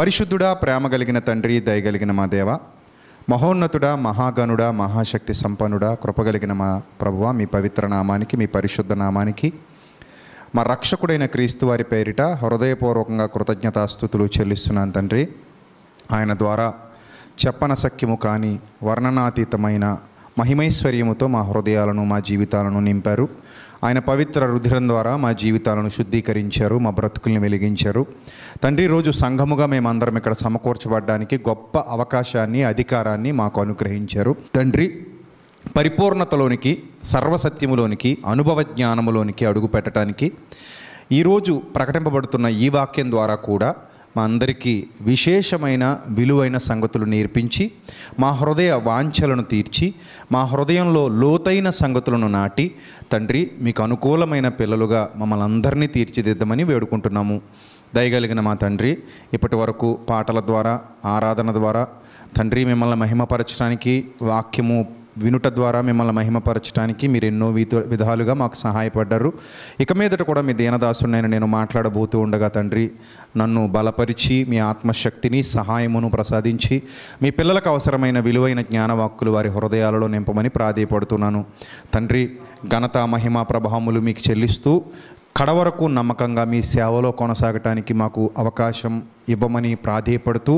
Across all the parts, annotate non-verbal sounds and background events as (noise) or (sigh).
పరిశుద్ధుడా ప్రేమ కలిగిన తండ్రి దయగలిగిన మా దేవ మహోన్నతుడా మహాగనుడ మహాశక్తి సంపన్నుడా కృపగలిగిన మా ప్రభువ మీ పవిత్ర నామానికి మీ పరిశుద్ధ నామానికి మా రక్షకుడైన క్రీస్తు వారి పేరిట హృదయపూర్వకంగా కృతజ్ఞతాస్థుతులు చెల్లిస్తున్నాను తండ్రి ఆయన ద్వారా చెప్పన సఖ్యము కానీ వర్ణనాతీతమైన మహిమైశ్వర్యముతో మా హృదయాలను మా జీవితాలను నింపారు ఆయన పవిత్ర రుధిరం ద్వారా మా జీవితాలను శుద్ధీకరించారు మా బ్రతుకుల్ని వెలిగించారు తండ్రి రోజు సంఘముగా మేమందరం ఇక్కడ సమకూర్చబడడానికి గొప్ప అవకాశాన్ని అధికారాన్ని మాకు అనుగ్రహించారు తండ్రి పరిపూర్ణతలోనికి సర్వసత్యములోనికి అనుభవ జ్ఞానములోనికి అడుగు పెట్టడానికి ఈరోజు ప్రకటింపబడుతున్న ఈ వాక్యం ద్వారా కూడా మా అందరికీ విశేషమైన విలువైన సంగతులు నేర్పించి మా హృదయ వాంఛలను తీర్చి మా హృదయంలో లోతైన సంగతులను నాటి తండ్రి మీకు అనుకూలమైన పిల్లలుగా మమ్మల్ని అందరినీ తీర్చిదిద్దామని వేడుకుంటున్నాము దయగలిగిన మా తండ్రి ఇప్పటి వరకు పాటల ద్వారా ఆరాధన ద్వారా తండ్రి మిమ్మల్ని మహిమపరచడానికి వాక్యము వినుట ద్వారా మిమ్మల్ని మహిమపరచడానికి మీరు ఎన్నో విధ విధాలుగా మాకు సహాయపడ్డారు ఇక మీదట కూడా మీ దీనదాసునైన నేను మాట్లాడబోతూ ఉండగా తండ్రి నన్ను బలపరిచి మీ ఆత్మశక్తిని సహాయమును ప్రసాదించి మీ పిల్లలకు అవసరమైన విలువైన జ్ఞానవాక్కులు వారి హృదయాలలో నింపమని ప్రాధేయపడుతున్నాను తండ్రి ఘనత మహిమ ప్రభావములు మీకు చెల్లిస్తూ కడవరకు నమ్మకంగా మీ సేవలో కొనసాగటానికి మాకు అవకాశం ఇవ్వమని ప్రాధేయపడుతూ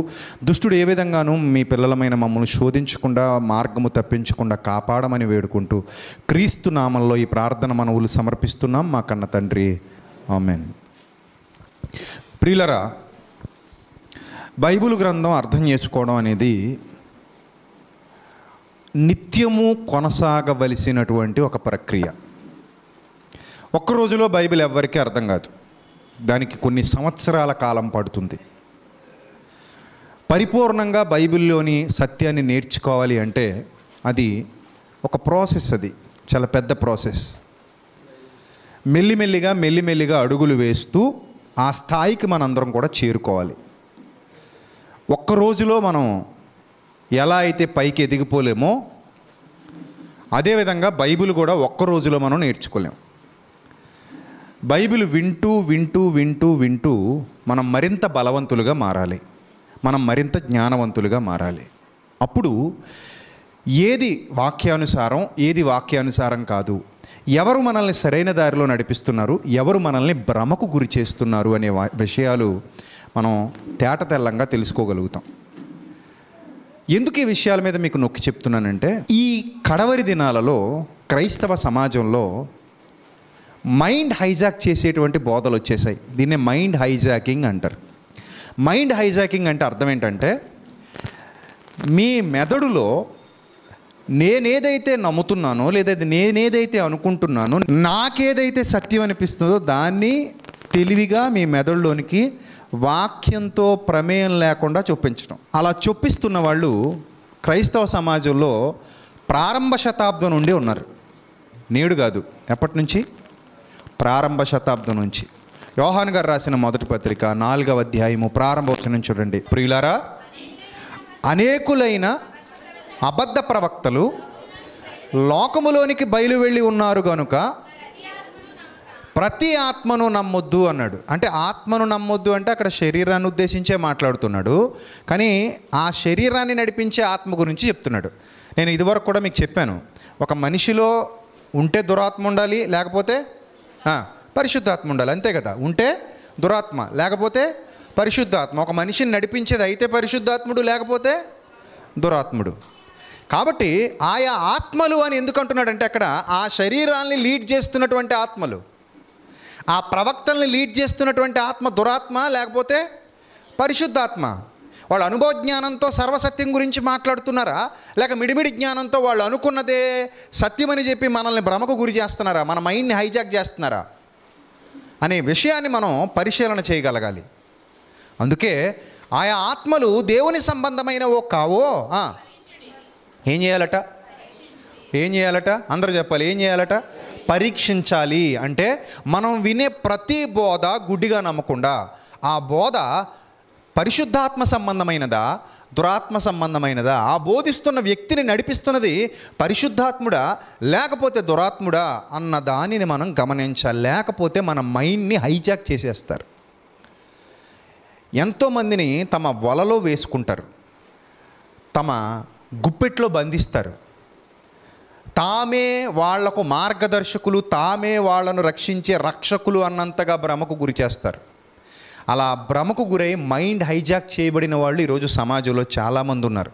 దుష్టుడు ఏ విధంగానూ మీ పిల్లలమైన మమ్మల్ని శోధించకుండా మార్గము తప్పించకుండా కాపాడమని వేడుకుంటూ క్రీస్తు నామంలో ఈ ప్రార్థన మనవులు సమర్పిస్తున్నాం మా కన్న తండ్రి ఆమెన్ ప్రియులరా బైబిల్ గ్రంథం అర్థం చేసుకోవడం అనేది నిత్యము కొనసాగవలసినటువంటి ఒక ప్రక్రియ ఒక్క రోజులో బైబిల్ ఎవ్వరికీ అర్థం కాదు దానికి కొన్ని సంవత్సరాల కాలం పడుతుంది పరిపూర్ణంగా బైబిల్లోని సత్యాన్ని నేర్చుకోవాలి అంటే అది ఒక ప్రాసెస్ అది చాలా పెద్ద ప్రాసెస్ మెల్లిమెల్లిగా మెల్లిమెల్లిగా అడుగులు వేస్తూ ఆ స్థాయికి మనందరం కూడా చేరుకోవాలి ఒక్క రోజులో మనం ఎలా అయితే పైకి ఎదిగిపోలేమో అదేవిధంగా బైబిల్ కూడా ఒక్క రోజులో మనం నేర్చుకోలేము బైబిల్ వింటూ వింటూ వింటూ వింటూ మనం మరింత బలవంతులుగా మారాలి మనం మరింత జ్ఞానవంతులుగా మారాలి అప్పుడు ఏది వాక్యానుసారం ఏది వాక్యానుసారం కాదు ఎవరు మనల్ని సరైన దారిలో నడిపిస్తున్నారు ఎవరు మనల్ని భ్రమకు గురి చేస్తున్నారు అనే విషయాలు మనం తేట తెల్లంగా తెలుసుకోగలుగుతాం ఎందుకు ఈ విషయాల మీద మీకు నొక్కి చెప్తున్నానంటే ఈ కడవరి దినాలలో క్రైస్తవ సమాజంలో మైండ్ హైజాక్ చేసేటువంటి బోధలు వచ్చేసాయి దీన్నే మైండ్ హైజాకింగ్ అంటారు మైండ్ హైజాకింగ్ అంటే అర్థం ఏంటంటే మీ మెదడులో నేనేదైతే నమ్ముతున్నానో లేదా నేనేదైతే అనుకుంటున్నానో నాకేదైతే సత్యం అనిపిస్తుందో దాన్ని తెలివిగా మీ మెదడులోనికి వాక్యంతో ప్రమేయం లేకుండా చొప్పించడం అలా చొప్పిస్తున్న వాళ్ళు క్రైస్తవ సమాజంలో ప్రారంభ శతాబ్దం నుండి ఉన్నారు నేడు కాదు ఎప్పటి నుంచి ప్రారంభ శతాబ్దం నుంచి యోహాన్ గారు రాసిన మొదటి పత్రిక నాలుగవ అధ్యాయము ప్రారంభ వచ్చిన చూడండి ప్రియులారా అనేకులైన అబద్ధ ప్రవక్తలు లోకములోనికి బయలు వెళ్ళి ఉన్నారు కనుక ప్రతి ఆత్మను నమ్మొద్దు అన్నాడు అంటే ఆత్మను నమ్మొద్దు అంటే అక్కడ శరీరాన్ని ఉద్దేశించే మాట్లాడుతున్నాడు కానీ ఆ శరీరాన్ని నడిపించే ఆత్మ గురించి చెప్తున్నాడు నేను ఇదివరకు కూడా మీకు చెప్పాను ఒక మనిషిలో ఉంటే దురాత్మ ఉండాలి లేకపోతే పరిశుద్ధాత్మ ఉండాలి అంతే కదా ఉంటే దురాత్మ లేకపోతే పరిశుద్ధాత్మ ఒక మనిషిని నడిపించేది అయితే పరిశుద్ధాత్ముడు లేకపోతే దురాత్ముడు కాబట్టి ఆయా ఆత్మలు అని ఎందుకు అక్కడ ఆ శరీరాల్ని లీడ్ చేస్తున్నటువంటి ఆత్మలు ఆ ప్రవక్తల్ని లీడ్ చేస్తున్నటువంటి ఆత్మ దురాత్మ లేకపోతే పరిశుద్ధాత్మ వాళ్ళు అనుభవ జ్ఞానంతో సర్వసత్యం గురించి మాట్లాడుతున్నారా లేక మిడిమిడి జ్ఞానంతో వాళ్ళు అనుకున్నదే సత్యమని చెప్పి మనల్ని భ్రమకు గురి చేస్తున్నారా మన మైండ్ని హైజాక్ చేస్తున్నారా అనే విషయాన్ని మనం పరిశీలన చేయగలగాలి అందుకే ఆయా ఆత్మలు దేవుని సంబంధమైన ఓ కావో ఏం చేయాలట ఏం చేయాలట అందరు చెప్పాలి ఏం చేయాలట పరీక్షించాలి అంటే మనం వినే ప్రతి బోధ గుడ్డిగా నమ్మకుండా ఆ బోధ పరిశుద్ధాత్మ సంబంధమైనదా దురాత్మ సంబంధమైనదా ఆ బోధిస్తున్న వ్యక్తిని నడిపిస్తున్నది పరిశుద్ధాత్ముడా లేకపోతే దురాత్ముడా అన్న దానిని మనం గమనించాలి లేకపోతే మన మైండ్ని హైజాక్ చేసేస్తారు ఎంతోమందిని తమ వలలో వేసుకుంటారు తమ గుప్పెట్లో బంధిస్తారు తామే వాళ్లకు మార్గదర్శకులు తామే వాళ్లను రక్షించే రక్షకులు అన్నంతగా భ్రమకు గురి చేస్తారు అలా భ్రమకు గురై మైండ్ హైజాక్ చేయబడిన వాళ్ళు ఈరోజు సమాజంలో చాలామంది ఉన్నారు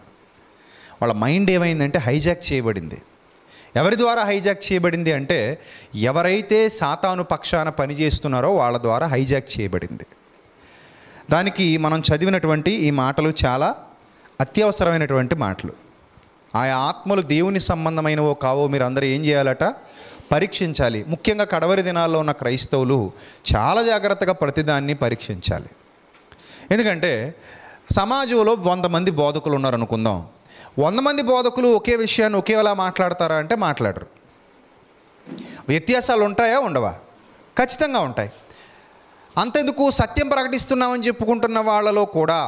వాళ్ళ మైండ్ ఏమైందంటే హైజాక్ చేయబడింది ఎవరి ద్వారా హైజాక్ చేయబడింది అంటే ఎవరైతే సాతాను పక్షాన పనిచేస్తున్నారో వాళ్ళ ద్వారా హైజాక్ చేయబడింది దానికి మనం చదివినటువంటి ఈ మాటలు చాలా అత్యవసరమైనటువంటి మాటలు ఆయా ఆత్మలు దేవుని సంబంధమైనవో కావో మీరు అందరూ ఏం చేయాలట పరీక్షించాలి ముఖ్యంగా కడవరి దినాల్లో ఉన్న క్రైస్తవులు చాలా జాగ్రత్తగా ప్రతిదాన్ని పరీక్షించాలి ఎందుకంటే సమాజంలో వంద మంది బోధకులు ఉన్నారు అనుకుందాం వంద మంది బోధకులు ఒకే విషయాన్ని ఒకేలా మాట్లాడతారా అంటే మాట్లాడరు వ్యత్యాసాలు ఉంటాయా ఉండవా ఖచ్చితంగా ఉంటాయి అంతెందుకు సత్యం ప్రకటిస్తున్నామని చెప్పుకుంటున్న వాళ్ళలో కూడా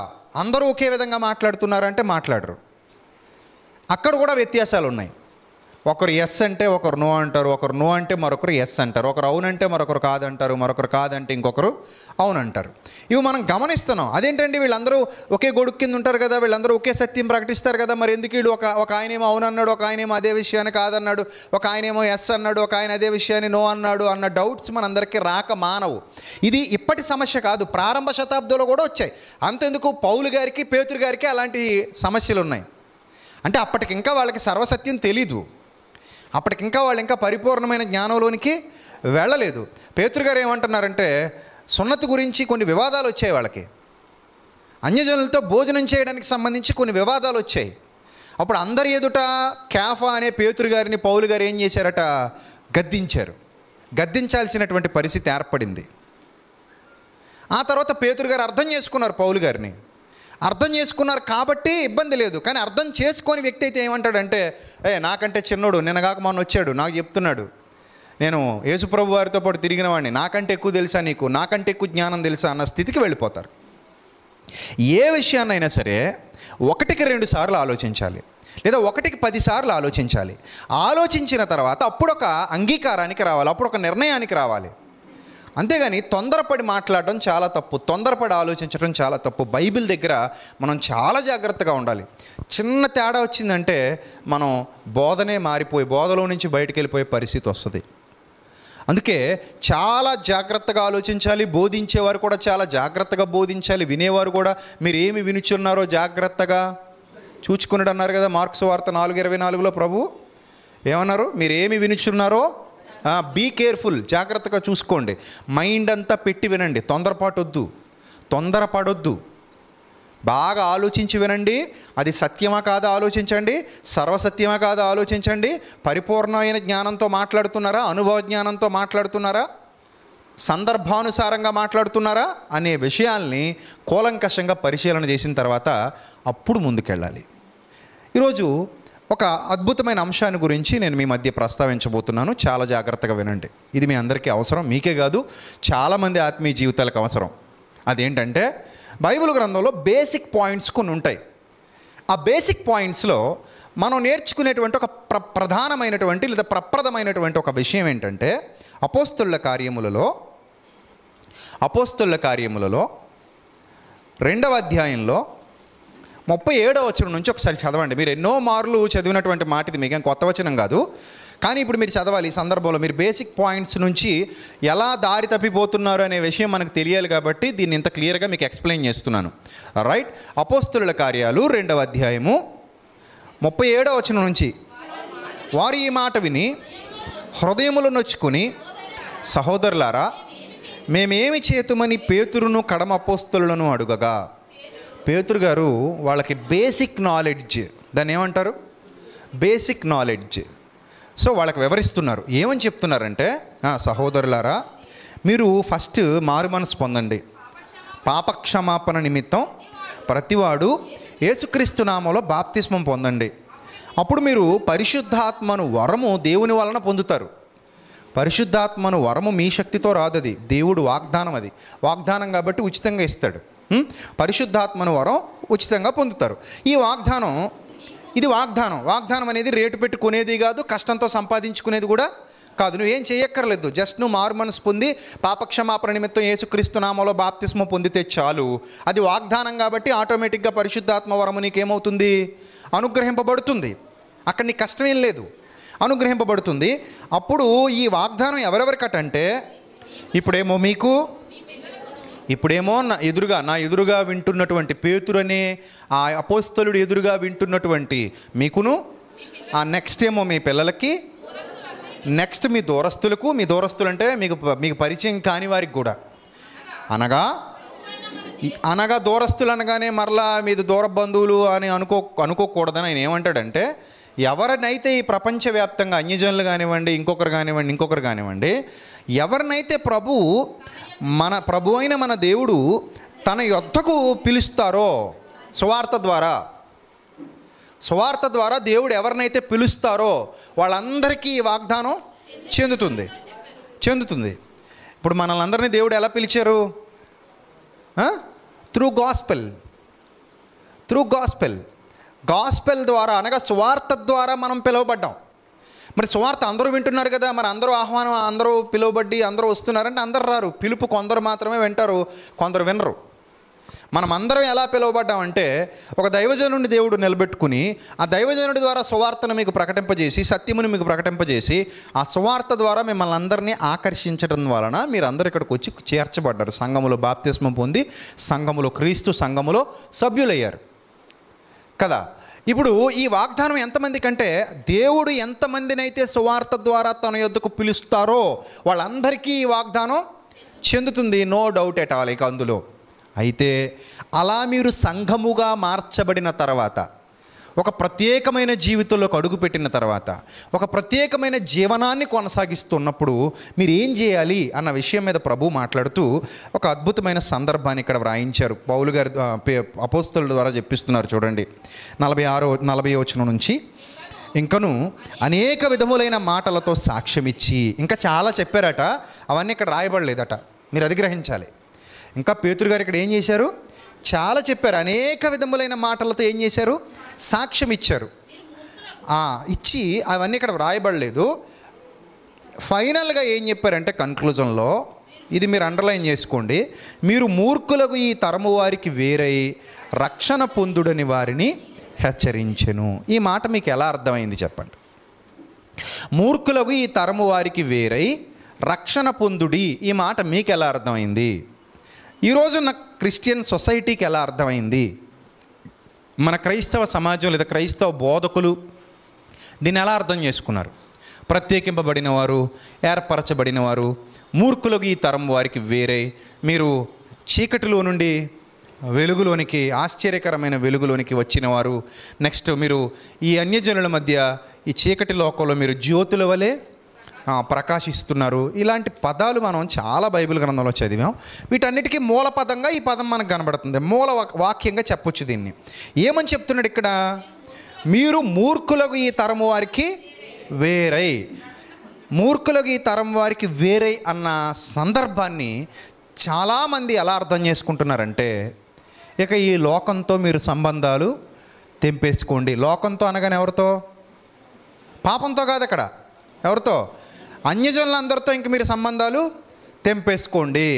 అందరూ ఒకే విధంగా మాట్లాడుతున్నారంటే మాట్లాడరు అక్కడ కూడా వ్యత్యాసాలు ఉన్నాయి ఒకరు ఎస్ అంటే ఒకరు నో అంటారు ఒకరు నో అంటే మరొకరు ఎస్ అంటారు ఒకరు అవునంటే మరొకరు కాదంటారు మరొకరు కాదంటే ఇంకొకరు అవునంటారు ఇవి మనం గమనిస్తున్నాం అదేంటండి వీళ్ళందరూ ఒకే గొడుక్ కింద ఉంటారు కదా వీళ్ళందరూ ఒకే సత్యం ప్రకటిస్తారు కదా మరి ఎందుకు వీళ్ళు ఒక ఒక ఆయనేమో అవునన్నాడు ఒక ఆయనేమో అదే విషయాన్ని కాదన్నాడు ఒక ఆయనేమో ఎస్ అన్నాడు ఒక ఆయన అదే విషయాన్ని నో అన్నాడు అన్న డౌట్స్ మనందరికీ రాక మానవు ఇది ఇప్పటి సమస్య కాదు ప్రారంభ శతాబ్దంలో కూడా వచ్చాయి అంతెందుకు పౌలు గారికి పేతురు గారికి అలాంటి సమస్యలు ఉన్నాయి అంటే అప్పటికి ఇంకా వాళ్ళకి సర్వసత్యం తెలీదు అప్పటికింకా వాళ్ళు ఇంకా పరిపూర్ణమైన జ్ఞానంలోనికి వెళ్ళలేదు పేతృగారు ఏమంటున్నారంటే సున్నతి గురించి కొన్ని వివాదాలు వచ్చాయి వాళ్ళకి అన్యజనులతో భోజనం చేయడానికి సంబంధించి కొన్ని వివాదాలు వచ్చాయి అప్పుడు అందరి ఎదుట క్యాఫా అనే పేతురు గారిని పౌలు గారు ఏం చేశారట గద్దించారు గద్దించాల్సినటువంటి పరిస్థితి ఏర్పడింది ఆ తర్వాత పేతురు గారు అర్థం చేసుకున్నారు పౌలు గారిని అర్థం చేసుకున్నారు కాబట్టి ఇబ్బంది లేదు కానీ అర్థం చేసుకొని వ్యక్తి అయితే ఏమంటాడంటే ఏ నాకంటే చిన్నోడు నిన్న కాక మొన్న వచ్చాడు నాకు చెప్తున్నాడు నేను యేసుప్రభు వారితో పాటు తిరిగిన వాడిని నాకంటే ఎక్కువ తెలుసా నీకు నాకంటే ఎక్కువ జ్ఞానం తెలుసా అన్న స్థితికి వెళ్ళిపోతారు ఏ విషయాన్నైనా సరే ఒకటికి రెండు సార్లు ఆలోచించాలి లేదా ఒకటికి పదిసార్లు ఆలోచించాలి ఆలోచించిన తర్వాత అప్పుడు ఒక అంగీకారానికి రావాలి అప్పుడు ఒక నిర్ణయానికి రావాలి అంతేగాని తొందరపడి మాట్లాడడం చాలా తప్పు తొందరపడి ఆలోచించడం చాలా తప్పు బైబిల్ దగ్గర మనం చాలా జాగ్రత్తగా ఉండాలి చిన్న తేడా వచ్చిందంటే మనం బోధనే మారిపోయి బోధలో నుంచి బయటకు వెళ్ళిపోయే పరిస్థితి వస్తుంది అందుకే చాలా జాగ్రత్తగా ఆలోచించాలి బోధించేవారు కూడా చాలా జాగ్రత్తగా బోధించాలి వినేవారు కూడా మీరు ఏమి వినుచున్నారో జాగ్రత్తగా చూచుకున్నాడు అన్నారు కదా మార్క్స్ వార్త నాలుగు ఇరవై నాలుగులో ప్రభు ఏమన్నారు మీరు ఏమి వినుచున్నారో బీ కేర్ఫుల్ జాగ్రత్తగా చూసుకోండి మైండ్ అంతా పెట్టి వినండి తొందరపాటొద్దు తొందరపడొద్దు బాగా ఆలోచించి వినండి అది సత్యమా కాదా ఆలోచించండి సర్వసత్యమా కాదా ఆలోచించండి పరిపూర్ణమైన జ్ఞానంతో మాట్లాడుతున్నారా అనుభవ జ్ఞానంతో మాట్లాడుతున్నారా సందర్భానుసారంగా మాట్లాడుతున్నారా అనే విషయాల్ని కూలంకషంగా పరిశీలన చేసిన తర్వాత అప్పుడు ముందుకెళ్ళాలి ఈరోజు ఒక అద్భుతమైన అంశాన్ని గురించి నేను మీ మధ్య ప్రస్తావించబోతున్నాను చాలా జాగ్రత్తగా వినండి ఇది మీ అందరికీ అవసరం మీకే కాదు చాలామంది ఆత్మీయ జీవితాలకు అవసరం అదేంటంటే బైబిల్ గ్రంథంలో బేసిక్ పాయింట్స్ కొన్ని ఉంటాయి ఆ బేసిక్ పాయింట్స్లో మనం నేర్చుకునేటువంటి ఒక ప్ర ప్రధానమైనటువంటి లేదా ప్రప్రదమైనటువంటి ఒక విషయం ఏంటంటే అపోస్తుల కార్యములలో అపోస్తుల కార్యములలో రెండవ అధ్యాయంలో ముప్పై ఏడో వచనం నుంచి ఒకసారి చదవండి మీరు ఎన్నో మార్లు చదివినటువంటి మాటిది మీకు మీకేం కొత్త వచనం కాదు కానీ ఇప్పుడు మీరు చదవాలి ఈ సందర్భంలో మీరు బేసిక్ పాయింట్స్ నుంచి ఎలా దారి తప్పిపోతున్నారు అనే విషయం మనకు తెలియాలి కాబట్టి దీన్ని ఇంత క్లియర్గా మీకు ఎక్స్ప్లెయిన్ చేస్తున్నాను రైట్ అపోస్తుల కార్యాలు రెండవ అధ్యాయము ముప్పై ఏడవ వచనం నుంచి వారు ఈ మాట విని హృదయములు నొచ్చుకుని సహోదరులారా మేమేమి చేతుమని పేతురును కడమపోస్తులను అడుగగా పేతురు గారు వాళ్ళకి బేసిక్ నాలెడ్జ్ దాన్ని ఏమంటారు బేసిక్ నాలెడ్జ్ సో వాళ్ళకి వివరిస్తున్నారు ఏమని చెప్తున్నారంటే సహోదరులారా మీరు ఫస్ట్ మారు మనసు పొందండి పాపక్షమాపణ నిమిత్తం ప్రతివాడు యేసుక్రీస్తు నామంలో బాప్తిస్మం పొందండి అప్పుడు మీరు పరిశుద్ధాత్మను వరము దేవుని వలన పొందుతారు పరిశుద్ధాత్మను వరము మీ శక్తితో రాదది దేవుడు వాగ్దానం అది వాగ్దానం కాబట్టి ఉచితంగా ఇస్తాడు పరిశుద్ధాత్మను వరం ఉచితంగా పొందుతారు ఈ వాగ్దానం ఇది వాగ్దానం వాగ్దానం అనేది రేటు పెట్టుకునేది కాదు కష్టంతో సంపాదించుకునేది కూడా కాదు నువ్వు ఏం చేయక్కర్లేదు జస్ట్ నువ్వు మారు మనసు పొంది పాపక్షమాపణ నిమిత్తం యేసుక్రీస్తు నామలో బాప్తిస్మ పొందితే చాలు అది వాగ్దానం కాబట్టి ఆటోమేటిక్గా పరిశుద్ధాత్మ వరము నీకేమవుతుంది అనుగ్రహింపబడుతుంది అక్కడ నీకు కష్టమేం లేదు అనుగ్రహింపబడుతుంది అప్పుడు ఈ వాగ్దానం ఎవరెవరికటంటే ఇప్పుడేమో మీకు ఇప్పుడేమో నా ఎదురుగా నా ఎదురుగా వింటున్నటువంటి పేతురనే ఆ అపోస్తలుడు ఎదురుగా వింటున్నటువంటి మీకును ఆ నెక్స్ట్ ఏమో మీ పిల్లలకి నెక్స్ట్ మీ దూరస్తులకు మీ దూరస్తులు అంటే మీకు మీకు పరిచయం కాని వారికి కూడా అనగా అనగా దూరస్తులు అనగానే మరలా మీది దూర బంధువులు అని అనుకో అనుకోకూడదని ఆయన ఏమంటాడంటే ఎవరినైతే ఈ ప్రపంచవ్యాప్తంగా అన్యజనులు కానివ్వండి ఇంకొకరు కానివ్వండి ఇంకొకరు కానివ్వండి ఎవరినైతే ప్రభువు మన ప్రభు అయిన మన దేవుడు తన యొద్దకు పిలుస్తారో సువార్త ద్వారా సువార్త ద్వారా దేవుడు ఎవరినైతే పిలుస్తారో వాళ్ళందరికీ వాగ్దానం చెందుతుంది చెందుతుంది ఇప్పుడు మనల్ని అందరినీ దేవుడు ఎలా పిలిచారు through gospel through gospel gospel ద్వారా అనగా సువార్త ద్వారా మనం పిలువబడ్డాం మరి సువార్త అందరూ వింటున్నారు కదా మరి అందరూ ఆహ్వానం అందరూ పిలువబడ్డి అందరూ వస్తున్నారంటే అందరు రారు పిలుపు కొందరు మాత్రమే వింటారు కొందరు వినరు మనం అందరం ఎలా పిలువబడ్డామంటే ఒక దైవజనుడి దేవుడు నిలబెట్టుకుని ఆ దైవజనుడి ద్వారా సువార్తను మీకు ప్రకటింపజేసి సత్యమును మీకు ప్రకటింపజేసి ఆ సువార్త ద్వారా మిమ్మల్ని అందరినీ ఆకర్షించడం వలన అందరు ఇక్కడికి వచ్చి చేర్చబడ్డారు సంఘములో బాప్తిస్మం పొంది సంఘములో క్రీస్తు సంఘములో సభ్యులయ్యారు కదా ఇప్పుడు ఈ వాగ్దానం ఎంతమంది కంటే దేవుడు ఎంతమందినైతే సువార్త ద్వారా తన యొద్దకు పిలుస్తారో వాళ్ళందరికీ ఈ వాగ్దానం చెందుతుంది నో డౌట్ ఎట్ ఆల్ ఇక అందులో అయితే అలా మీరు సంఘముగా మార్చబడిన తర్వాత ఒక ప్రత్యేకమైన జీవితంలోకి అడుగుపెట్టిన తర్వాత ఒక ప్రత్యేకమైన జీవనాన్ని కొనసాగిస్తున్నప్పుడు మీరు ఏం చేయాలి అన్న విషయం మీద ప్రభు మాట్లాడుతూ ఒక అద్భుతమైన సందర్భాన్ని ఇక్కడ వ్రాయించారు పౌలు గారి అపోస్తుల ద్వారా చెప్పిస్తున్నారు చూడండి నలభై ఆరో నలభై వచనం నుంచి ఇంకను అనేక విధములైన మాటలతో సాక్ష్యమిచ్చి ఇంకా చాలా చెప్పారట అవన్నీ ఇక్కడ రాయబడలేదట మీరు అధిగ్రహించాలి ఇంకా పేతురు గారు ఇక్కడ ఏం చేశారు చాలా చెప్పారు అనేక విధములైన మాటలతో ఏం చేశారు సాక్ష్యం ఇచ్చారు ఇచ్చి అవన్నీ ఇక్కడ వ్రాయబడలేదు ఫైనల్గా ఏం చెప్పారంటే కన్క్లూజన్లో ఇది మీరు అండర్లైన్ చేసుకోండి మీరు మూర్ఖులకు ఈ తరము వారికి వేరై రక్షణ పొందుడని వారిని హెచ్చరించెను ఈ మాట మీకు ఎలా అర్థమైంది చెప్పండి మూర్ఖులకు ఈ తరము వారికి వేరై రక్షణ పొందుడి ఈ మాట మీకు ఎలా అర్థమైంది ఈరోజు నా క్రిస్టియన్ సొసైటీకి ఎలా అర్థమైంది మన క్రైస్తవ సమాజం లేదా క్రైస్తవ బోధకులు దీన్ని ఎలా అర్థం చేసుకున్నారు ప్రత్యేకింపబడిన వారు ఏర్పరచబడిన వారు మూర్ఖులకు ఈ తరం వారికి వేరే మీరు చీకటిలో నుండి వెలుగులోనికి ఆశ్చర్యకరమైన వెలుగులోనికి వచ్చిన వారు నెక్స్ట్ మీరు ఈ అన్యజనుల మధ్య ఈ చీకటి లోకంలో మీరు జ్యోతుల వలె ప్రకాశిస్తున్నారు ఇలాంటి పదాలు మనం చాలా బైబిల్ గ్రంథంలో చదివాం వీటన్నిటికీ మూల పదంగా ఈ పదం మనకు కనబడుతుంది మూల వాక్యంగా చెప్పొచ్చు దీన్ని ఏమని చెప్తున్నాడు ఇక్కడ మీరు మూర్ఖులకు ఈ తరం వారికి వేరై మూర్ఖులకు ఈ తరం వారికి వేరై అన్న సందర్భాన్ని చాలామంది ఎలా అర్థం చేసుకుంటున్నారంటే ఇక ఈ లోకంతో మీరు సంబంధాలు తెంపేసుకోండి లోకంతో అనగానే ఎవరితో పాపంతో కాదు అక్కడ ఎవరితో అన్యజనులందరితో ఇంక మీరు సంబంధాలు తెంపేసుకోండి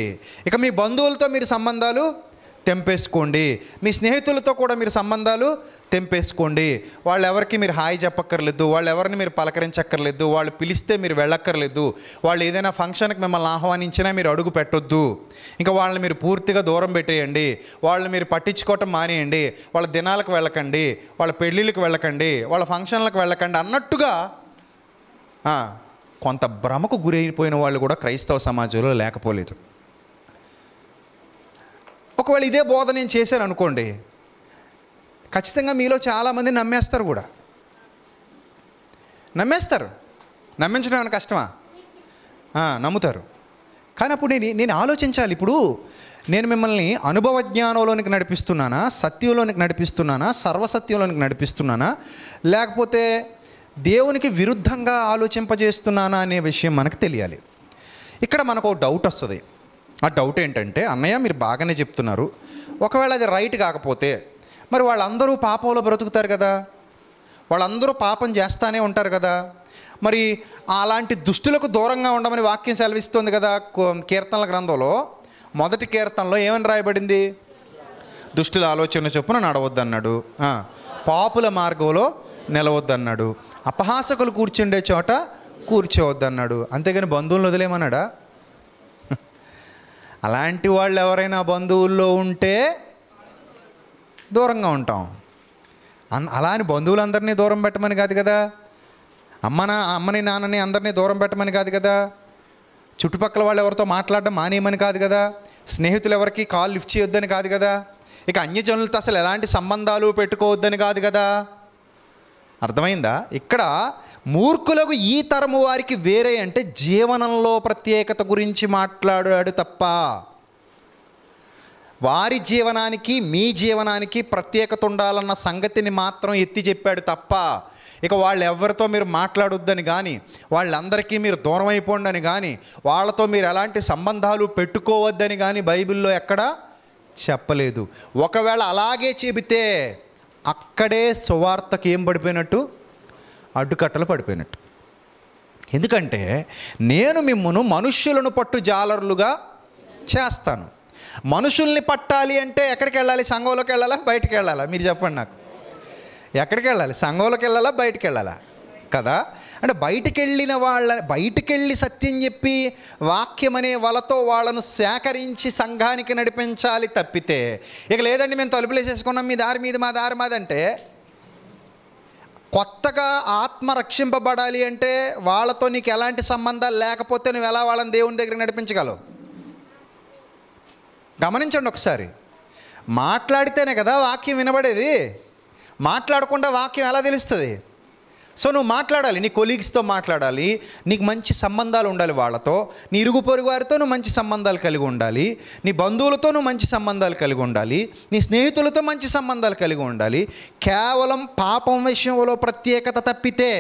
ఇక మీ బంధువులతో మీరు సంబంధాలు తెంపేసుకోండి మీ స్నేహితులతో కూడా మీరు సంబంధాలు తెంపేసుకోండి వాళ్ళు ఎవరికి మీరు హాయి చెప్పక్కర్లేదు వాళ్ళు ఎవరిని మీరు పలకరించక్కర్లేదు వాళ్ళు పిలిస్తే మీరు వెళ్ళక్కర్లేదు వాళ్ళు ఏదైనా ఫంక్షన్కి మిమ్మల్ని ఆహ్వానించినా మీరు అడుగు పెట్టొద్దు ఇంకా వాళ్ళని మీరు పూర్తిగా దూరం పెట్టేయండి వాళ్ళని మీరు పట్టించుకోవటం మానేయండి వాళ్ళ దినాలకు వెళ్ళకండి వాళ్ళ పెళ్ళిళ్ళకి వెళ్ళకండి వాళ్ళ ఫంక్షన్లకు వెళ్ళకండి అన్నట్టుగా కొంత భ్రమకు గురైపోయిన వాళ్ళు కూడా క్రైస్తవ సమాజంలో లేకపోలేదు ఒకవేళ ఇదే బోధ నేను చేశాను అనుకోండి ఖచ్చితంగా మీలో చాలామంది నమ్మేస్తారు కూడా నమ్మేస్తారు నమ్మించడం ఏమైనా కష్టమా నమ్ముతారు కానీ అప్పుడు నేను నేను ఆలోచించాలి ఇప్పుడు నేను మిమ్మల్ని అనుభవ జ్ఞానంలోనికి నడిపిస్తున్నానా సత్యంలోనికి నడిపిస్తున్నానా సర్వసత్యంలోనికి నడిపిస్తున్నానా లేకపోతే దేవునికి విరుద్ధంగా ఆలోచింపజేస్తున్నానా అనే విషయం మనకు తెలియాలి ఇక్కడ మనకు ఒక డౌట్ వస్తుంది ఆ డౌట్ ఏంటంటే అన్నయ్య మీరు బాగానే చెప్తున్నారు ఒకవేళ అది రైట్ కాకపోతే మరి వాళ్ళందరూ పాపంలో బ్రతుకుతారు కదా వాళ్ళందరూ పాపం చేస్తానే ఉంటారు కదా మరి అలాంటి దుష్టులకు దూరంగా ఉండమని వాక్యం సెలవిస్తుంది కదా కీర్తనల గ్రంథంలో మొదటి కీర్తనలో ఏమని రాయబడింది దుష్టుల ఆలోచన చొప్పున నడవద్దన్నాడు పాపుల మార్గంలో నిలవద్దన్నాడు అపహాసకులు కూర్చుండే చోట కూర్చోవద్దన్నాడు అంతేగాని బంధువులను వదిలేమన్నాడా (laughs) అలాంటి వాళ్ళు ఎవరైనా బంధువుల్లో ఉంటే దూరంగా ఉంటాం అన్ అలా అని బంధువులందరినీ దూరం పెట్టమని కాదు కదా అమ్మ నా అమ్మని నాన్నని అందరినీ దూరం పెట్టమని కాదు కదా చుట్టుపక్కల వాళ్ళు ఎవరితో మాట్లాడడం మానేయమని కాదు కదా స్నేహితులు ఎవరికి కాల్ లిఫ్ట్ చేయొద్దని కాదు కదా ఇక అన్యజనులతో అసలు ఎలాంటి సంబంధాలు పెట్టుకోవద్దని కాదు కదా అర్థమైందా ఇక్కడ మూర్ఖులకు ఈ తరము వారికి వేరే అంటే జీవనంలో ప్రత్యేకత గురించి మాట్లాడాడు తప్ప వారి జీవనానికి మీ జీవనానికి ప్రత్యేకత ఉండాలన్న సంగతిని మాత్రం ఎత్తి చెప్పాడు తప్ప ఇక వాళ్ళు ఎవరితో మీరు మాట్లాడొద్దని కానీ వాళ్ళందరికీ మీరు దూరం అయిపోండి అని కానీ వాళ్ళతో మీరు ఎలాంటి సంబంధాలు పెట్టుకోవద్దని కానీ బైబిల్లో ఎక్కడా చెప్పలేదు ఒకవేళ అలాగే చెబితే అక్కడే సువార్తకి ఏం పడిపోయినట్టు అడ్డుకట్టలు పడిపోయినట్టు ఎందుకంటే నేను మిమ్మను మనుష్యులను పట్టు జాలరులుగా చేస్తాను మనుషుల్ని పట్టాలి అంటే ఎక్కడికి వెళ్ళాలి సంఘంలోకి వెళ్ళాలా బయటికి వెళ్ళాలా మీరు చెప్పండి నాకు ఎక్కడికి వెళ్ళాలి సంఘంలోకి వెళ్ళాలా బయటికి వెళ్ళాలా కదా అంటే బయటికి వెళ్ళిన వాళ్ళ బయటికి వెళ్ళి సత్యం చెప్పి వాక్యం అనే వలతో వాళ్ళను సేకరించి సంఘానికి నడిపించాలి తప్పితే ఇక లేదండి మేము తలుపులేసేసుకున్నాం మీ దారి మీద మా దారి మాదంటే కొత్తగా ఆత్మ రక్షింపబడాలి అంటే వాళ్ళతో నీకు ఎలాంటి సంబంధాలు లేకపోతే నువ్వు ఎలా వాళ్ళని దేవుని దగ్గర నడిపించగలవు గమనించండి ఒకసారి మాట్లాడితేనే కదా వాక్యం వినబడేది మాట్లాడకుండా వాక్యం ఎలా తెలుస్తుంది సో నువ్వు మాట్లాడాలి నీ కొలీగ్స్తో మాట్లాడాలి నీకు మంచి సంబంధాలు ఉండాలి వాళ్ళతో నీ ఇరుగు పొరుగు వారితో నువ్వు మంచి సంబంధాలు కలిగి ఉండాలి నీ బంధువులతో నువ్వు మంచి సంబంధాలు కలిగి ఉండాలి నీ స్నేహితులతో మంచి సంబంధాలు కలిగి ఉండాలి కేవలం పాపం విషయంలో ప్రత్యేకత తప్పితే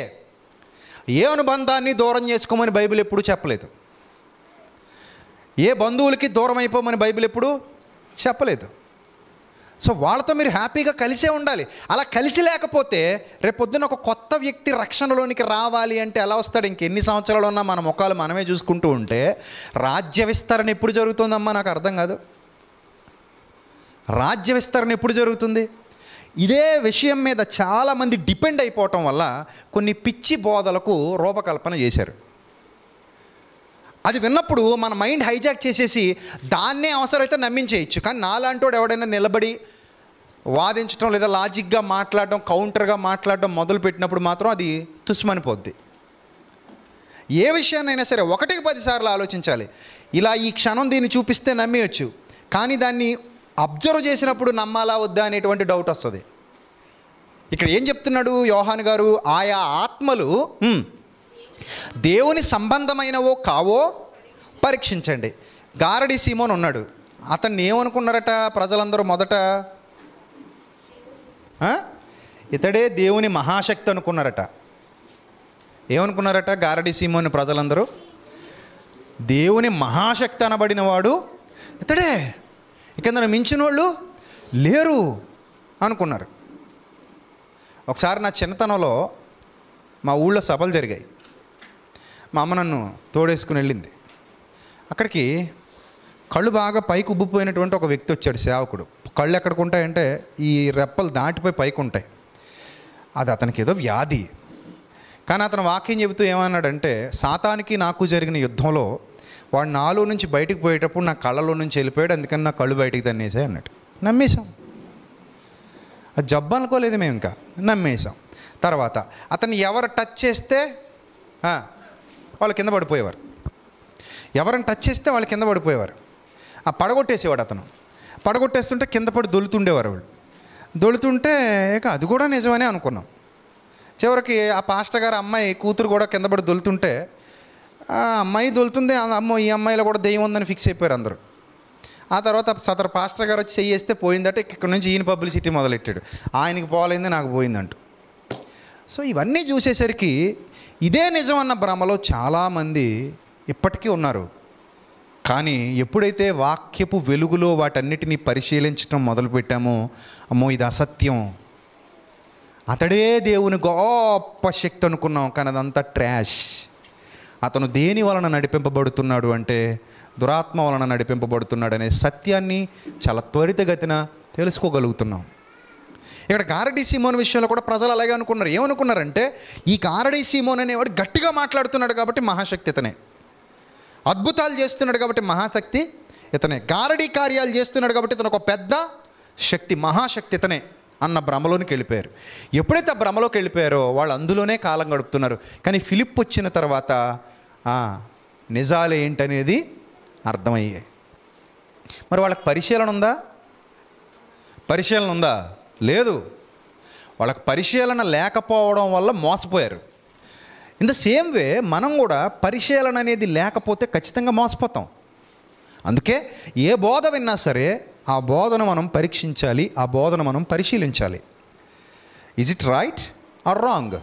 ఏ అనుబంధాన్ని దూరం చేసుకోమని బైబిల్ ఎప్పుడూ చెప్పలేదు ఏ బంధువులకి దూరం అయిపోమని బైబిల్ ఎప్పుడు చెప్పలేదు సో వాళ్ళతో మీరు హ్యాపీగా కలిసే ఉండాలి అలా కలిసి లేకపోతే రేపొద్దున ఒక కొత్త వ్యక్తి రక్షణలోనికి రావాలి అంటే ఎలా వస్తాడు ఇంకెన్ని సంవత్సరాలు ఉన్నా మన ముఖాలు మనమే చూసుకుంటూ ఉంటే రాజ్య విస్తరణ ఎప్పుడు జరుగుతుందమ్మా నాకు అర్థం కాదు రాజ్య విస్తరణ ఎప్పుడు జరుగుతుంది ఇదే విషయం మీద చాలామంది డిపెండ్ అయిపోవటం వల్ల కొన్ని పిచ్చి బోధలకు రూపకల్పన చేశారు అది విన్నప్పుడు మన మైండ్ హైజాక్ చేసేసి దాన్నే అవసరమైతే నమ్మించేయచ్చు కానీ నాలాంటోడు ఎవడైనా నిలబడి వాదించడం లేదా లాజిక్గా మాట్లాడడం కౌంటర్గా మాట్లాడడం మొదలు పెట్టినప్పుడు మాత్రం అది తుస్మనిపోద్ది ఏ విషయాన్నైనా సరే ఒకటికి పదిసార్లు ఆలోచించాలి ఇలా ఈ క్షణం దీన్ని చూపిస్తే నమ్మేయచ్చు కానీ దాన్ని అబ్జర్వ్ చేసినప్పుడు నమ్మాలా వద్దా అనేటువంటి డౌట్ వస్తుంది ఇక్కడ ఏం చెప్తున్నాడు యోహాన్ గారు ఆయా ఆత్మలు దేవుని సంబంధమైనవో కావో పరీక్షించండి గారడి సీమోన్ ఉన్నాడు అతన్ని ఏమనుకున్నారట ప్రజలందరూ మొదట ఇతడే దేవుని మహాశక్తి అనుకున్నారట ఏమనుకున్నారట గారడి సీమోని ప్రజలందరూ దేవుని మహాశక్తి అనబడిన వాడు ఇతడే ఇక మించిన వాళ్ళు లేరు అనుకున్నారు ఒకసారి నా చిన్నతనంలో మా ఊళ్ళో సభలు జరిగాయి మా అమ్మ నన్ను తోడేసుకుని వెళ్ళింది అక్కడికి కళ్ళు బాగా పైకి ఉబ్బిపోయినటువంటి ఒక వ్యక్తి వచ్చాడు సేవకుడు కళ్ళు ఎక్కడికి ఉంటాయంటే ఈ రెప్పలు దాటిపోయి పైకి ఉంటాయి అది అతనికి ఏదో వ్యాధి కానీ అతను వాక్యం చెబుతూ ఏమన్నాడంటే సాతానికి నాకు జరిగిన యుద్ధంలో వాడు నాలో నుంచి బయటకు పోయేటప్పుడు నా కళ్ళలో నుంచి వెళ్ళిపోయాడు అందుకని నా కళ్ళు బయటికి తన్నేసాయి అన్నట్టు నమ్మేశాం అది జబ్బు అనుకోలేదు మేము ఇంకా నమ్మేశాం తర్వాత అతను ఎవరు టచ్ చేస్తే వాళ్ళు కింద పడిపోయేవారు ఎవరిని టచ్ చేస్తే వాళ్ళు కింద పడిపోయేవారు ఆ పడగొట్టేసేవాడు అతను పడగొట్టేస్తుంటే కింద పడి దొలుతుండేవారు వాళ్ళు దొలుతుంటే ఇక అది కూడా నిజమనే అనుకున్నాం చివరికి ఆ పాస్టర్ గారు అమ్మాయి కూతురు కూడా కింద పడి దొలుతుంటే ఆ అమ్మాయి దొలుతుంది అమ్మో ఈ అమ్మాయిలో కూడా దెయ్యం ఉందని ఫిక్స్ అయిపోయారు అందరూ ఆ తర్వాత సదరు పాస్టర్ గారు వచ్చి చేయేస్తే పోయిందంటే ఇక్కడ నుంచి ఈయన పబ్లిసిటీ మొదలెట్టాడు ఆయనకి పోలైంది నాకు పోయిందంటూ సో ఇవన్నీ చూసేసరికి ఇదే నిజం అన్న భ్రమలో చాలామంది ఇప్పటికీ ఉన్నారు కానీ ఎప్పుడైతే వాక్యపు వెలుగులో వాటన్నిటిని పరిశీలించడం మొదలుపెట్టామో అమ్మో ఇది అసత్యం అతడే దేవుని గొప్ప శక్తి అనుకున్నాం కానీ అదంతా ట్రాష్ అతను దేని వలన నడిపింపబడుతున్నాడు అంటే దురాత్మ వలన నడిపింపబడుతున్నాడు అనే సత్యాన్ని చాలా త్వరితగతిన తెలుసుకోగలుగుతున్నాం ఇక్కడ గారడి సీమోన్ విషయంలో కూడా ప్రజలు అలాగే అనుకున్నారు ఏమనుకున్నారంటే ఈ గారడి సీమోన్ అనేవాడు గట్టిగా మాట్లాడుతున్నాడు కాబట్టి మహాశక్తి ఇతనే అద్భుతాలు చేస్తున్నాడు కాబట్టి మహాశక్తి ఇతనే గారడీ కార్యాలు చేస్తున్నాడు కాబట్టి ఇతను ఒక పెద్ద శక్తి మహాశక్తి ఇతనే అన్న భ్రమలోనికి వెళ్ళిపోయారు ఎప్పుడైతే ఆ భ్రమలోకి వెళ్ళిపోయారో వాళ్ళు అందులోనే కాలం గడుపుతున్నారు కానీ ఫిలిప్ వచ్చిన తర్వాత నిజాలు ఏంటనేది అర్థమయ్యాయి మరి వాళ్ళకి పరిశీలన ఉందా పరిశీలన ఉందా లేదు వాళ్ళకి పరిశీలన లేకపోవడం వల్ల మోసపోయారు ఇన్ ద సేమ్ వే మనం కూడా పరిశీలన అనేది లేకపోతే ఖచ్చితంగా మోసపోతాం అందుకే ఏ బోధ విన్నా సరే ఆ బోధన మనం పరీక్షించాలి ఆ బోధన మనం పరిశీలించాలి is it right or wrong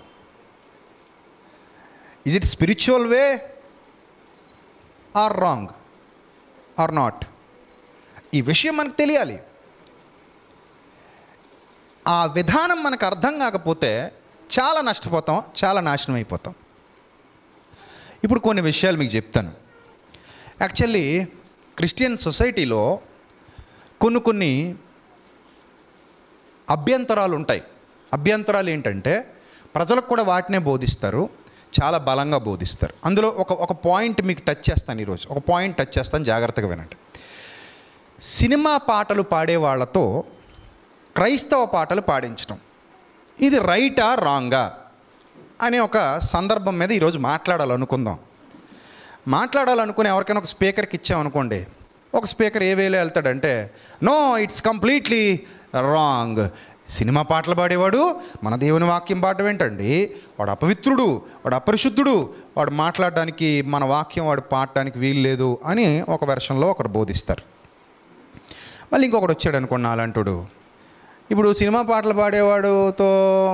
is it spiritual way or wrong or not ఈ విషయం మనకు తెలియాలి ఆ విధానం మనకు అర్థం కాకపోతే చాలా నష్టపోతాం చాలా నాశనం అయిపోతాం ఇప్పుడు కొన్ని విషయాలు మీకు చెప్తాను యాక్చువల్లీ క్రిస్టియన్ సొసైటీలో కొన్ని కొన్ని అభ్యంతరాలు ఉంటాయి అభ్యంతరాలు ఏంటంటే ప్రజలకు కూడా వాటినే బోధిస్తారు చాలా బలంగా బోధిస్తారు అందులో ఒక ఒక పాయింట్ మీకు టచ్ చేస్తాను ఈరోజు ఒక పాయింట్ టచ్ చేస్తాను జాగ్రత్తగా వినండి సినిమా పాటలు పాడే వాళ్ళతో క్రైస్తవ పాటలు పాడించడం ఇది రైటా రాంగా అనే ఒక సందర్భం మీద ఈరోజు మాట్లాడాలనుకుందాం మాట్లాడాలనుకుని ఎవరికైనా ఒక స్పీకర్కి ఇచ్చామనుకోండి ఒక స్పీకర్ ఏ వేలో వెళ్తాడంటే no it's completely wrong cinema పాటలు పాడేవాడు మన దేవుని వాక్యం పాడడం ఏంటండి వాడు అపవిత్రుడు వాడు అపరిశుద్ధుడు వాడు మాట్లాడడానికి మన వాక్యం వాడు వీలు వీల్లేదు అని ఒక వెర్షన్లో ఒకడు బోధిస్తారు మళ్ళీ ఇంకొకటి వచ్చాడు అనుకోండి అలాంటుడు ఇప్పుడు సినిమా పాటలు పాడేవాడుతో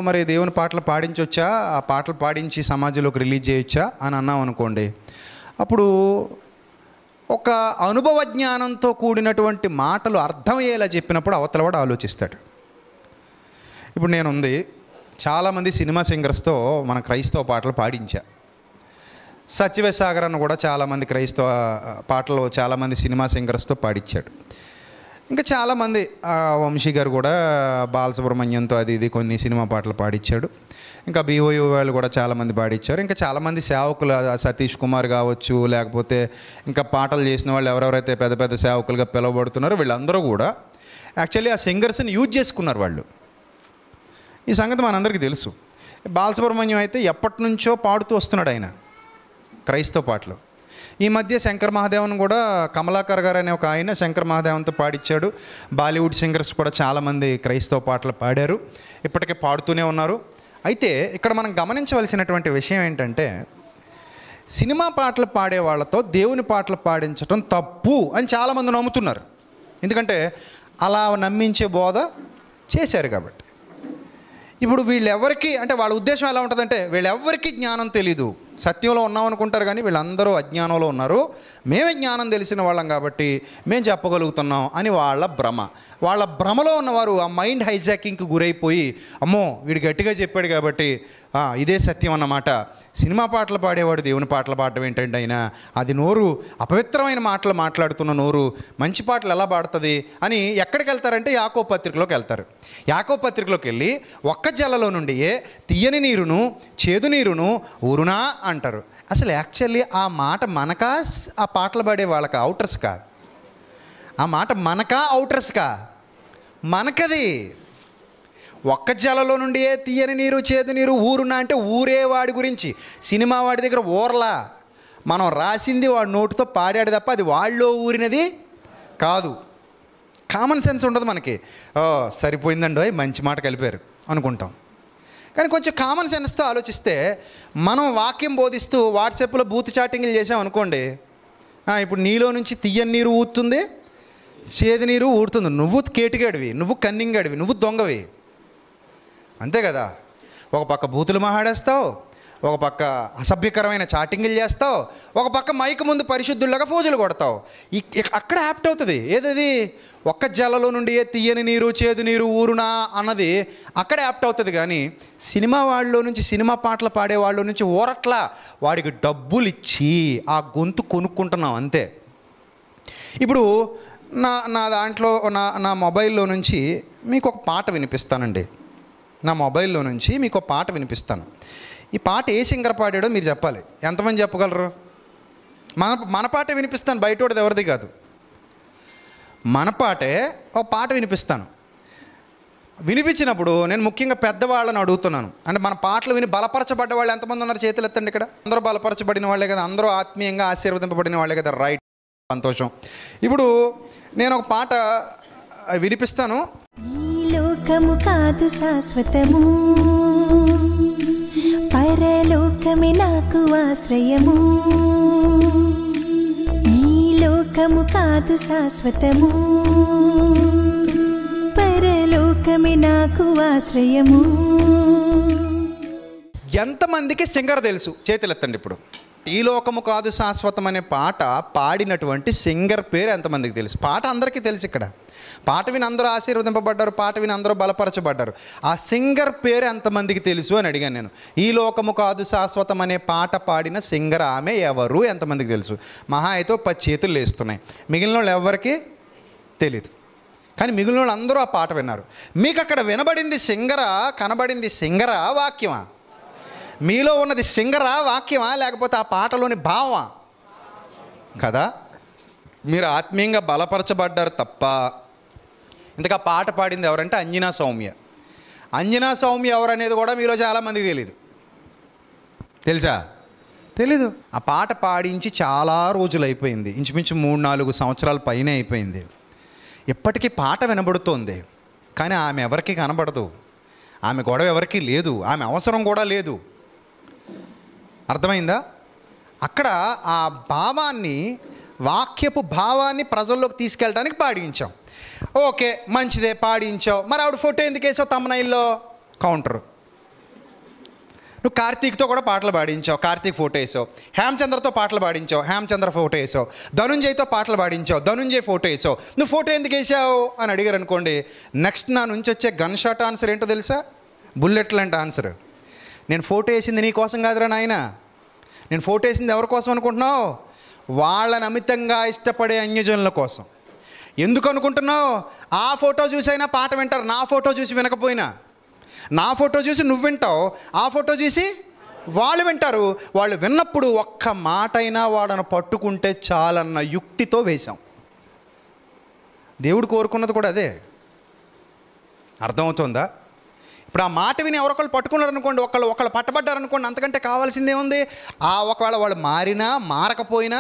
మరి దేవుని పాటలు పాడించవచ్చా ఆ పాటలు పాడించి సమాజంలోకి రిలీజ్ చేయొచ్చా అని అన్నాం అనుకోండి అప్పుడు ఒక అనుభవ జ్ఞానంతో కూడినటువంటి మాటలు అర్థమయ్యేలా చెప్పినప్పుడు అవతల వాడు ఆలోచిస్తాడు ఇప్పుడు నేను ఉంది చాలామంది సినిమా సింగర్స్తో మన క్రైస్తవ పాటలు పాడించా సత్యవేసాగర్ అని కూడా చాలామంది క్రైస్తవ పాటలు చాలామంది సినిమా సింగర్స్తో పాడించాడు ఇంకా చాలామంది వంశీ గారు కూడా బాలసుబ్రహ్మణ్యంతో అది ఇది కొన్ని సినిమా పాటలు పాడించాడు ఇంకా బీఓయూ వాళ్ళు కూడా చాలామంది పాడిచ్చారు ఇంకా చాలామంది సేవకులు సతీష్ కుమార్ కావచ్చు లేకపోతే ఇంకా పాటలు చేసిన వాళ్ళు ఎవరెవరైతే పెద్ద పెద్ద సేవకులుగా పిలువబడుతున్నారో వీళ్ళందరూ కూడా యాక్చువల్లీ ఆ సింగర్స్ని యూజ్ చేసుకున్నారు వాళ్ళు ఈ సంగతి మనందరికీ తెలుసు బాలసుబ్రహ్మణ్యం అయితే ఎప్పటి నుంచో పాడుతూ వస్తున్నాడు ఆయన క్రైస్తవ పాటలు ఈ మధ్య శంకర్ మహాదేవన్ కూడా కమలాకర్ గారు అనే ఒక ఆయన శంకర్ మహాదేవన్తో పాడిచ్చాడు బాలీవుడ్ సింగర్స్ కూడా చాలామంది క్రైస్తవ పాటలు పాడారు ఇప్పటికే పాడుతూనే ఉన్నారు అయితే ఇక్కడ మనం గమనించవలసినటువంటి విషయం ఏంటంటే సినిమా పాటలు పాడే వాళ్ళతో దేవుని పాటలు పాడించడం తప్పు అని చాలామంది నమ్ముతున్నారు ఎందుకంటే అలా నమ్మించే బోధ చేశారు కాబట్టి ఇప్పుడు వీళ్ళెవరికి అంటే వాళ్ళ ఉద్దేశం ఎలా ఉంటుందంటే వీళ్ళెవరికి జ్ఞానం తెలీదు సత్యంలో ఉన్నామనుకుంటారు కానీ వీళ్ళందరూ అజ్ఞానంలో ఉన్నారు మేమే జ్ఞానం తెలిసిన వాళ్ళం కాబట్టి మేము చెప్పగలుగుతున్నాం అని వాళ్ళ భ్రమ వాళ్ళ భ్రమలో ఉన్నవారు ఆ మైండ్ హైజాకింగ్కి గురైపోయి అమ్మో వీడు గట్టిగా చెప్పాడు కాబట్టి ఇదే సత్యం అన్నమాట సినిమా పాటలు పాడేవాడు దేవుని పాటలు పాడటం ఏంటంటే ఆయన అది నోరు అపవిత్రమైన మాటలు మాట్లాడుతున్న నోరు మంచి పాటలు ఎలా పాడుతుంది అని ఎక్కడికి వెళ్తారంటే యాకో పత్రికలోకి వెళ్తారు యాకో పత్రికలోకి వెళ్ళి ఒక్క జలలో నుండి తీయని నీరును చేదు నీరును ఊరునా అంటారు అసలు యాక్చువల్లీ ఆ మాట మనకా ఆ పాటలు పాడే వాళ్ళక అవుటర్స్కా ఆ మాట మనకా అవుటర్స్కా మనకది ఒక్క జలలో నుండి ఏ తీయని నీరు చేదు నీరు ఊరునా అంటే ఊరే వాడి గురించి సినిమా వాడి దగ్గర ఊర్లా మనం రాసింది వాడి నోటుతో పాడాడు తప్ప అది వాళ్ళలో ఊరినది కాదు కామన్ సెన్స్ ఉండదు మనకి సరిపోయిందండి మంచి మాట కలిపారు అనుకుంటాం కానీ కొంచెం కామన్ సెన్స్తో ఆలోచిస్తే మనం వాక్యం బోధిస్తూ వాట్సాప్లో బూత్ చాటింగ్లు చేసామనుకోండి ఇప్పుడు నీలో నుంచి తీయని నీరు ఊరుతుంది చేది నీరు ఊరుతుంది నువ్వు కేటుగాడివి నువ్వు కన్నింగాడివి నువ్వు దొంగవి అంతే కదా ఒక పక్క బూతులు మహాడేస్తావు ఒక పక్క అసభ్యకరమైన చాటింగ్లు చేస్తావు ఒక పక్క మైక్ ముందు పరిశుద్ధుల్లాగా ఫోజులు కొడతావు అక్కడ యాప్ట్ అవుతుంది ఏదది ఒక్క జలలో నుండి ఏ తీయని నీరు చేదు నీరు ఊరునా అన్నది అక్కడ యాప్ట్ అవుతుంది కానీ సినిమా వాళ్ళలో నుంచి సినిమా పాటలు పాడే వాళ్ళ నుంచి ఊరట్లా వాడికి డబ్బులు ఇచ్చి ఆ గొంతు కొనుక్కుంటున్నాం అంతే ఇప్పుడు నా నా దాంట్లో నా నా మొబైల్లో నుంచి మీకు ఒక పాట వినిపిస్తానండి నా మొబైల్లో నుంచి మీకు ఒక పాట వినిపిస్తాను ఈ పాట ఏ సింగర్ పాడాడో మీరు చెప్పాలి ఎంతమంది చెప్పగలరు మన మన పాట వినిపిస్తాను బయట ఎవరిది కాదు మన పాటే ఒక పాట వినిపిస్తాను వినిపించినప్పుడు నేను ముఖ్యంగా పెద్దవాళ్ళని అడుగుతున్నాను అంటే మన పాటలు విని బలపరచబడ్డ వాళ్ళు ఎంతమంది ఉన్నారు చేతులు ఎత్తండి ఇక్కడ అందరూ బలపరచబడిన వాళ్ళే కదా అందరూ ఆత్మీయంగా ఆశీర్వదింపబడిన వాళ్ళే కదా రైట్ సంతోషం ఇప్పుడు నేను ఒక పాట వినిపిస్తాను లోకము కాదు శాశ్వతము పరలోకమే నాకు ఆశ్రయము లోకము కాదు శాశ్వతము పరలోకమే నాకు ఆశ్రయము ఎంతమందికి సింగర్ తెలుసు చేతులెత్తండి ఇప్పుడు ఈ లోకము కాదు శాశ్వతం అనే పాట పాడినటువంటి సింగర్ పేరు ఎంతమందికి తెలుసు పాట అందరికీ తెలుసు ఇక్కడ పాట విని అందరూ ఆశీర్వదింపబడ్డారు పాట విని అందరూ బలపరచబడ్డారు ఆ సింగర్ పేరు ఎంతమందికి తెలుసు అని అడిగాను నేను ఈ లోకము కాదు శాశ్వతం అనే పాట పాడిన సింగర్ ఆమె ఎవరు ఎంతమందికి తెలుసు మహా అయితే పది చేతులు లేస్తున్నాయి మిగిలిన వాళ్ళు ఎవరికి తెలీదు కానీ మిగిలిన వాళ్ళు అందరూ ఆ పాట విన్నారు మీకు అక్కడ వినబడింది సింగరా కనబడింది సింగరా వాక్యమా మీలో ఉన్నది సింగరా వాక్యమా లేకపోతే ఆ పాటలోని భావమా కదా మీరు ఆత్మీయంగా బలపరచబడ్డారు తప్ప ఇంతక పాట పాడింది ఎవరంటే అంజనా సౌమ్య అంజనా సౌమ్య ఎవరనేది కూడా మీలో చాలామందికి తెలీదు తెలుసా తెలీదు ఆ పాట పాడించి చాలా రోజులు అయిపోయింది ఇంచుమించు మూడు నాలుగు సంవత్సరాల పైన అయిపోయింది ఇప్పటికీ పాట వినబడుతోంది కానీ ఆమె ఎవరికి కనబడదు ఆమె గొడవ ఎవరికీ లేదు ఆమె అవసరం కూడా లేదు అర్థమైందా అక్కడ ఆ భావాన్ని వాక్యపు భావాన్ని ప్రజల్లోకి తీసుకెళ్ళడానికి పాడించాం ఓకే మంచిదే పాడించావు మరి ఆవిడ ఫోటో ఎందుకు వేసావు తమ్మనైల్లో కౌంటరు నువ్వు కార్తీక్తో కూడా పాటలు పాడించావు కార్తీక్ ఫోటో వేసావు హేమచంద్రతో పాటలు పాడించావు హేమచంద్ర ఫోటో వేసావు ధనుంజయ్తో పాటలు పాడించావు ధనుంజయ్ ఫోటో వేసావు నువ్వు ఫోటో ఎందుకు వేసావు అని అడిగారు అనుకోండి నెక్స్ట్ నా నుంచి వచ్చే గన్ షాట్ ఆన్సర్ ఏంటో తెలుసా బుల్లెట్ లాంటి ఆన్సర్ నేను ఫోటో వేసింది నీ కోసం కాదురా నాయన నేను ఫోటో వేసింది ఎవరి కోసం అనుకుంటున్నావు వాళ్ళని అమితంగా ఇష్టపడే అన్యజనుల కోసం ఎందుకు అనుకుంటున్నావు ఆ ఫోటో చూసైనా పాట వింటారు నా ఫోటో చూసి వినకపోయినా నా ఫోటో చూసి నువ్వు వింటావు ఆ ఫోటో చూసి వాళ్ళు వింటారు వాళ్ళు విన్నప్పుడు ఒక్క మాట అయినా వాళ్ళను పట్టుకుంటే చాలన్న యుక్తితో వేశాం దేవుడు కోరుకున్నది కూడా అదే అర్థమవుతుందా ఇప్పుడు ఆ మాట విని ఎవరొకళ్ళు పట్టుకున్నారు అనుకోండి ఒకళ్ళు ఒకళ్ళు పట్టబడ్డారు అనుకోండి అంతకంటే కావాల్సిందే ఉంది ఆ ఒకవేళ వాళ్ళు మారినా మారకపోయినా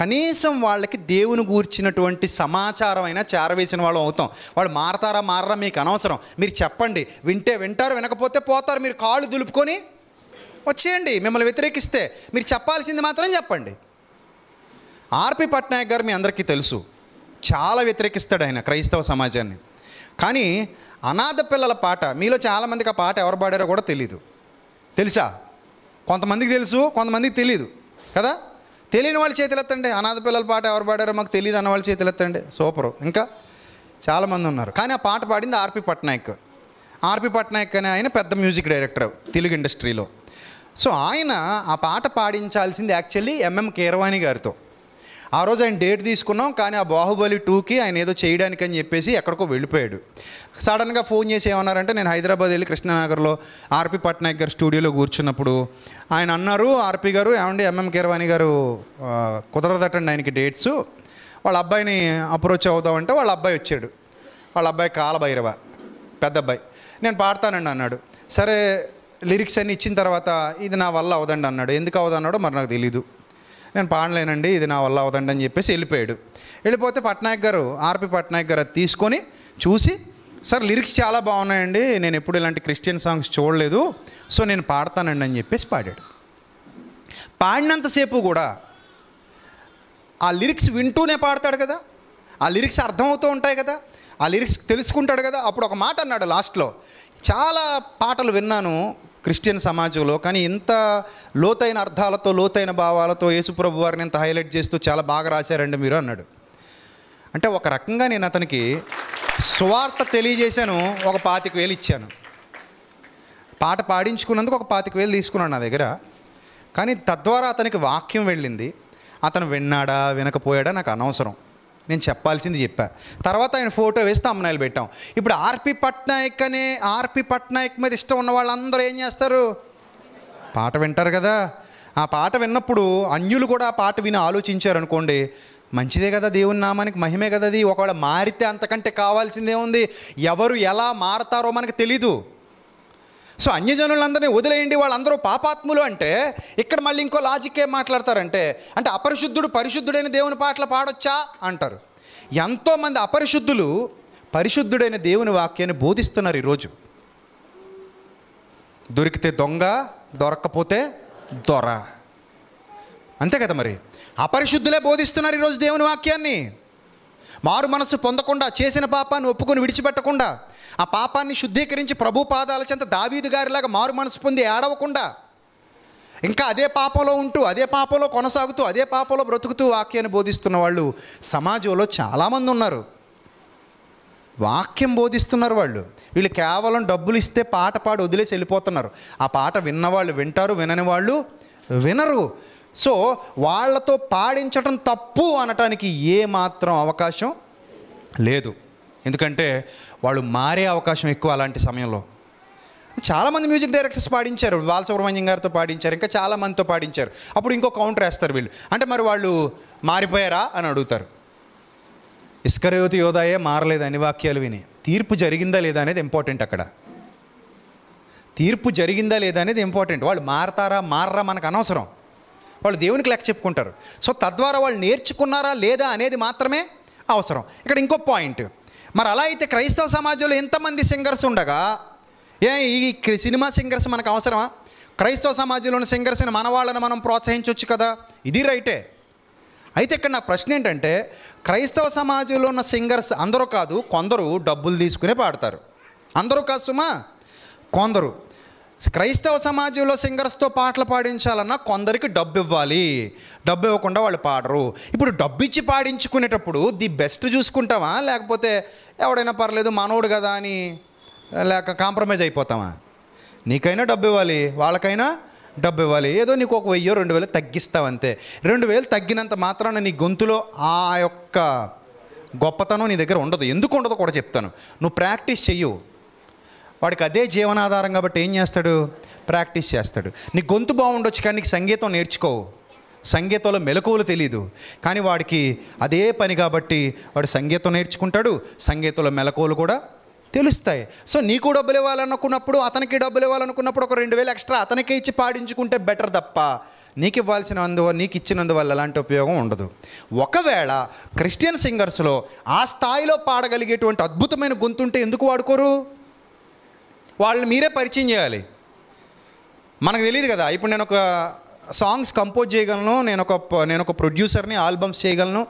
కనీసం వాళ్ళకి దేవుని గూర్చినటువంటి సమాచారం అయినా చేరవేసిన వాళ్ళం అవుతాం వాళ్ళు మారతారా మారరా మీకు అనవసరం మీరు చెప్పండి వింటే వింటారు వినకపోతే పోతారు మీరు కాళ్ళు దులుపుకొని వచ్చేయండి మిమ్మల్ని వ్యతిరేకిస్తే మీరు చెప్పాల్సింది మాత్రం చెప్పండి ఆర్పి పట్నాయక్ గారు మీ అందరికీ తెలుసు చాలా వ్యతిరేకిస్తాడు ఆయన క్రైస్తవ సమాజాన్ని కానీ అనాథ పిల్లల పాట మీలో చాలామందికి ఆ పాట ఎవరు పాడారో కూడా తెలీదు తెలుసా కొంతమందికి తెలుసు కొంతమందికి తెలీదు కదా తెలియని వాళ్ళు చేతులు ఎత్తండి అనాథ పిల్లల పాట ఎవరు పాడారో మాకు తెలియదు అన్న వాళ్ళు చేతులు ఎత్తండి సూపరు ఇంకా చాలామంది ఉన్నారు కానీ ఆ పాట పాడింది ఆర్పి పట్నాయక్ ఆర్పి పట్నాయక్ అనే ఆయన పెద్ద మ్యూజిక్ డైరెక్టర్ తెలుగు ఇండస్ట్రీలో సో ఆయన ఆ పాట పాడించాల్సింది యాక్చువల్లీ ఎంఎం కీరవాణి గారితో ఆ రోజు ఆయన డేట్ తీసుకున్నాం కానీ ఆ బాహుబలి టూకి ఆయన ఏదో చేయడానికి అని చెప్పేసి ఎక్కడికో వెళ్ళిపోయాడు సడన్గా ఫోన్ చేసి ఏమన్నారంటే నేను హైదరాబాద్ వెళ్ళి కృష్ణనగర్లో ఆర్పి పట్నాయక్ గారు స్టూడియోలో కూర్చున్నప్పుడు ఆయన అన్నారు ఆర్పి గారు ఏమండి ఎంఎం కిరవాణి గారు కుదరదటండి ఆయనకి డేట్స్ వాళ్ళ అబ్బాయిని అప్రోచ్ అవుదామంటే వాళ్ళ అబ్బాయి వచ్చాడు వాళ్ళ అబ్బాయి కాలభైరవ పెద్ద అబ్బాయి నేను పాడతానండి అన్నాడు సరే లిరిక్స్ అన్నీ ఇచ్చిన తర్వాత ఇది నా వల్ల అవదండి అన్నాడు ఎందుకు అవదన్నాడో మరి నాకు తెలీదు నేను పాడలేనండి ఇది నా వల్ల అవదండి అని చెప్పేసి వెళ్ళిపోయాడు వెళ్ళిపోతే పట్నాయక్ గారు ఆర్పి పట్నాయక్ గారు తీసుకొని చూసి సార్ లిరిక్స్ చాలా బాగున్నాయండి నేను ఎప్పుడు ఇలాంటి క్రిస్టియన్ సాంగ్స్ చూడలేదు సో నేను పాడతానండి అని చెప్పేసి పాడాడు పాడినంతసేపు కూడా ఆ లిరిక్స్ వింటూనే పాడతాడు కదా ఆ లిరిక్స్ అర్థమవుతూ ఉంటాయి కదా ఆ లిరిక్స్ తెలుసుకుంటాడు కదా అప్పుడు ఒక మాట అన్నాడు లాస్ట్లో చాలా పాటలు విన్నాను క్రిస్టియన్ సమాజంలో కానీ ఇంత లోతైన అర్థాలతో లోతైన భావాలతో యేసుప్రభు వారిని ఇంత హైలైట్ చేస్తూ చాలా బాగా రాశారండి మీరు అన్నాడు అంటే ఒక రకంగా నేను అతనికి స్వార్థ తెలియజేశాను ఒక పాతిక వేలు ఇచ్చాను పాట పాడించుకున్నందుకు ఒక పాతిక వేలు తీసుకున్నాను నా దగ్గర కానీ తద్వారా అతనికి వాక్యం వెళ్ళింది అతను విన్నాడా వినకపోయాడా నాకు అనవసరం నేను చెప్పాల్సింది చెప్పా తర్వాత ఆయన ఫోటో వేసి తమ్మనాయిలు పెట్టాం ఇప్పుడు ఆర్పి పట్నాయక్ అనే ఆర్పి పట్నాయక్ మీద ఇష్టం ఉన్న వాళ్ళందరూ ఏం చేస్తారు పాట వింటారు కదా ఆ పాట విన్నప్పుడు అన్యులు కూడా ఆ పాట విని ఆలోచించారు అనుకోండి మంచిదే కదా దేవుని నామానికి మహిమే కదా అది ఒకవేళ మారితే అంతకంటే కావాల్సిందే ఉంది ఎవరు ఎలా మారతారో మనకు తెలీదు సో అన్యజనులందరినీ వదిలేయండి వాళ్ళందరూ పాపాత్ములు అంటే ఇక్కడ మళ్ళీ ఇంకో లాజిక్ ఏం మాట్లాడతారంటే అంటే అపరిశుద్ధుడు పరిశుద్ధుడైన దేవుని పాటలు పాడొచ్చా అంటారు ఎంతోమంది అపరిశుద్ధులు పరిశుద్ధుడైన దేవుని వాక్యాన్ని బోధిస్తున్నారు ఈరోజు దొరికితే దొంగ దొరక్కపోతే దొర అంతే కదా మరి అపరిశుద్ధులే బోధిస్తున్నారు ఈరోజు దేవుని వాక్యాన్ని మారు మనసు పొందకుండా చేసిన పాపాన్ని ఒప్పుకొని విడిచిపెట్టకుండా ఆ పాపాన్ని శుద్ధీకరించి ప్రభు పాదాల చెంత దావీదు గారిలాగా మారు మనసు పొంది ఏడవకుండా ఇంకా అదే పాపంలో ఉంటూ అదే పాపంలో కొనసాగుతూ అదే పాపంలో బ్రతుకుతూ వాక్యాన్ని బోధిస్తున్న వాళ్ళు సమాజంలో చాలామంది ఉన్నారు వాక్యం బోధిస్తున్నారు వాళ్ళు వీళ్ళు కేవలం డబ్బులు ఇస్తే పాట పాడి వదిలేసి వెళ్ళిపోతున్నారు ఆ పాట విన్నవాళ్ళు వింటారు వినని వాళ్ళు వినరు సో వాళ్ళతో పాడించటం తప్పు అనటానికి ఏ మాత్రం అవకాశం లేదు ఎందుకంటే వాళ్ళు మారే అవకాశం ఎక్కువ అలాంటి సమయంలో చాలామంది మ్యూజిక్ డైరెక్టర్స్ పాడించారు బాలసుబ్రహ్మణ్యం గారితో పాడించారు ఇంకా చాలామందితో పాడించారు అప్పుడు ఇంకో కౌంటర్ వేస్తారు వీళ్ళు అంటే మరి వాళ్ళు మారిపోయారా అని అడుగుతారు ఇస్కరయోతి యోధాయే మారలేదు అని వాక్యాలు విని తీర్పు జరిగిందా లేదా అనేది ఇంపార్టెంట్ అక్కడ తీర్పు జరిగిందా లేదా అనేది ఇంపార్టెంట్ వాళ్ళు మారతారా మారరా మనకు అనవసరం వాళ్ళు దేవునికి లెక్క చెప్పుకుంటారు సో తద్వారా వాళ్ళు నేర్చుకున్నారా లేదా అనేది మాత్రమే అవసరం ఇక్కడ ఇంకో పాయింట్ మరి అలా అయితే క్రైస్తవ సమాజంలో ఎంతమంది సింగర్స్ ఉండగా ఏ ఈ సినిమా సింగర్స్ మనకు అవసరమా క్రైస్తవ సమాజంలోని సింగర్స్ని మన వాళ్ళని మనం ప్రోత్సహించవచ్చు కదా ఇది రైటే అయితే ఇక్కడ నా ప్రశ్న ఏంటంటే క్రైస్తవ సమాజంలో ఉన్న సింగర్స్ అందరూ కాదు కొందరు డబ్బులు తీసుకునే పాడతారు అందరూ కాదు సుమా కొందరు క్రైస్తవ సమాజంలో సింగర్స్తో పాటలు పాడించాలన్నా కొందరికి డబ్బు ఇవ్వాలి డబ్బు ఇవ్వకుండా వాళ్ళు పాడరు ఇప్పుడు డబ్బు ఇచ్చి పాడించుకునేటప్పుడు ది బెస్ట్ చూసుకుంటామా లేకపోతే ఎవడైనా పర్లేదు మనోడు కదా అని లేక కాంప్రమైజ్ అయిపోతామా నీకైనా డబ్బు ఇవ్వాలి వాళ్ళకైనా డబ్బు ఇవ్వాలి ఏదో నీకు ఒక వెయ్యో రెండు వేలు తగ్గిస్తావు అంతే రెండు వేలు తగ్గినంత మాత్రాన నీ గొంతులో ఆ యొక్క గొప్పతనం నీ దగ్గర ఉండదు ఎందుకు ఉండదో కూడా చెప్తాను నువ్వు ప్రాక్టీస్ చెయ్యు వాడికి అదే జీవనాధారం కాబట్టి ఏం చేస్తాడు ప్రాక్టీస్ చేస్తాడు నీ గొంతు బాగుండొచ్చు కానీ నీకు సంగీతం నేర్చుకోవు సంగీతంలో మెలకువలు తెలియదు కానీ వాడికి అదే పని కాబట్టి వాడు సంగీతం నేర్చుకుంటాడు సంగీతంలో మెలకువలు కూడా తెలుస్తాయి సో నీకు డబ్బులు ఇవ్వాలనుకున్నప్పుడు అతనికి డబ్బులు ఇవ్వాలనుకున్నప్పుడు ఒక రెండు వేలు ఎక్స్ట్రా అతనికే ఇచ్చి పాడించుకుంటే బెటర్ తప్ప నీకు ఇవ్వాల్సిన అందువల్ల నీకు ఇచ్చినందువల్ల అలాంటి ఉపయోగం ఉండదు ఒకవేళ క్రిస్టియన్ సింగర్స్లో ఆ స్థాయిలో పాడగలిగేటువంటి అద్భుతమైన గొంతుంటే ఎందుకు వాడుకోరు వాళ్ళని మీరే పరిచయం చేయాలి మనకు తెలియదు కదా ఇప్పుడు నేను ఒక సాంగ్స్ కంపోజ్ చేయగలను నేను ఒక నేను ఒక ప్రొడ్యూసర్ని ఆల్బమ్స్ చేయగలను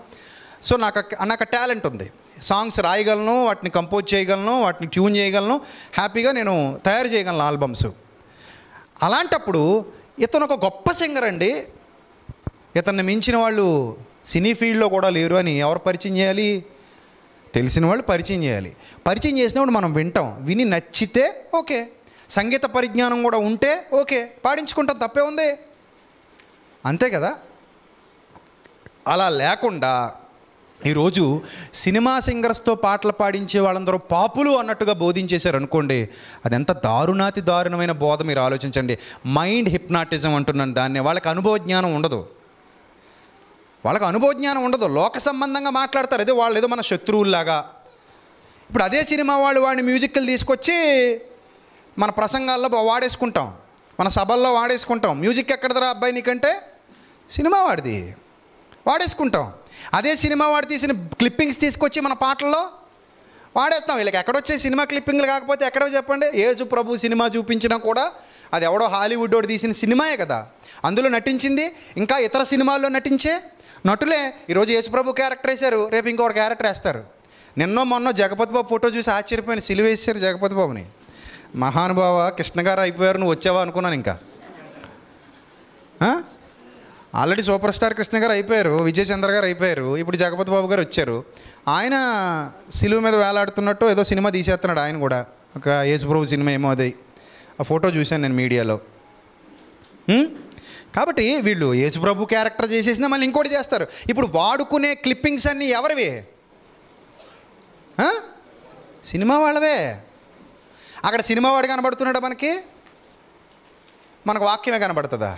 సో నాకు నాకు టాలెంట్ ఉంది సాంగ్స్ రాయగలను వాటిని కంపోజ్ చేయగలను వాటిని ట్యూన్ చేయగలను హ్యాపీగా నేను తయారు చేయగలను ఆల్బమ్స్ అలాంటప్పుడు ఇతను ఒక గొప్ప సింగర్ అండి ఇతన్ని మించిన వాళ్ళు సినీ ఫీల్డ్లో కూడా లేరు అని ఎవరు పరిచయం చేయాలి తెలిసిన వాళ్ళు పరిచయం చేయాలి పరిచయం చేసినప్పుడు మనం వింటాం విని నచ్చితే ఓకే సంగీత పరిజ్ఞానం కూడా ఉంటే ఓకే పాడించుకుంటాం తప్పే ఉంది అంతే కదా అలా లేకుండా ఈరోజు సినిమా సింగర్స్తో పాటలు పాడించే వాళ్ళందరూ పాపులు అన్నట్టుగా బోధించేశారు అనుకోండి అదెంత దారుణాతి దారుణమైన బోధ మీరు ఆలోచించండి మైండ్ హిప్నాటిజం అంటున్నాను దాన్ని వాళ్ళకి అనుభవ జ్ఞానం ఉండదు వాళ్ళకి అనుభవ జ్ఞానం ఉండదు లోక సంబంధంగా మాట్లాడతారు అదే వాళ్ళు ఏదో మన శత్రువుల్లాగా ఇప్పుడు అదే సినిమా వాళ్ళు వాడిని మ్యూజిక్లు తీసుకొచ్చి మన ప్రసంగాల్లో వాడేసుకుంటాం మన సభల్లో వాడేసుకుంటాం మ్యూజిక్ ఎక్కడదరా అబ్బాయి నీకంటే సినిమా వాడిది వాడేసుకుంటాం అదే సినిమా వాడు తీసిన క్లిప్పింగ్స్ తీసుకొచ్చి మన పాటల్లో వాడేస్తాం వీళ్ళకి ఎక్కడొచ్చే సినిమా క్లిప్పింగ్లు కాకపోతే ఎక్కడో చెప్పండి ఏజు ప్రభు సినిమా చూపించినా కూడా అది ఎవడో హాలీవుడ్ వాడు తీసిన సినిమాయే కదా అందులో నటించింది ఇంకా ఇతర సినిమాల్లో నటించే నటులే ఈరోజు ప్రభు క్యారెక్టర్ వేశారు రేపు ఇంకొక క్యారెక్టర్ వేస్తారు నిన్నో మొన్న జగపతి బాబు ఫోటో చూసి ఆశ్చర్యపోయిన సిలివేశారు జగపతి బాబుని మహానుభావ కృష్ణగారు అయిపోయారు నువ్వు వచ్చావా అనుకున్నాను ఇంకా ఆల్రెడీ సూపర్ స్టార్ కృష్ణ గారు అయిపోయారు విజయ్ చంద్ర గారు అయిపోయారు ఇప్పుడు జగపతి బాబు గారు వచ్చారు ఆయన సిలువు మీద వేలాడుతున్నట్టు ఏదో సినిమా తీసేస్తున్నాడు ఆయన కూడా ఒక యేసుప్రభు సినిమా ఏమో అది ఆ ఫోటో చూశాను నేను మీడియాలో కాబట్టి వీళ్ళు యేసుప్రభు క్యారెక్టర్ చేసేసినా మళ్ళీ ఇంకోటి చేస్తారు ఇప్పుడు వాడుకునే క్లిప్పింగ్స్ అన్నీ ఎవరివి సినిమా వాళ్ళవే అక్కడ సినిమా వాడు కనబడుతున్నాడా మనకి మనకు వాక్యమే కనబడుతుందా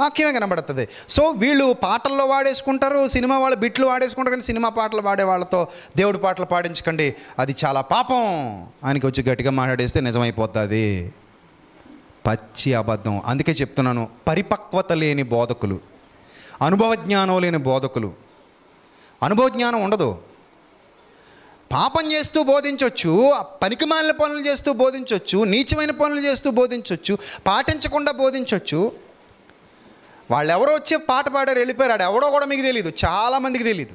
వాక్యమే కనబడుతుంది సో వీళ్ళు పాటల్లో వాడేసుకుంటారు సినిమా వాళ్ళు బిట్లు వాడేసుకుంటారు కానీ సినిమా పాటలు పాడే వాళ్ళతో దేవుడు పాటలు పాడించకండి అది చాలా పాపం ఆయనకి వచ్చి గట్టిగా మాట్లాడేస్తే నిజమైపోతుంది పచ్చి అబద్ధం అందుకే చెప్తున్నాను పరిపక్వత లేని బోధకులు అనుభవ జ్ఞానం లేని బోధకులు అనుభవ జ్ఞానం ఉండదు పాపం చేస్తూ బోధించవచ్చు పనికిమాలిన పనులు చేస్తూ బోధించవచ్చు నీచమైన పనులు చేస్తూ బోధించవచ్చు పాటించకుండా బోధించవచ్చు వాళ్ళు ఎవరో వచ్చి పాట పాడారు వెళ్ళిపోయారు ఆడు ఎవడో కూడా మీకు తెలియదు చాలామందికి తెలియదు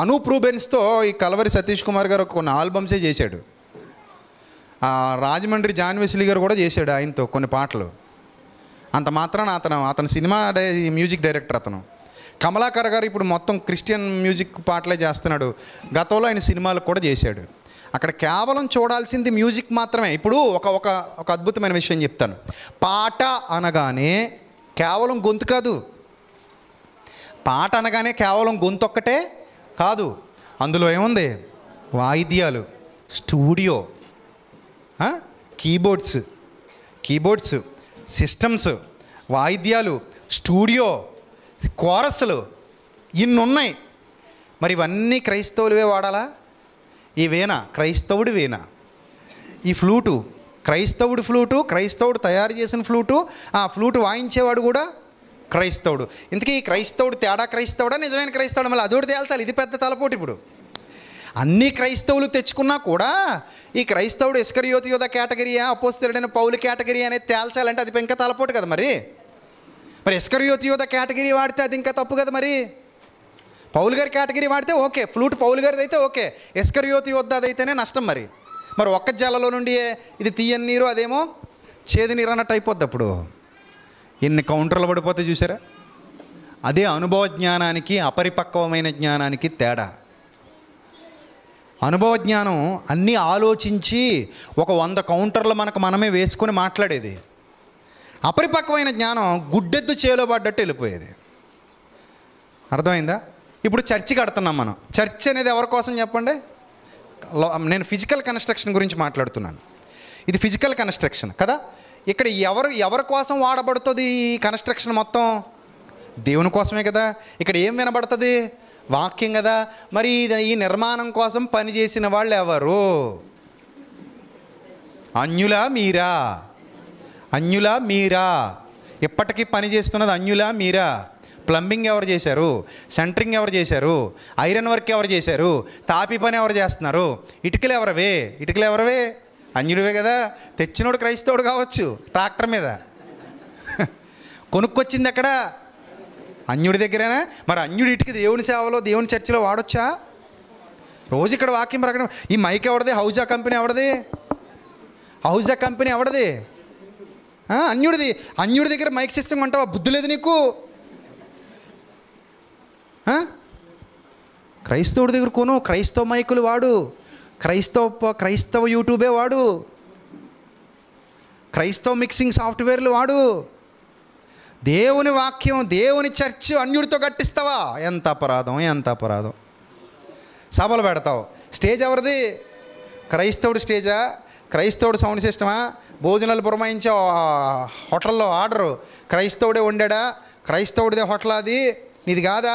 అనూప్ రూబెన్స్తో ఈ కలవరి సతీష్ కుమార్ గారు కొన్ని ఆల్బమ్సే చేశాడు రాజమండ్రి జాన్వెస్లీ గారు కూడా చేశాడు ఆయనతో కొన్ని పాటలు అంత మాత్రాన అతను అతను సినిమా మ్యూజిక్ డైరెక్టర్ అతను కమలాకర్ గారు ఇప్పుడు మొత్తం క్రిస్టియన్ మ్యూజిక్ పాటలే చేస్తున్నాడు గతంలో ఆయన సినిమాలు కూడా చేశాడు అక్కడ కేవలం చూడాల్సింది మ్యూజిక్ మాత్రమే ఇప్పుడు ఒక ఒక అద్భుతమైన విషయం చెప్తాను పాట అనగానే కేవలం గొంతు కాదు పాట అనగానే కేవలం గొంతు ఒక్కటే కాదు అందులో ఏముంది వాయిద్యాలు స్టూడియో కీబోర్డ్స్ కీబోర్డ్స్ సిస్టమ్స్ వాయిద్యాలు స్టూడియో కోరస్లు ఇన్నున్నాయి మరి ఇవన్నీ క్రైస్తవులువే వాడాలా ఈ వేణ క్రైస్తవుడు వేణ ఈ ఫ్లూటు క్రైస్తవుడు ఫ్లూటు క్రైస్తవుడు తయారు చేసిన ఫ్లూటు ఆ ఫ్లూటు వాయించేవాడు కూడా క్రైస్తవుడు ఇంతకీ క్రైస్తవుడు తేడా క్రైస్తవుడా నిజమైన క్రైస్తవుడు మళ్ళీ అదోటి తేల్చాలి ఇది పెద్ద తలపోటు ఇప్పుడు అన్ని క్రైస్తవులు తెచ్చుకున్నా కూడా ఈ క్రైస్తవుడు ఇస్కరియోత యోధ కేటగిరీయా అపోస్తుడైన పౌలు కేటగిరీ అనేది తేల్చాలంటే అది ఇంకా తలపోటు కదా మరి మరి ఇస్కరియోత యోధ కేటగిరీ వాడితే అది ఇంకా తప్పు కదా మరి పౌలు గారి కేటగిరీ వాడితే ఓకే ఫ్లూట్ పౌలు గారిది అయితే ఓకే ఇస్కరియోతి యోధ అయితేనే నష్టం మరి మరి ఒక్క జలలో నుండి ఇది తీయని నీరు అదేమో చేది నీరు అన్నట్టు అయిపోద్ది అప్పుడు ఎన్ని కౌంటర్లు పడిపోతే చూసారా అదే అనుభవ జ్ఞానానికి అపరిపక్వమైన జ్ఞానానికి తేడా అనుభవ జ్ఞానం అన్నీ ఆలోచించి ఒక వంద కౌంటర్లు మనకు మనమే వేసుకొని మాట్లాడేది అపరిపక్వమైన జ్ఞానం గుడ్డెద్దు చేలో పడ్డట్టు వెళ్ళిపోయేది అర్థమైందా ఇప్పుడు చర్చి కడుతున్నాం మనం చర్చ్ అనేది ఎవరి కోసం చెప్పండి నేను ఫిజికల్ కన్స్ట్రక్షన్ గురించి మాట్లాడుతున్నాను ఇది ఫిజికల్ కన్స్ట్రక్షన్ కదా ఇక్కడ ఎవరు ఎవరి కోసం వాడబడుతుంది ఈ కన్స్ట్రక్షన్ మొత్తం దేవుని కోసమే కదా ఇక్కడ ఏం వినబడుతుంది వాక్యం కదా మరి ఈ నిర్మాణం కోసం పనిచేసిన వాళ్ళు ఎవరు అన్యులా మీరా అన్యులా మీరా ఇప్పటికీ పనిచేస్తున్నది అన్యులా మీరా ప్లంబింగ్ ఎవరు చేశారు సెంటరింగ్ ఎవరు చేశారు ఐరన్ వర్క్ ఎవరు చేశారు తాపి పని ఎవరు చేస్తున్నారు ఇటుకలు ఎవరవే ఇటుకలు ఎవరవే అన్యుడివే కదా తెచ్చినోడు క్రైస్తవుడు కావచ్చు ట్రాక్టర్ మీద (laughs) కొనుక్కొచ్చింది ఎక్కడ అన్యుడి దగ్గరేనా మరి అన్యుడి ఇటుకి దేవుని సేవలో దేవుని చర్చిలో వాడొచ్చా రోజు ఇక్కడ వాక్యం ప్రకటన ఈ మైక్ ఎవడది హౌజా కంపెనీ ఎవడది హౌజా కంపెనీ ఎవడది అన్యుడిది అన్యుడి దగ్గర మైక్ సిస్టమ్ అంటావా బుద్ధి లేదు నీకు క్రైస్తవుడి దగ్గర కొను క్రైస్తవ మైకులు వాడు క్రైస్తవ క్రైస్తవ యూట్యూబే వాడు క్రైస్తవ మిక్సింగ్ సాఫ్ట్వేర్లు వాడు దేవుని వాక్యం దేవుని చర్చ్ అన్యుడితో కట్టిస్తావా ఎంత అపరాధం ఎంత అపరాధం సభలు పెడతావు స్టేజ్ ఎవరిది క్రైస్తవుడు స్టేజా క్రైస్తవుడు సౌండ్ సిస్టమా భోజనాలు పురమాయించే హోటల్లో ఆర్డరు క్రైస్తవుడే వండాడా క్రైస్తవుడిదే హోటల్ అది నీది కాదా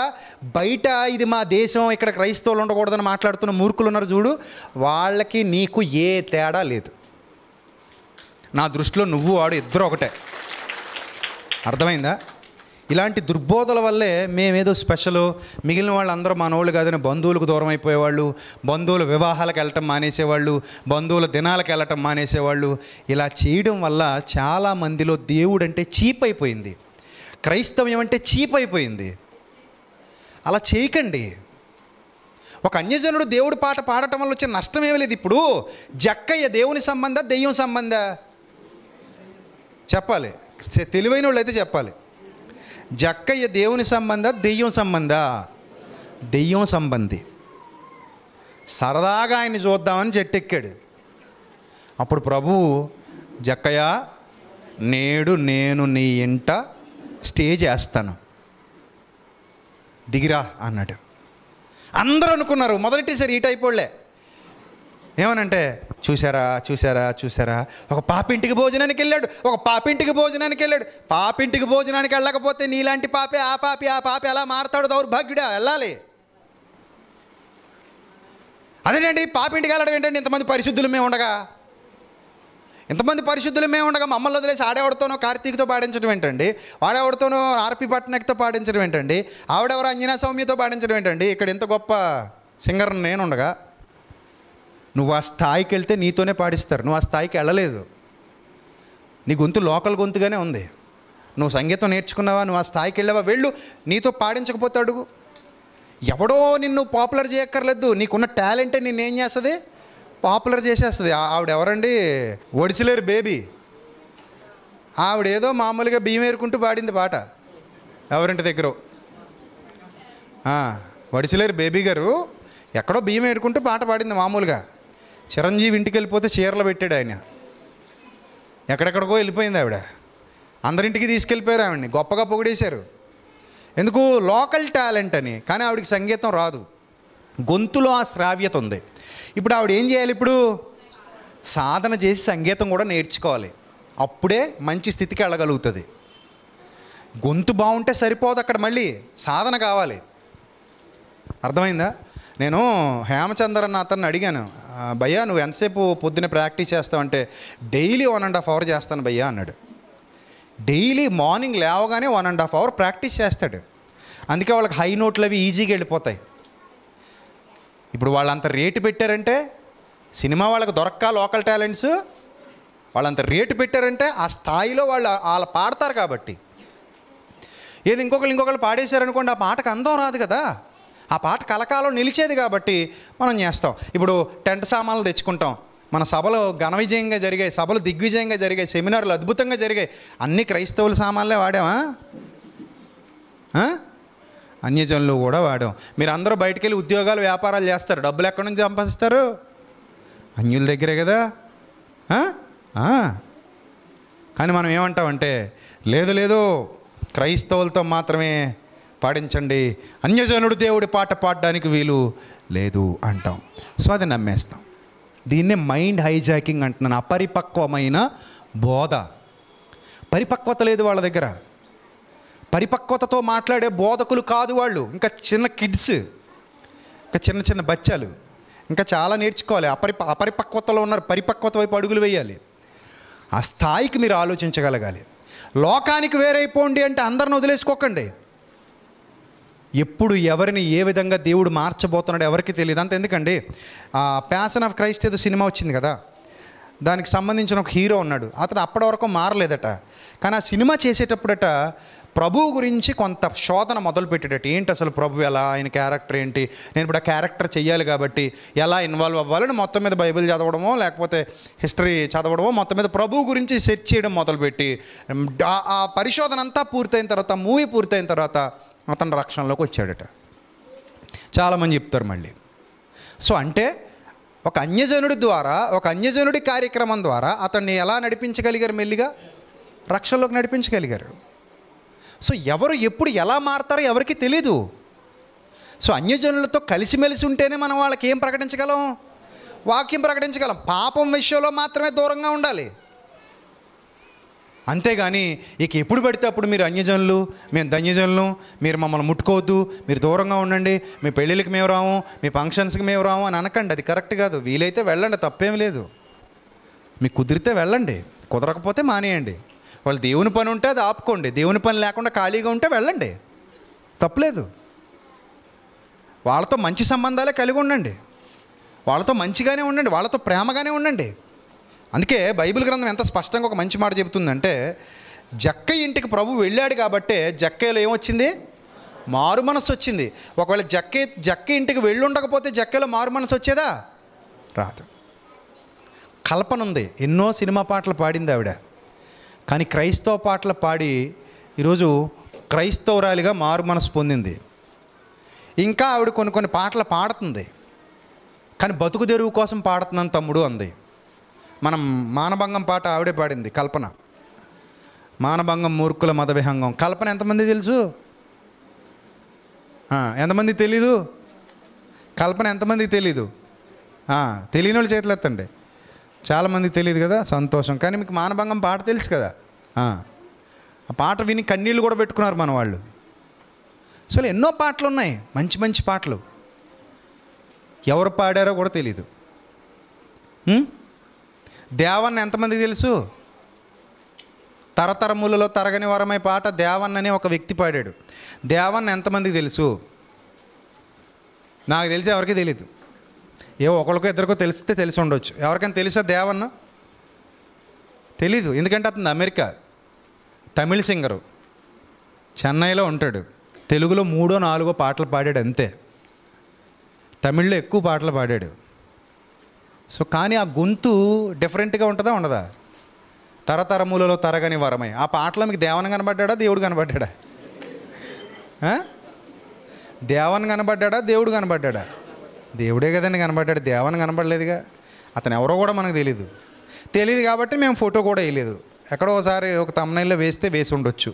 బయట ఇది మా దేశం ఇక్కడ క్రైస్తవులు ఉండకూడదని మాట్లాడుతున్న మూర్ఖులు ఉన్నారు చూడు వాళ్ళకి నీకు ఏ తేడా లేదు నా దృష్టిలో నువ్వు వాడు ఇద్దరు ఒకటే అర్థమైందా ఇలాంటి దుర్బోధల వల్లే మేమేదో స్పెషల్ మిగిలిన వాళ్ళందరూ మనోళ్ళు కాదని బంధువులకు దూరం అయిపోయేవాళ్ళు బంధువుల వివాహాలకు వెళ్ళటం మానేసేవాళ్ళు బంధువుల దినాలకు వెళ్ళటం మానేసేవాళ్ళు ఇలా చేయడం వల్ల చాలా మందిలో దేవుడంటే చీప్ అయిపోయింది క్రైస్తవ్యం అంటే చీప్ అయిపోయింది అలా చేయకండి ఒక అన్యజనుడు దేవుడు పాట పాడటం వల్ల వచ్చే నష్టం ఏమీ లేదు ఇప్పుడు జక్కయ్య దేవుని సంబంధ దెయ్యం సంబంధ చెప్పాలి తెలివైన వాళ్ళు అయితే చెప్పాలి జక్కయ్య దేవుని సంబంధ దెయ్యం సంబంధ దెయ్యం సంబంధి సరదాగా ఆయన్ని చూద్దామని చెట్టెక్కాడు అప్పుడు ప్రభు జక్కయ్య నేడు నేను నీ ఇంట స్టే చేస్తాను దిగిరా అన్నాడు అందరూ అనుకున్నారు మొదలెట్టేసారి ఈ టైప్ వాళ్ళే ఏమనంటే చూసారా చూసారా చూసారా ఒక పాపింటికి భోజనానికి వెళ్ళాడు ఒక పాపింటికి భోజనానికి వెళ్ళాడు పాపింటికి భోజనానికి వెళ్ళకపోతే నీలాంటి పాపే ఆ పాపి ఆ పాపి ఎలా మారతాడు దౌర్భాగ్యుడా వెళ్ళాలి అదేనండి పాపింటికి వెళ్ళడం ఏంటంటే ఇంతమంది పరిశుద్ధులు మేము ఉండగా ఇంతమంది పరిశుద్ధులు మేము ఉండగా మమ్మల్ని వదిలేసి ఆడేవాడితోనో కార్తీక్తో పాడించడం ఏంటండి వాడేవాడితోనో ఆర్పి పట్నాయక్తో పాడించడం ఏంటండి ఆవిడెవరు అంజనా సౌమ్యతో పాడించడం ఏంటండి ఇక్కడ ఇంత గొప్ప సింగర్ నేనుండగా నువ్వు ఆ స్థాయికి వెళ్తే నీతోనే పాడిస్తారు నువ్వు ఆ స్థాయికి వెళ్ళలేదు నీ గొంతు లోకల్ గొంతుగానే ఉంది నువ్వు సంగీతం నేర్చుకున్నావా నువ్వు ఆ స్థాయికి వెళ్ళావా వెళ్ళు నీతో పాడించకపోతే అడుగు ఎవడో నిన్ను పాపులర్ చేయక్కర్లేదు నీకున్న టాలెంటే నిన్నేం చేస్తుంది పాపులర్ చేసేస్తుంది ఆవిడ ఎవరండి ఒడిసిలేరు బేబీ ఆవిడ ఏదో మామూలుగా బియ్యం ఏరుకుంటూ పాడింది పాట ఎవరింటి దగ్గర వడిసిలేరు బేబీ గారు ఎక్కడో బియ్యం ఏడుకుంటూ పాట పాడింది మామూలుగా చిరంజీవి ఇంటికి వెళ్ళిపోతే చీరలు పెట్టాడు ఆయన ఎక్కడెక్కడికో వెళ్ళిపోయింది ఆవిడ అందరింటికి తీసుకెళ్ళిపోయారు ఆవిడని గొప్పగా పొగిడేశారు ఎందుకు లోకల్ టాలెంట్ అని కానీ ఆవిడకి సంగీతం రాదు గొంతులో ఆ శ్రావ్యత ఉంది ఇప్పుడు ఆవిడ ఏం చేయాలి ఇప్పుడు సాధన చేసి సంగీతం కూడా నేర్చుకోవాలి అప్పుడే మంచి స్థితికి వెళ్ళగలుగుతుంది గొంతు బాగుంటే సరిపోదు అక్కడ మళ్ళీ సాధన కావాలి అర్థమైందా నేను హేమచంద్ర అన్న అతన్ని అడిగాను భయ్యా నువ్వు ఎంతసేపు పొద్దున్న ప్రాక్టీస్ చేస్తావంటే daily one and half hour చేస్తాను భయ్యా అన్నాడు డైలీ మార్నింగ్ లేవగానే one and half hour practice చేస్తాడు అందుకే వాళ్ళకి హై నోట్లు అవి ఈజీగా వెళ్ళిపోతాయి ఇప్పుడు వాళ్ళంత రేటు పెట్టారంటే సినిమా వాళ్ళకి దొరక్క లోకల్ టాలెంట్స్ వాళ్ళంత రేటు పెట్టారంటే ఆ స్థాయిలో వాళ్ళు వాళ్ళు పాడతారు కాబట్టి ఏది ఇంకొకరు ఇంకొకరు పాడేశారనుకోండి ఆ పాటకు అందం రాదు కదా ఆ పాట కలకాలం నిలిచేది కాబట్టి మనం చేస్తాం ఇప్పుడు టెంట్ సామాన్లు తెచ్చుకుంటాం మన సభలు ఘన విజయంగా జరిగాయి సభలు దిగ్విజయంగా జరిగాయి సెమినార్లు అద్భుతంగా జరిగాయి అన్ని క్రైస్తవుల సామాన్లే వాడామా అన్యజనులు కూడా వాడాం మీరు అందరూ బయటికి వెళ్ళి ఉద్యోగాలు వ్యాపారాలు చేస్తారు డబ్బులు ఎక్కడి నుంచి సంపాదిస్తారు అన్యుల దగ్గరే కదా కానీ మనం ఏమంటామంటే లేదు లేదు క్రైస్తవులతో మాత్రమే పాడించండి అన్యజనుడు దేవుడి పాట పాడడానికి వీలు లేదు అంటాం సో అది నమ్మేస్తాం దీన్నే మైండ్ హైజాకింగ్ అంటున్నాను అపరిపక్వమైన బోధ పరిపక్వత లేదు వాళ్ళ దగ్గర పరిపక్వతతో మాట్లాడే బోధకులు కాదు వాళ్ళు ఇంకా చిన్న కిడ్స్ ఇంకా చిన్న చిన్న బచ్చాలు ఇంకా చాలా నేర్చుకోవాలి అపరి అపరిపక్వతలో ఉన్నారు పరిపక్వత వైపు అడుగులు వేయాలి ఆ స్థాయికి మీరు ఆలోచించగలగాలి లోకానికి వేరైపోండి అంటే అందరిని వదిలేసుకోకండి ఎప్పుడు ఎవరిని ఏ విధంగా దేవుడు మార్చబోతున్నాడు ఎవరికి తెలియదు అంత ఎందుకండి ఆ ప్యాషన్ ఆఫ్ క్రైస్ట్ ఏదో సినిమా వచ్చింది కదా దానికి సంబంధించిన ఒక హీరో ఉన్నాడు అతను అప్పటి వరకు మారలేదట కానీ ఆ సినిమా చేసేటప్పుడట ప్రభువు గురించి కొంత శోధన మొదలు పెట్టేటట్టు ఏంటి అసలు ప్రభు ఎలా ఆయన క్యారెక్టర్ ఏంటి నేను ఇప్పుడు ఆ క్యారెక్టర్ చేయాలి కాబట్టి ఎలా ఇన్వాల్వ్ అవ్వాలని మొత్తం మీద బైబిల్ చదవడమో లేకపోతే హిస్టరీ చదవడమో మొత్తం మీద ప్రభు గురించి సెర్చ్ చేయడం మొదలుపెట్టి ఆ పరిశోధన అంతా పూర్తయిన తర్వాత మూవీ పూర్తయిన తర్వాత అతను రక్షణలోకి వచ్చాడట చాలామంది చెప్తారు మళ్ళీ సో అంటే ఒక అన్యజనుడి ద్వారా ఒక అన్యజనుడి కార్యక్రమం ద్వారా అతన్ని ఎలా నడిపించగలిగారు మెల్లిగా రక్షణలోకి నడిపించగలిగారు సో ఎవరు ఎప్పుడు ఎలా మారతారో ఎవరికి తెలీదు సో అన్యజనులతో కలిసిమెలిసి ఉంటేనే మనం వాళ్ళకి ఏం ప్రకటించగలం వాక్యం ప్రకటించగలం పాపం విషయంలో మాత్రమే దూరంగా ఉండాలి అంతేగాని ఇక ఎప్పుడు పడితే అప్పుడు మీరు అన్యజనులు మేము ధన్యజనులు మీరు మమ్మల్ని ముట్టుకోవద్దు మీరు దూరంగా ఉండండి మీ పెళ్ళిళ్ళకి మేము రాము మీ ఫంక్షన్స్కి మేము రాము అని అనకండి అది కరెక్ట్ కాదు వీలైతే వెళ్ళండి తప్పేం లేదు మీకు కుదిరితే వెళ్ళండి కుదరకపోతే మానేయండి వాళ్ళు దేవుని పని ఉంటే అది ఆపుకోండి దేవుని పని లేకుండా ఖాళీగా ఉంటే వెళ్ళండి తప్పలేదు వాళ్ళతో మంచి సంబంధాలే కలిగి ఉండండి వాళ్ళతో మంచిగానే ఉండండి వాళ్ళతో ప్రేమగానే ఉండండి అందుకే బైబిల్ గ్రంథం ఎంత స్పష్టంగా ఒక మంచి మాట చెబుతుందంటే జక్క ఇంటికి ప్రభు వెళ్ళాడు కాబట్టే జక్కలో ఏమొచ్చింది మారు మనసు వచ్చింది ఒకవేళ జక్క జక్క ఇంటికి వెళ్ళుండకపోతే జక్కలో మారు మనసు వచ్చేదా రాదు కల్పన ఉంది ఎన్నో సినిమా పాటలు పాడింది ఆవిడ కానీ క్రైస్తవ పాటలు పాడి ఈరోజు క్రైస్తవురాలిగా మారు మనసు పొందింది ఇంకా ఆవిడ కొన్ని కొన్ని పాటలు పాడుతుంది కానీ బతుకు తెరువు కోసం పాడుతుందని తమ్ముడు అంది మనం మానభంగం పాట ఆవిడే పాడింది కల్పన మానభంగం మూర్ఖుల మత విహంగం కల్పన ఎంతమంది తెలుసు ఎంతమంది తెలీదు కల్పన ఎంతమంది తెలీదు తెలియని వాళ్ళు చేతులు ఎత్తండి చాలామంది తెలియదు కదా సంతోషం కానీ మీకు మానభంగం పాట తెలుసు కదా ఆ పాట విని కన్నీళ్ళు కూడా పెట్టుకున్నారు మన వాళ్ళు అసలు ఎన్నో పాటలు ఉన్నాయి మంచి మంచి పాటలు ఎవరు పాడారో కూడా తెలియదు దేవన్న ఎంతమందికి తెలుసు తరతరములలో తరగని వరమై పాట దేవన్న అనే ఒక వ్యక్తి పాడాడు దేవన్న ఎంతమందికి తెలుసు నాకు తెలిసి ఎవరికి తెలియదు ఏవో ఒకరికో ఇద్దరికో తెలిస్తే తెలిసి ఉండొచ్చు ఎవరికైనా తెలుసా దేవన్న తెలీదు ఎందుకంటే అతను అమెరికా తమిళ సింగరు చెన్నైలో ఉంటాడు తెలుగులో మూడో నాలుగో పాటలు పాడాడు అంతే తమిళ్లో ఎక్కువ పాటలు పాడాడు సో కానీ ఆ గొంతు డిఫరెంట్గా ఉంటుందా ఉండదా తరతరములలో తరగని వరమై ఆ పాటలో మీకు దేవన కనబడ్డా దేవుడు కనబడ్డా దేవన్ కనబడ్డా దేవుడు కనబడ్డా దేవుడే కదండి కనబడ్డాడు దేవని కనబడలేదుగా అతను ఎవరో కూడా మనకు తెలియదు తెలియదు కాబట్టి మేము ఫోటో కూడా వేయలేదు ఎక్కడో ఒకసారి ఒక తమ్నైల్లో వేస్తే వేసి ఉండొచ్చు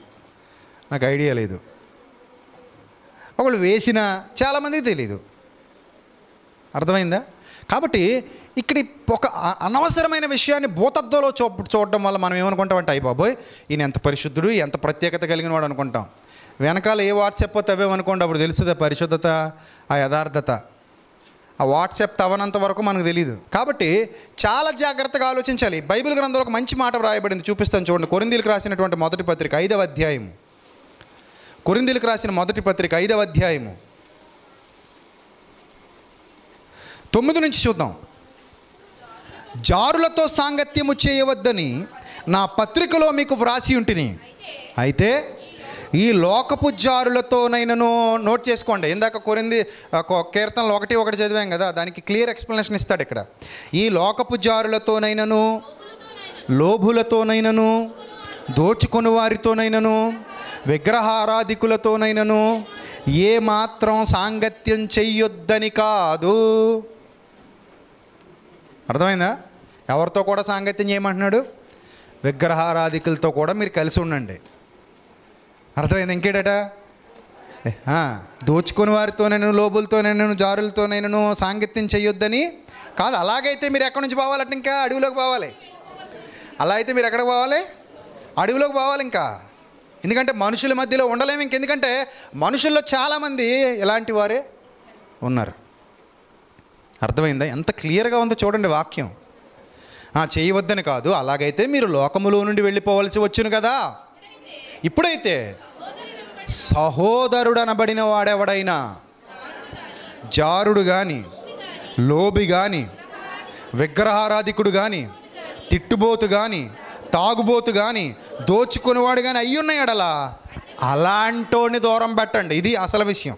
నాకు ఐడియా లేదు ఒకళ్ళు వేసినా చాలామందికి తెలియదు అర్థమైందా కాబట్టి ఇక్కడ ఒక అనవసరమైన విషయాన్ని భూతత్వంలో చూ చూడడం వల్ల మనం ఏమనుకుంటామంటే అంటే బాబోయ్ ఈయన ఎంత పరిశుద్ధుడు ఎంత ప్రత్యేకత కలిగిన వాడు అనుకుంటాం వెనకాల ఏ వాట్సాప్ తవ్వేమనుకోండి అప్పుడు తెలుస్తుంది పరిశుద్ధత ఆ యథార్థత ఆ వాట్సాప్ తవనంత వరకు మనకు తెలియదు కాబట్టి చాలా జాగ్రత్తగా ఆలోచించాలి బైబిల్ గ్రంథంలో ఒక మంచి మాట వ్రాయబడింది చూపిస్తాను చూడండి కొరిందీలకు రాసినటువంటి మొదటి పత్రిక ఐదవ అధ్యాయము కొరిందీలకు రాసిన మొదటి పత్రిక ఐదవ అధ్యాయము తొమ్మిది నుంచి చూద్దాం జారులతో సాంగత్యము చేయవద్దని నా పత్రికలో మీకు వ్రాసి ఉంటిని అయితే ఈ లోకపు జారులతోనైనాను నోట్ చేసుకోండి ఇందాక కొరింది కీర్తనలు ఒకటి ఒకటి చదివాం కదా దానికి క్లియర్ ఎక్స్ప్లెనేషన్ ఇస్తాడు ఇక్కడ ఈ లోకపు జారులతోనైనాను లోభులతోనైనను దోచుకుని వారితోనైనను విగ్రహారాధికులతోనైనను ఏ మాత్రం సాంగత్యం చెయ్యొద్దని కాదు అర్థమైందా ఎవరితో కూడా సాంగత్యం చేయమంటున్నాడు విగ్రహారాధికులతో కూడా మీరు కలిసి ఉండండి అర్థమైంది ఇంకేటట దోచుకుని నేను జారులతో నేను సాంగత్యం చేయొద్దని కాదు అలాగైతే మీరు ఎక్కడి నుంచి పోవాలంటే ఇంకా అడవిలోకి పోవాలి అలా అయితే మీరు ఎక్కడికి పోవాలి అడవిలోకి పోవాలి ఇంకా ఎందుకంటే మనుషుల మధ్యలో ఉండలేము ఎందుకంటే మనుషుల్లో చాలామంది ఎలాంటి వారే ఉన్నారు అర్థమైందా ఎంత క్లియర్గా ఉందో చూడండి వాక్యం చేయవద్దని కాదు అలాగైతే మీరు లోకములో నుండి వెళ్ళిపోవలసి వచ్చును కదా ఇప్పుడైతే సహోదరుడు అనబడిన వాడెవడైనా జారుడు కానీ లోబి కానీ విగ్రహారాధికుడు కానీ తిట్టుబోతు కానీ తాగుబోతు కానీ దోచుకునేవాడు కానీ అయ్యున్నాయి అడలా అలాంటోని దూరం పెట్టండి ఇది అసలు విషయం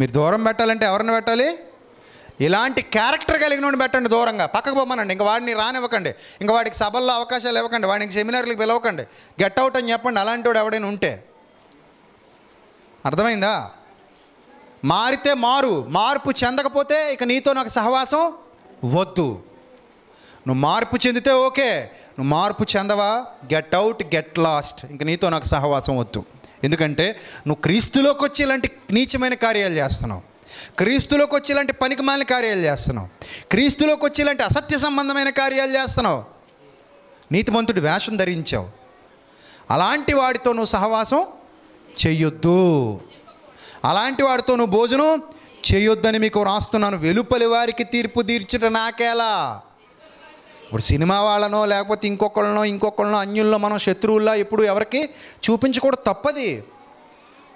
మీరు దూరం పెట్టాలంటే ఎవరిని పెట్టాలి ఇలాంటి క్యారెక్టర్ వాడిని పెట్టండి దూరంగా పక్కకు పోమనండి ఇంక వాడిని రానివ్వకండి ఇంక వాడికి సభల్లో అవకాశాలు ఇవ్వకండి వాడికి సెమినార్లకు పిలవకండి గెట్ అవుట్ అని చెప్పండి అలాంటి వాడు ఎవడైనా ఉంటే అర్థమైందా మారితే మారు మార్పు చెందకపోతే ఇక నీతో నాకు సహవాసం వద్దు నువ్వు మార్పు చెందితే ఓకే నువ్వు మార్పు చెందవా గెట్ అవుట్ గెట్ లాస్ట్ ఇంక నీతో నాకు సహవాసం వద్దు ఎందుకంటే నువ్వు క్రీస్తులోకి వచ్చి ఇలాంటి నీచమైన కార్యాలు చేస్తున్నావు క్రీస్తులోకి వచ్చేలాంటి మాలిన కార్యాలు చేస్తున్నావు క్రీస్తులోకి వచ్చేలాంటి అసత్య సంబంధమైన కార్యాలు చేస్తున్నావు నీతిమంతుడి వేషం ధరించావు అలాంటి వాడితో నువ్వు సహవాసం చెయ్యొద్దు అలాంటి వాడితో నువ్వు భోజనం చేయొద్దని మీకు రాస్తున్నాను వెలుపలి వారికి తీర్పు తీర్చుట నాకేలా ఇప్పుడు సినిమా వాళ్ళనో లేకపోతే ఇంకొకళ్ళనో ఇంకొకళ్ళనో అన్యుల్లో మనం శత్రువుల్లో ఎప్పుడు ఎవరికి చూపించకూడదు తప్పది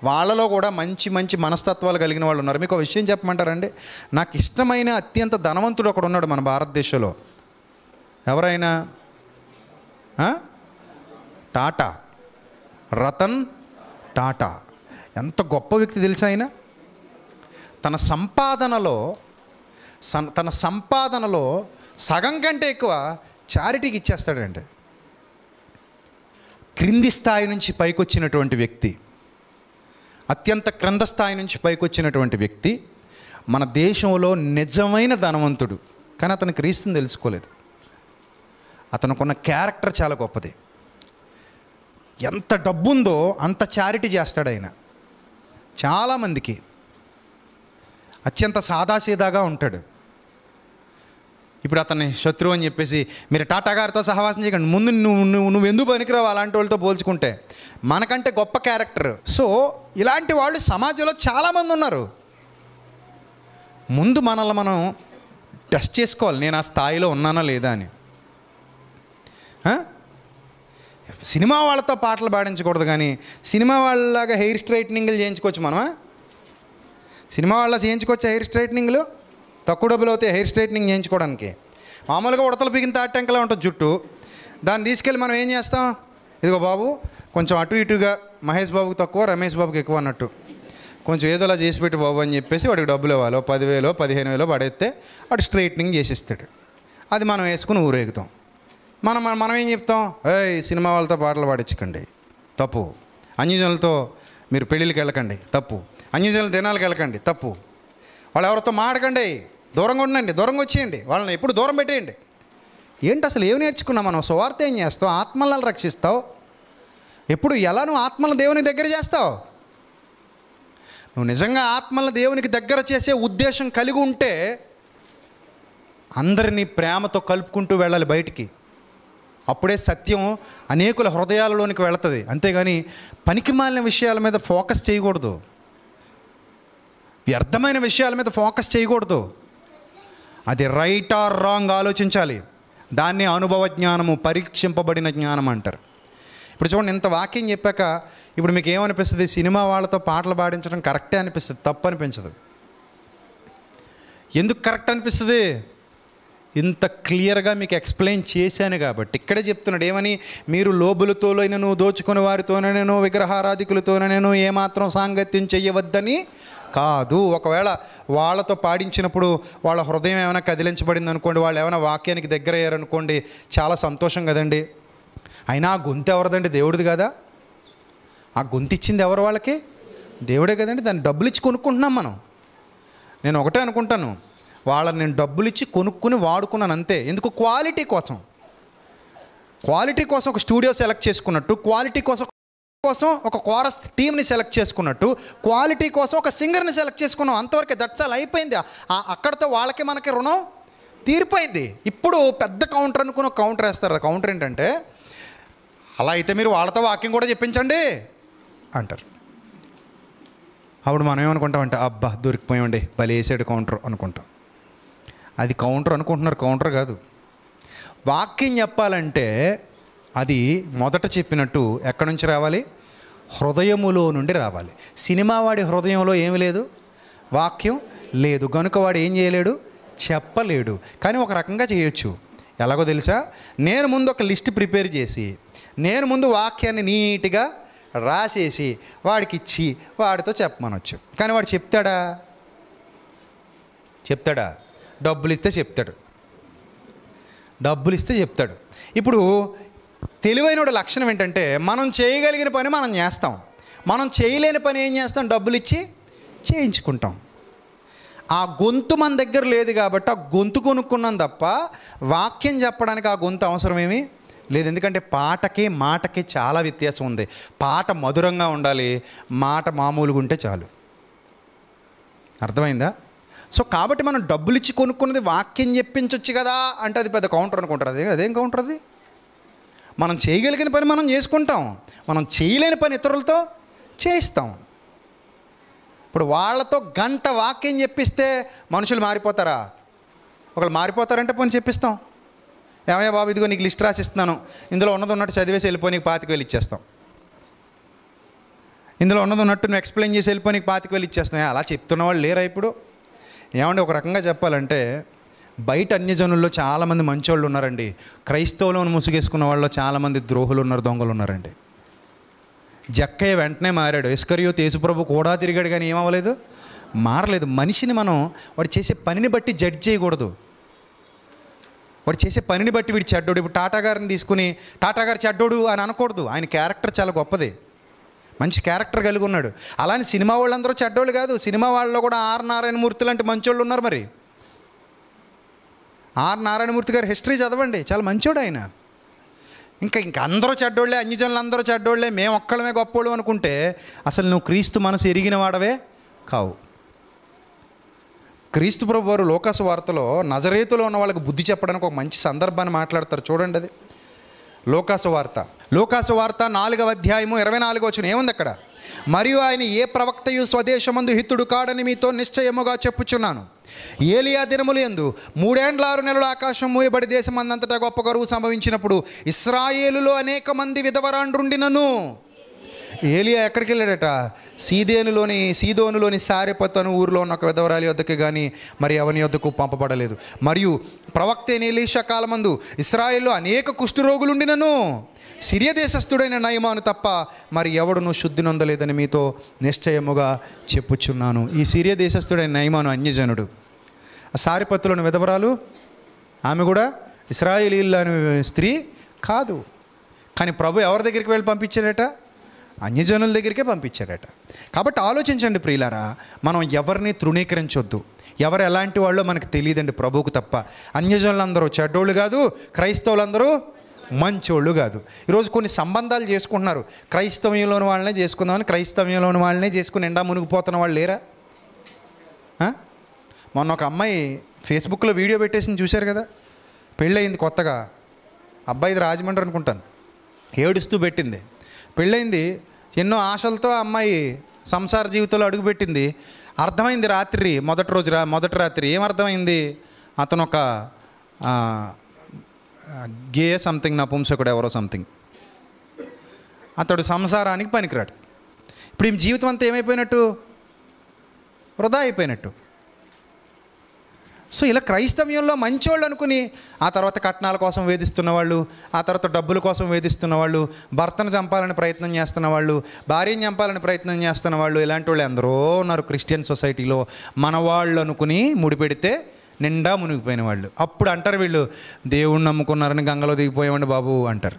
వాళ్ళలో కూడా మంచి మంచి మనస్తత్వాలు కలిగిన వాళ్ళు ఉన్నారు మీకు ఒక విషయం చెప్పమంటారండి నాకు ఇష్టమైన అత్యంత ధనవంతుడు ఒకడు ఉన్నాడు మన భారతదేశంలో ఎవరైనా టాటా రతన్ టాటా ఎంత గొప్ప వ్యక్తి తెలుసు ఆయన తన సంపాదనలో తన సంపాదనలో సగం కంటే ఎక్కువ చారిటీకి ఇచ్చేస్తాడండి క్రింది స్థాయి నుంచి పైకొచ్చినటువంటి వ్యక్తి అత్యంత క్రింద స్థాయి నుంచి పైకొచ్చినటువంటి వ్యక్తి మన దేశంలో నిజమైన ధనవంతుడు కానీ అతను క్రీస్తుని తెలుసుకోలేదు అతనుకున్న క్యారెక్టర్ చాలా గొప్పది ఎంత డబ్బుందో అంత చారిటీ చేస్తాడు ఆయన చాలామందికి అత్యంత సాదాసీదాగా ఉంటాడు ఇప్పుడు అతన్ని శత్రువు అని చెప్పేసి మీరు టాటా గారితో సహవాసం చేయకండి ముందు నువ్వు నువ్వు నువ్వు ఎందుకు పనికిరావు అలాంటి వాళ్ళతో పోల్చుకుంటే మనకంటే గొప్ప క్యారెక్టర్ సో ఇలాంటి వాళ్ళు సమాజంలో చాలామంది ఉన్నారు ముందు మనల్ని మనం టెస్ట్ చేసుకోవాలి నేను ఆ స్థాయిలో ఉన్నానా లేదా అని సినిమా వాళ్ళతో పాటలు పాడించకూడదు కానీ సినిమా వాళ్ళలాగా హెయిర్ స్ట్రైట్నింగ్లు చేయించుకోవచ్చు మనమా సినిమా వాళ్ళ చేయించుకోవచ్చు హెయిర్ స్ట్రైట్నింగ్లు తక్కువ డబ్బులు అవుతాయి హెయిర్ స్ట్రైట్నింగ్ చేయించుకోవడానికి మామూలుగా ఉడతలు బిగిన తాటంకలా ఉంటుంది జుట్టు దాన్ని తీసుకెళ్ళి మనం ఏం చేస్తాం ఇదిగో బాబు కొంచెం అటు ఇటుగా మహేష్ బాబుకి తక్కువ రమేష్ బాబుకి ఎక్కువ అన్నట్టు కొంచెం ఏదోలా చేసి పెట్టి బాబు అని చెప్పేసి వాడికి డబ్బులు ఇవ్వాలి పదివేలో పదిహేను వేలో పడేస్తే వాడు స్ట్రైట్నింగ్ చేసేస్తాడు అది మనం వేసుకుని ఊరేగుతాం మనం మనం ఏం చెప్తాం ఏ సినిమా వాళ్ళతో పాటలు పాడించకండి తప్పు అన్యజనులతో మీరు పెళ్ళిళ్ళకి వెళ్ళకండి తప్పు అన్యజనుల దినాలకు వెళ్ళకండి తప్పు వాళ్ళు ఎవరితో మాడకండి దూరంగా ఉండండి దూరంగా వచ్చేయండి వాళ్ళని ఎప్పుడు దూరం పెట్టేయండి ఏంటి అసలు ఏం నేర్చుకున్నాం మనం సువార్త ఏం చేస్తావు ఆత్మలను రక్షిస్తావు ఎప్పుడు ఎలా నువ్వు ఆత్మల దేవుని దగ్గర చేస్తావు నువ్వు నిజంగా ఆత్మల దేవునికి దగ్గర చేసే ఉద్దేశం కలిగి ఉంటే అందరినీ ప్రేమతో కలుపుకుంటూ వెళ్ళాలి బయటికి అప్పుడే సత్యం అనేకుల హృదయాలలోనికి వెళుతుంది అంతేగాని పనికి మాలిన విషయాల మీద ఫోకస్ చేయకూడదు వ్యర్థమైన విషయాల మీద ఫోకస్ చేయకూడదు అది రైట్ ఆర్ రాంగ్ ఆలోచించాలి దాన్ని అనుభవ జ్ఞానము పరీక్షింపబడిన జ్ఞానం అంటారు ఇప్పుడు చూడండి ఇంత వాక్యం చెప్పాక ఇప్పుడు మీకు ఏమనిపిస్తుంది సినిమా వాళ్ళతో పాటలు పాడించడం కరెక్టే అనిపిస్తుంది తప్పు అనిపించదు ఎందుకు కరెక్ట్ అనిపిస్తుంది ఇంత క్లియర్గా మీకు ఎక్స్ప్లెయిన్ చేశాను కాబట్టి ఇక్కడే చెప్తున్నాడు ఏమని మీరు లోబులతోనూ దోచుకుని వారితోనైనను విగ్రహారాధికులతోనైనను ఏమాత్రం సాంగత్యం చేయవద్దని కాదు ఒకవేళ వాళ్ళతో పాడించినప్పుడు వాళ్ళ హృదయం ఏమైనా కదిలించబడింది అనుకోండి వాళ్ళు ఏమైనా వాక్యానికి దగ్గర అయ్యారనుకోండి చాలా సంతోషం కదండి అయినా ఆ గొంతు ఎవరిదండి దేవుడిది కదా ఆ గొంతు ఇచ్చింది ఎవరు వాళ్ళకి దేవుడే కదండి దాన్ని డబ్బులు ఇచ్చి కొనుక్కుంటున్నాం మనం నేను ఒకటే అనుకుంటాను వాళ్ళని నేను డబ్బులు ఇచ్చి కొనుక్కుని వాడుకున్నాను అంతే ఎందుకు క్వాలిటీ కోసం క్వాలిటీ కోసం ఒక స్టూడియో సెలెక్ట్ చేసుకున్నట్టు క్వాలిటీ కోసం కోసం ఒక కోరస్ టీమ్ని సెలెక్ట్ చేసుకున్నట్టు క్వాలిటీ కోసం ఒక సింగర్ని సెలెక్ట్ చేసుకున్నాం అంతవరకు దట్స్ అయిపోయింది అక్కడతో వాళ్ళకి మనకి రుణం తీరిపోయింది ఇప్పుడు పెద్ద కౌంటర్ అనుకున్న కౌంటర్ వేస్తారు కౌంటర్ ఏంటంటే అలా అయితే మీరు వాళ్ళతో వాక్యం కూడా చెప్పించండి అంటారు అప్పుడు మనం ఏమనుకుంటామంటే అబ్బా దొరికిపోయామండి బలి వేసాడు కౌంటర్ అనుకుంటాం అది కౌంటర్ అనుకుంటున్నారు కౌంటర్ కాదు వాక్యం చెప్పాలంటే అది మొదట చెప్పినట్టు ఎక్కడి నుంచి రావాలి హృదయములో నుండి రావాలి సినిమా వాడి హృదయంలో ఏమి లేదు వాక్యం లేదు గనుక వాడు ఏం చేయలేడు చెప్పలేడు కానీ ఒక రకంగా చేయొచ్చు ఎలాగో తెలుసా నేను ముందు ఒక లిస్ట్ ప్రిపేర్ చేసి నేను ముందు వాక్యాన్ని నీట్గా రాసేసి వాడికి ఇచ్చి వాడితో చెప్పమనొచ్చు కానీ వాడు చెప్తాడా చెప్తాడా డబ్బులు ఇస్తే చెప్తాడు డబ్బులు ఇస్తే చెప్తాడు ఇప్పుడు తెలివైన లక్షణం ఏంటంటే మనం చేయగలిగిన పని మనం చేస్తాం మనం చేయలేని పని ఏం చేస్తాం డబ్బులు ఇచ్చి చేయించుకుంటాం ఆ గొంతు మన దగ్గర లేదు కాబట్టి ఆ గొంతు కొనుక్కున్నాం తప్ప వాక్యం చెప్పడానికి ఆ గొంతు అవసరమేమి లేదు ఎందుకంటే పాటకి మాటకి చాలా వ్యత్యాసం ఉంది పాట మధురంగా ఉండాలి మాట మామూలుగా ఉంటే చాలు అర్థమైందా సో కాబట్టి మనం డబ్బులు ఇచ్చి కొనుక్కున్నది వాక్యం చెప్పించొచ్చు కదా అంటే అది పెద్ద కౌంటర్ అనుకుంటారు అదే అదేం కౌంటర్ అది మనం చేయగలిగిన పని మనం చేసుకుంటాం మనం చేయలేని పని ఇతరులతో చేయిస్తాం ఇప్పుడు వాళ్ళతో గంట వాక్యం చెప్పిస్తే మనుషులు మారిపోతారా ఒకళ్ళు మారిపోతారంటే పని చెప్పిస్తాం ఏమయ్యా బాబు ఇదిగో నీకు లిస్ట్ రాసిస్తున్నాను ఇందులో ఉన్నది ఉన్నట్టు చదివేసి వెళ్ళిపోయి నీకు పాతికి వెళ్ళి ఇచ్చేస్తాం ఇందులో ఉన్నది ఉన్నట్టు నువ్వు ఎక్స్ప్లెయిన్ చేసి వెళ్ళిపోయి నీకు పాతికి వెళ్ళి ఇచ్చేస్తాం అలా చెప్తున్న వాళ్ళు లేరా ఇప్పుడు ఏమండి ఒక రకంగా చెప్పాలంటే బయట అన్యజనుల్లో చాలామంది వాళ్ళు ఉన్నారండి క్రైస్తవులను ముసుగేసుకున్న వాళ్ళు చాలామంది ద్రోహులు ఉన్నారు దొంగలు ఉన్నారండి జక్కయ్య వెంటనే మారాడు ఇస్కరియో తేసుప్రభు కూడా తిరిగాడు కానీ ఏమవ్వలేదు మారలేదు మనిషిని మనం వాడు చేసే పనిని బట్టి జడ్జ్ చేయకూడదు వాడు చేసే పనిని బట్టి వీడు చెడ్డోడు ఇప్పుడు టాటా గారిని తీసుకుని టాటా గారు చెడ్డోడు అని అనకూడదు ఆయన క్యారెక్టర్ చాలా గొప్పది మంచి క్యారెక్టర్ కలిగి ఉన్నాడు అలానే సినిమా వాళ్ళందరూ చెడ్డోళ్ళు కాదు సినిమా వాళ్ళలో కూడా ఆర్ నారాయణ మూర్తి లాంటి మంచోళ్ళు ఉన్నారు మరి ఆర్ నారాయణమూర్తి గారు హిస్టరీ చదవండి చాలా మంచోడు ఆయన ఇంకా ఇంకా అందరూ చెడ్డోళ్ళే జనులు అందరూ చెడ్డోళ్ళే మేము ఒక్కళ్ళమే గొప్పోళ్ళు అనుకుంటే అసలు నువ్వు క్రీస్తు మనసు ఎరిగిన వాడవే కావు క్రీస్తు ప్రభు వారు లోకాసు వార్తలో నజరేతులో ఉన్న వాళ్ళకి బుద్ధి చెప్పడానికి ఒక మంచి సందర్భాన్ని మాట్లాడతారు చూడండి అది లోకాసు వార్త లోకాసు వార్త నాలుగవ అధ్యాయము ఇరవై నాలుగు వచ్చిన ఏముంది అక్కడ మరియు ఆయన ఏ ప్రవక్తయు స్వదేశమందు హితుడు కాడని మీతో నిశ్చయముగా చెప్పుచున్నాను ఏలియా దినములు ఎందు మూడేండ్ల ఆరు నెలలు ఆకాశం మూయబడి దేశం అందంతటా గొప్ప కరువు సంభవించినప్పుడు ఇస్రాయేలులో అనేక మంది విధవరాండ్రుండినను ఏలియా ఎక్కడికి వెళ్ళాడట సీదేనులోని సీదోనులోని సారెపత్ ఊరిలో ఉన్న ఒక విధవరాలి వద్దకు కానీ మరి అవని వద్దకు పంపబడలేదు మరియు ప్రవక్త నేలీషా కాలమందు ఇస్రాయిల్లో అనేక కుష్ఠరోగులుండినను సిరియ దేశస్థుడైన నయమాను తప్ప మరి ఎవడును శుద్ధి నొందలేదని మీతో నిశ్చయముగా చెప్పుచున్నాను ఈ సిరియ దేశస్థుడైన నయమాను అన్యజనుడు సారిపత్తులను విధవరాలు ఆమె కూడా ఇస్రాయేలీళ్ళు స్త్రీ కాదు కానీ ప్రభు ఎవరి దగ్గరికి వెళ్ళి పంపించాడట అన్యజనుల దగ్గరికే పంపించాడట కాబట్టి ఆలోచించండి ప్రియులారా మనం ఎవరిని తృణీకరించొద్దు ఎవరు ఎలాంటి వాళ్ళో మనకు తెలియదండి ప్రభువుకు తప్ప అన్యజనులందరూ చెడ్డోళ్ళు కాదు క్రైస్తవులందరూ మంచోళ్ళు కాదు ఈరోజు కొన్ని సంబంధాలు చేసుకుంటున్నారు క్రైస్తవ్యంలోని వాళ్ళనే చేసుకుందామని క్రైస్తవ్యంలోని వాళ్ళనే చేసుకుని ఎండా మునిగిపోతున్న వాళ్ళు లేరా మొన్న ఒక అమ్మాయి ఫేస్బుక్లో వీడియో పెట్టేసింది చూశారు కదా పెళ్ళయింది కొత్తగా అబ్బాయిది రాజమండ్రి అనుకుంటాను ఏడుస్తూ పెట్టింది పెళ్ళయింది ఎన్నో ఆశలతో ఆ అమ్మాయి సంసార జీవితంలో అడుగుపెట్టింది అర్థమైంది రాత్రి మొదటి రోజు రా మొదటి రాత్రి ఏమర్థమైంది అతను ఒక గే సంథింగ్ నా పుంసకుడు ఎవరో సంథింగ్ అతడు సంసారానికి పనికిరాడు ఇప్పుడు ఈ జీవితం అంతా ఏమైపోయినట్టు వృధా అయిపోయినట్టు సో ఇలా క్రైస్తవ్యంలో మంచోళ్ళు అనుకుని ఆ తర్వాత కట్నాల కోసం వేధిస్తున్న వాళ్ళు ఆ తర్వాత డబ్బుల కోసం వేధిస్తున్న వాళ్ళు భర్తను చంపాలని ప్రయత్నం చేస్తున్న వాళ్ళు భార్యను చంపాలని ప్రయత్నం చేస్తున్న వాళ్ళు ఇలాంటి వాళ్ళు ఎందరో ఉన్నారు క్రిస్టియన్ సొసైటీలో మన వాళ్ళు అనుకుని ముడిపెడితే నిండా మునిగిపోయిన వాళ్ళు అప్పుడు అంటారు వీళ్ళు దేవుణ్ణి నమ్ముకున్నారని గంగలో దిగిపోయామండి బాబు అంటారు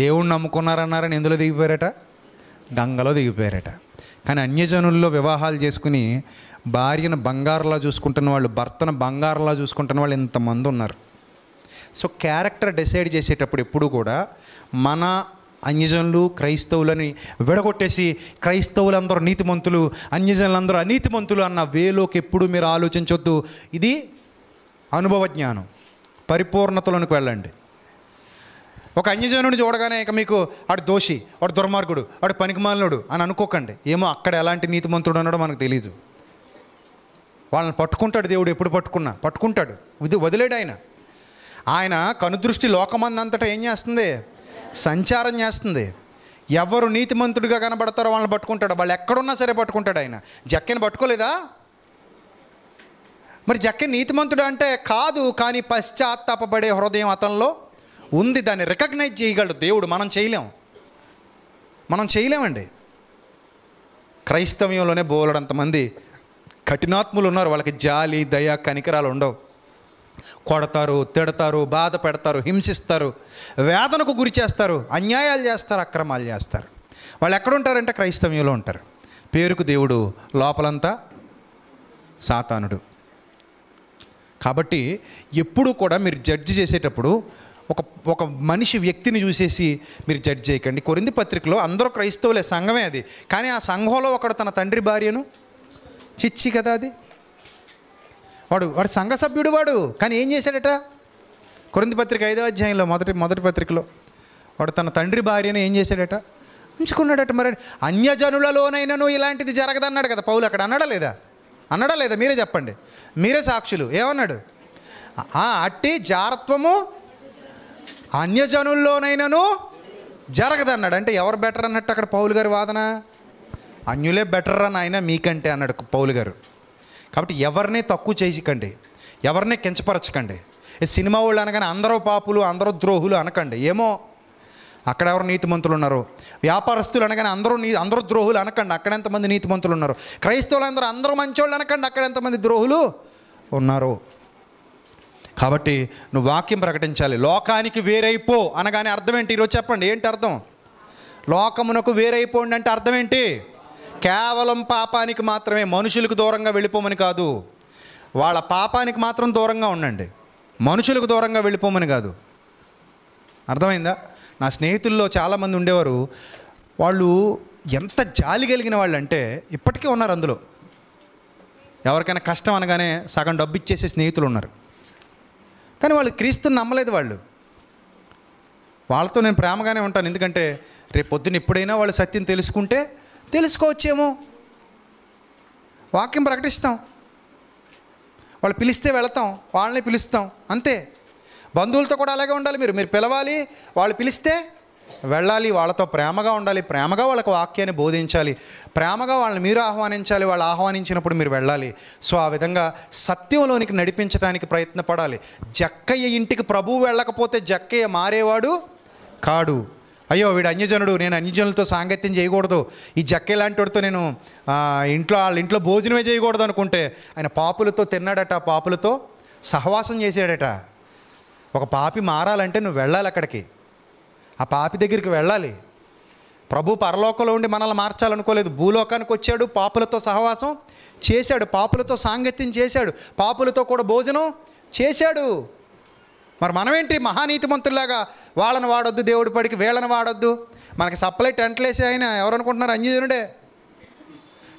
దేవుణ్ణి నమ్ముకున్నారన్నారని ఎందులో దిగిపోయారట గంగలో దిగిపోయారట కానీ అన్యజనుల్లో వివాహాలు చేసుకుని భార్యను బంగారులా చూసుకుంటున్న వాళ్ళు భర్తను బంగారులా చూసుకుంటున్న వాళ్ళు ఇంతమంది ఉన్నారు సో క్యారెక్టర్ డిసైడ్ చేసేటప్పుడు ఎప్పుడు కూడా మన అన్యజనులు క్రైస్తవులని విడగొట్టేసి క్రైస్తవులందరూ నీతిమంతులు అన్యజనులందరూ అనీతిమంతులు అన్న వేలోకి ఎప్పుడు మీరు ఆలోచించొద్దు ఇది అనుభవ జ్ఞానం పరిపూర్ణతలోనికి వెళ్ళండి ఒక అన్యజనుడిని చూడగానే ఇక మీకు ఆడు దోషి వాడు దుర్మార్గుడు వాడు పనికిమాలినోడు అని అనుకోకండి ఏమో అక్కడ ఎలాంటి నీతిమంతుడు అన్నాడో మనకు తెలియదు వాళ్ళని పట్టుకుంటాడు దేవుడు ఎప్పుడు పట్టుకున్నా పట్టుకుంటాడు ఇది వదిలేడు ఆయన ఆయన కనుదృష్టి లోకమందంతటా ఏం చేస్తుంది సంచారం చేస్తుంది ఎవరు నీతిమంతుడిగా కనబడతారో వాళ్ళని పట్టుకుంటాడు వాళ్ళు ఎక్కడున్నా సరే పట్టుకుంటాడు ఆయన జక్కని పట్టుకోలేదా మరి జక్క నీతిమంతుడు అంటే కాదు కానీ పశ్చాత్తాపడే హృదయం అతనిలో ఉంది దాన్ని రికగ్నైజ్ చేయగలడు దేవుడు మనం చేయలేం మనం చేయలేమండి క్రైస్తవ్యంలోనే బోలడంతమంది కఠినాత్ములు ఉన్నారు వాళ్ళకి జాలి దయ కనికరాలు ఉండవు కొడతారు తిడతారు బాధ పెడతారు హింసిస్తారు వేదనకు గురి చేస్తారు అన్యాయాలు చేస్తారు అక్రమాలు చేస్తారు వాళ్ళు ఎక్కడుంటారంటే క్రైస్తవ్యంలో ఉంటారు పేరుకు దేవుడు లోపలంతా సాతానుడు కాబట్టి ఎప్పుడు కూడా మీరు జడ్జి చేసేటప్పుడు ఒక ఒక మనిషి వ్యక్తిని చూసేసి మీరు జడ్జ్ చేయకండి కొరింది పత్రికలో అందరూ క్రైస్తవులే సంఘమే అది కానీ ఆ సంఘంలో ఒకడు తన తండ్రి భార్యను చిచ్చి కదా అది వాడు వాడు సంఘ సభ్యుడు వాడు కానీ ఏం చేశాడట కొరింది పత్రిక ఐదో అధ్యాయంలో మొదటి మొదటి పత్రికలో వాడు తన తండ్రి భార్యను ఏం చేశాడట ఉంచుకున్నాడట మరి అన్యజనులలోనైనాను ఇలాంటిది జరగదన్నాడు కదా పౌలు అక్కడ అన్నాడా లేదా అన్నాడా లేదా మీరే చెప్పండి మీరే సాక్షులు ఏమన్నాడు అట్టి జారత్వము అన్యజనుల్లోనైనాను జరగదన్నాడు అంటే ఎవరు బెటర్ అన్నట్టు అక్కడ పౌలు గారి వాదన అన్యులే బెటర్ అని ఆయన మీకంటే అన్నాడు పౌలు గారు కాబట్టి ఎవరిని తక్కువ చేసికండి ఎవరిని కించపరచకండి సినిమా వాళ్ళు అనగానే అందరూ పాపులు అందరూ ద్రోహులు అనకండి ఏమో అక్కడ ఎవరు నీతిమంతులు ఉన్నారు వ్యాపారస్తులు అనగానే అందరూ నీ అందరూ ద్రోహులు అనకండి అక్కడ ఎంతమంది నీతిమంతులు ఉన్నారు క్రైస్తవులు అందరూ అందరూ మంచోళ్ళు అనకండి అక్కడ ఎంతమంది ద్రోహులు ఉన్నారు కాబట్టి నువ్వు వాక్యం ప్రకటించాలి లోకానికి వేరైపో అనగానే అర్థం ఏంటి ఈరోజు చెప్పండి ఏంటి అర్థం లోకమునకు వేరైపోండి అంటే అర్థం ఏంటి కేవలం పాపానికి మాత్రమే మనుషులకు దూరంగా వెళ్ళిపోమని కాదు వాళ్ళ పాపానికి మాత్రం దూరంగా ఉండండి మనుషులకు దూరంగా వెళ్ళిపోమని కాదు అర్థమైందా నా స్నేహితుల్లో చాలామంది ఉండేవారు వాళ్ళు ఎంత జాలి కలిగిన వాళ్ళు అంటే ఇప్పటికీ ఉన్నారు అందులో ఎవరికైనా కష్టం అనగానే సగం డబ్బు ఇచ్చేసే స్నేహితులు ఉన్నారు కానీ వాళ్ళు క్రీస్తుని నమ్మలేదు వాళ్ళు వాళ్ళతో నేను ప్రేమగానే ఉంటాను ఎందుకంటే రేపు పొద్దున్న ఎప్పుడైనా వాళ్ళు సత్యం తెలుసుకుంటే తెలుసుకోవచ్చేమో వాక్యం ప్రకటిస్తాం వాళ్ళు పిలిస్తే వెళతాం వాళ్ళని పిలుస్తాం అంతే బంధువులతో కూడా అలాగే ఉండాలి మీరు మీరు పిలవాలి వాళ్ళు పిలిస్తే వెళ్ళాలి వాళ్ళతో ప్రేమగా ఉండాలి ప్రేమగా వాళ్ళకు వాక్యాన్ని బోధించాలి ప్రేమగా వాళ్ళని మీరు ఆహ్వానించాలి వాళ్ళు ఆహ్వానించినప్పుడు మీరు వెళ్ళాలి సో ఆ విధంగా సత్యంలోనికి నడిపించడానికి ప్రయత్నపడాలి జక్కయ్య ఇంటికి ప్రభువు వెళ్ళకపోతే జక్కయ్య మారేవాడు కాడు అయ్యో వీడు అన్యజనుడు నేను అన్యజనులతో సాంగత్యం చేయకూడదు ఈ జక్కే లాంటి వాడితో నేను ఇంట్లో వాళ్ళ ఇంట్లో భోజనమే చేయకూడదు అనుకుంటే ఆయన పాపులతో తిన్నాడట పాపులతో సహవాసం చేశాడట ఒక పాపి మారాలంటే నువ్వు వెళ్ళాలి అక్కడికి ఆ పాపి దగ్గరికి వెళ్ళాలి ప్రభు పరలోకంలో ఉండి మనల్ని మార్చాలనుకోలేదు భూలోకానికి వచ్చాడు పాపులతో సహవాసం చేశాడు పాపులతో సాంగత్యం చేశాడు పాపులతో కూడా భోజనం చేశాడు మరి మనమేంటి మహానీతిమంతుల్లాగా వాళ్ళని వాడొద్దు దేవుడి పడికి వీళ్ళని వాడొద్దు మనకి సప్లై టెంట్లేసి ఆయన ఎవరు అనుకుంటున్నారు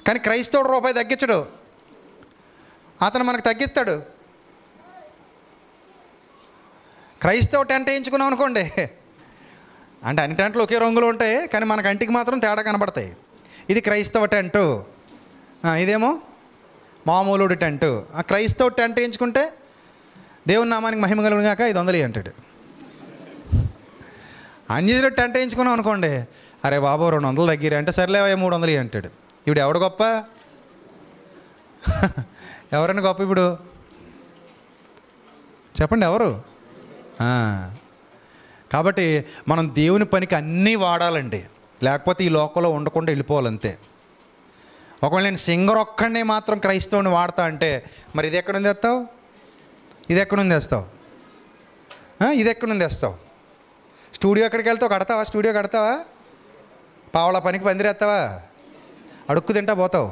కానీ క్రైస్తవుడు రూపాయి తగ్గించడు అతను మనకు తగ్గిస్తాడు క్రైస్తవ టెంట్ వేయించుకున్నాం అనుకోండి అంటే అన్ని టెంట్లు ఒకే రంగులు ఉంటాయి కానీ మనకు అంటికి మాత్రం తేడా కనబడతాయి ఇది క్రైస్తవ టెంటు ఇదేమో మామూలుడు టెంటు ఆ క్రైస్తవ టెంట్ వేయించుకుంటే దేవుని నామానికి మహిమ కలుగును కాక ఐదు వందలు అంటాడు అంజీలో టెంట్ వేయించుకున్నాం అనుకోండి అరే బాబు రెండు వందలు తగ్గిరే అంటే సర్లేవయ్యా మూడు వందలు అంటాడు ఇప్పుడు ఎవడు గొప్ప (laughs) ఎవరైనా గొప్ప ఇప్పుడు చెప్పండి ఎవరు కాబట్టి మనం దేవుని పనికి అన్నీ వాడాలండి లేకపోతే ఈ లోకంలో ఉండకుండా వెళ్ళిపోవాలంతే ఒకవేళ నేను సింగర్ ఒక్కడిని మాత్రం క్రైస్తవుని వాడతా అంటే మరి ఇది ఎక్కడ ఉంది ఇది ఎక్కడ నుండి వేస్తావు ఇది ఎక్కడ నుండి స్టూడియో ఎక్కడికి వెళ్తావు కడతావా స్టూడియో కడతావా పావుల పనికి పందిరేస్తావా అడుక్కు తింటా పోతావు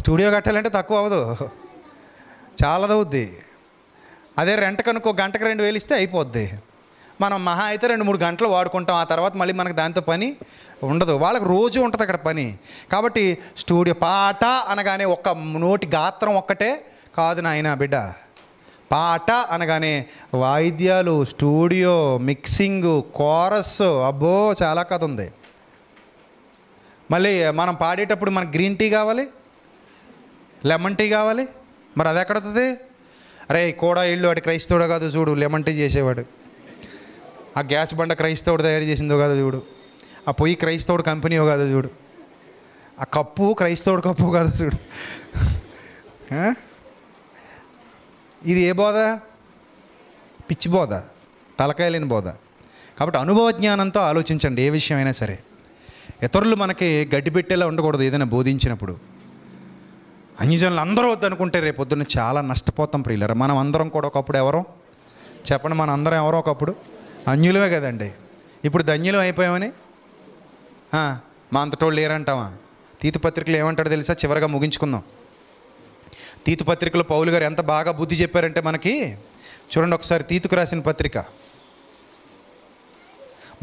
స్టూడియో కట్టాలంటే తక్కువ అవ్వదు చాలా అవుద్ది అదే రెంట్ కనుక్కో గంటకు రెండు వేలు ఇస్తే అయిపోద్ది మనం మహా అయితే రెండు మూడు గంటలు వాడుకుంటాం ఆ తర్వాత మళ్ళీ మనకు దాంతో పని ఉండదు వాళ్ళకి రోజు ఉంటుంది అక్కడ పని కాబట్టి స్టూడియో పాట అనగానే ఒక నోటి గాత్రం ఒక్కటే కాదు నాయన బిడ్డ పాట అనగానే వాయిద్యాలు స్టూడియో మిక్సింగ్ కోరస్ అబ్బో చాలా కథ ఉంది మళ్ళీ మనం పాడేటప్పుడు మనకు గ్రీన్ టీ కావాలి లెమన్ టీ కావాలి మరి అది ఎక్కడవుతుంది అరే కూడా ఇల్లు వాడు క్రైస్తవుడు కాదు చూడు లెమన్ టీ చేసేవాడు ఆ గ్యాస్ బండ క్రైస్తవుడు తయారు చేసిందో కాదు చూడు ఆ పొయ్యి క్రైస్తవుడు కంపెనీ కాదు చూడు ఆ కప్పు క్రైస్తవుడు కప్పు కాదు చూడు ఇది ఏ బోధ పిచ్చి బోధ తలకాయ లేని బోధ కాబట్టి అనుభవ జ్ఞానంతో ఆలోచించండి ఏ విషయమైనా సరే ఇతరులు మనకి గడ్డి పెట్టేలా ఉండకూడదు ఏదైనా బోధించినప్పుడు అన్యజనులు అందరూ వద్దనుకుంటే రేపొద్దున చాలా నష్టపోతాం ప్రియులరు మనం అందరం కూడా ఒకప్పుడు ఎవరో చెప్పండి మన అందరం ఎవరో ఒకప్పుడు అన్యులమే కదండి ఇప్పుడు ధన్యులం అయిపోయామని మా అంతటోళ్ళు లేరంటావా తీతి పత్రికలు ఏమంటాడో తెలుసా చివరిగా ముగించుకుందాం తీతు పత్రికలో పౌలు గారు ఎంత బాగా బుద్ధి చెప్పారంటే మనకి చూడండి ఒకసారి తీతుకు రాసిన పత్రిక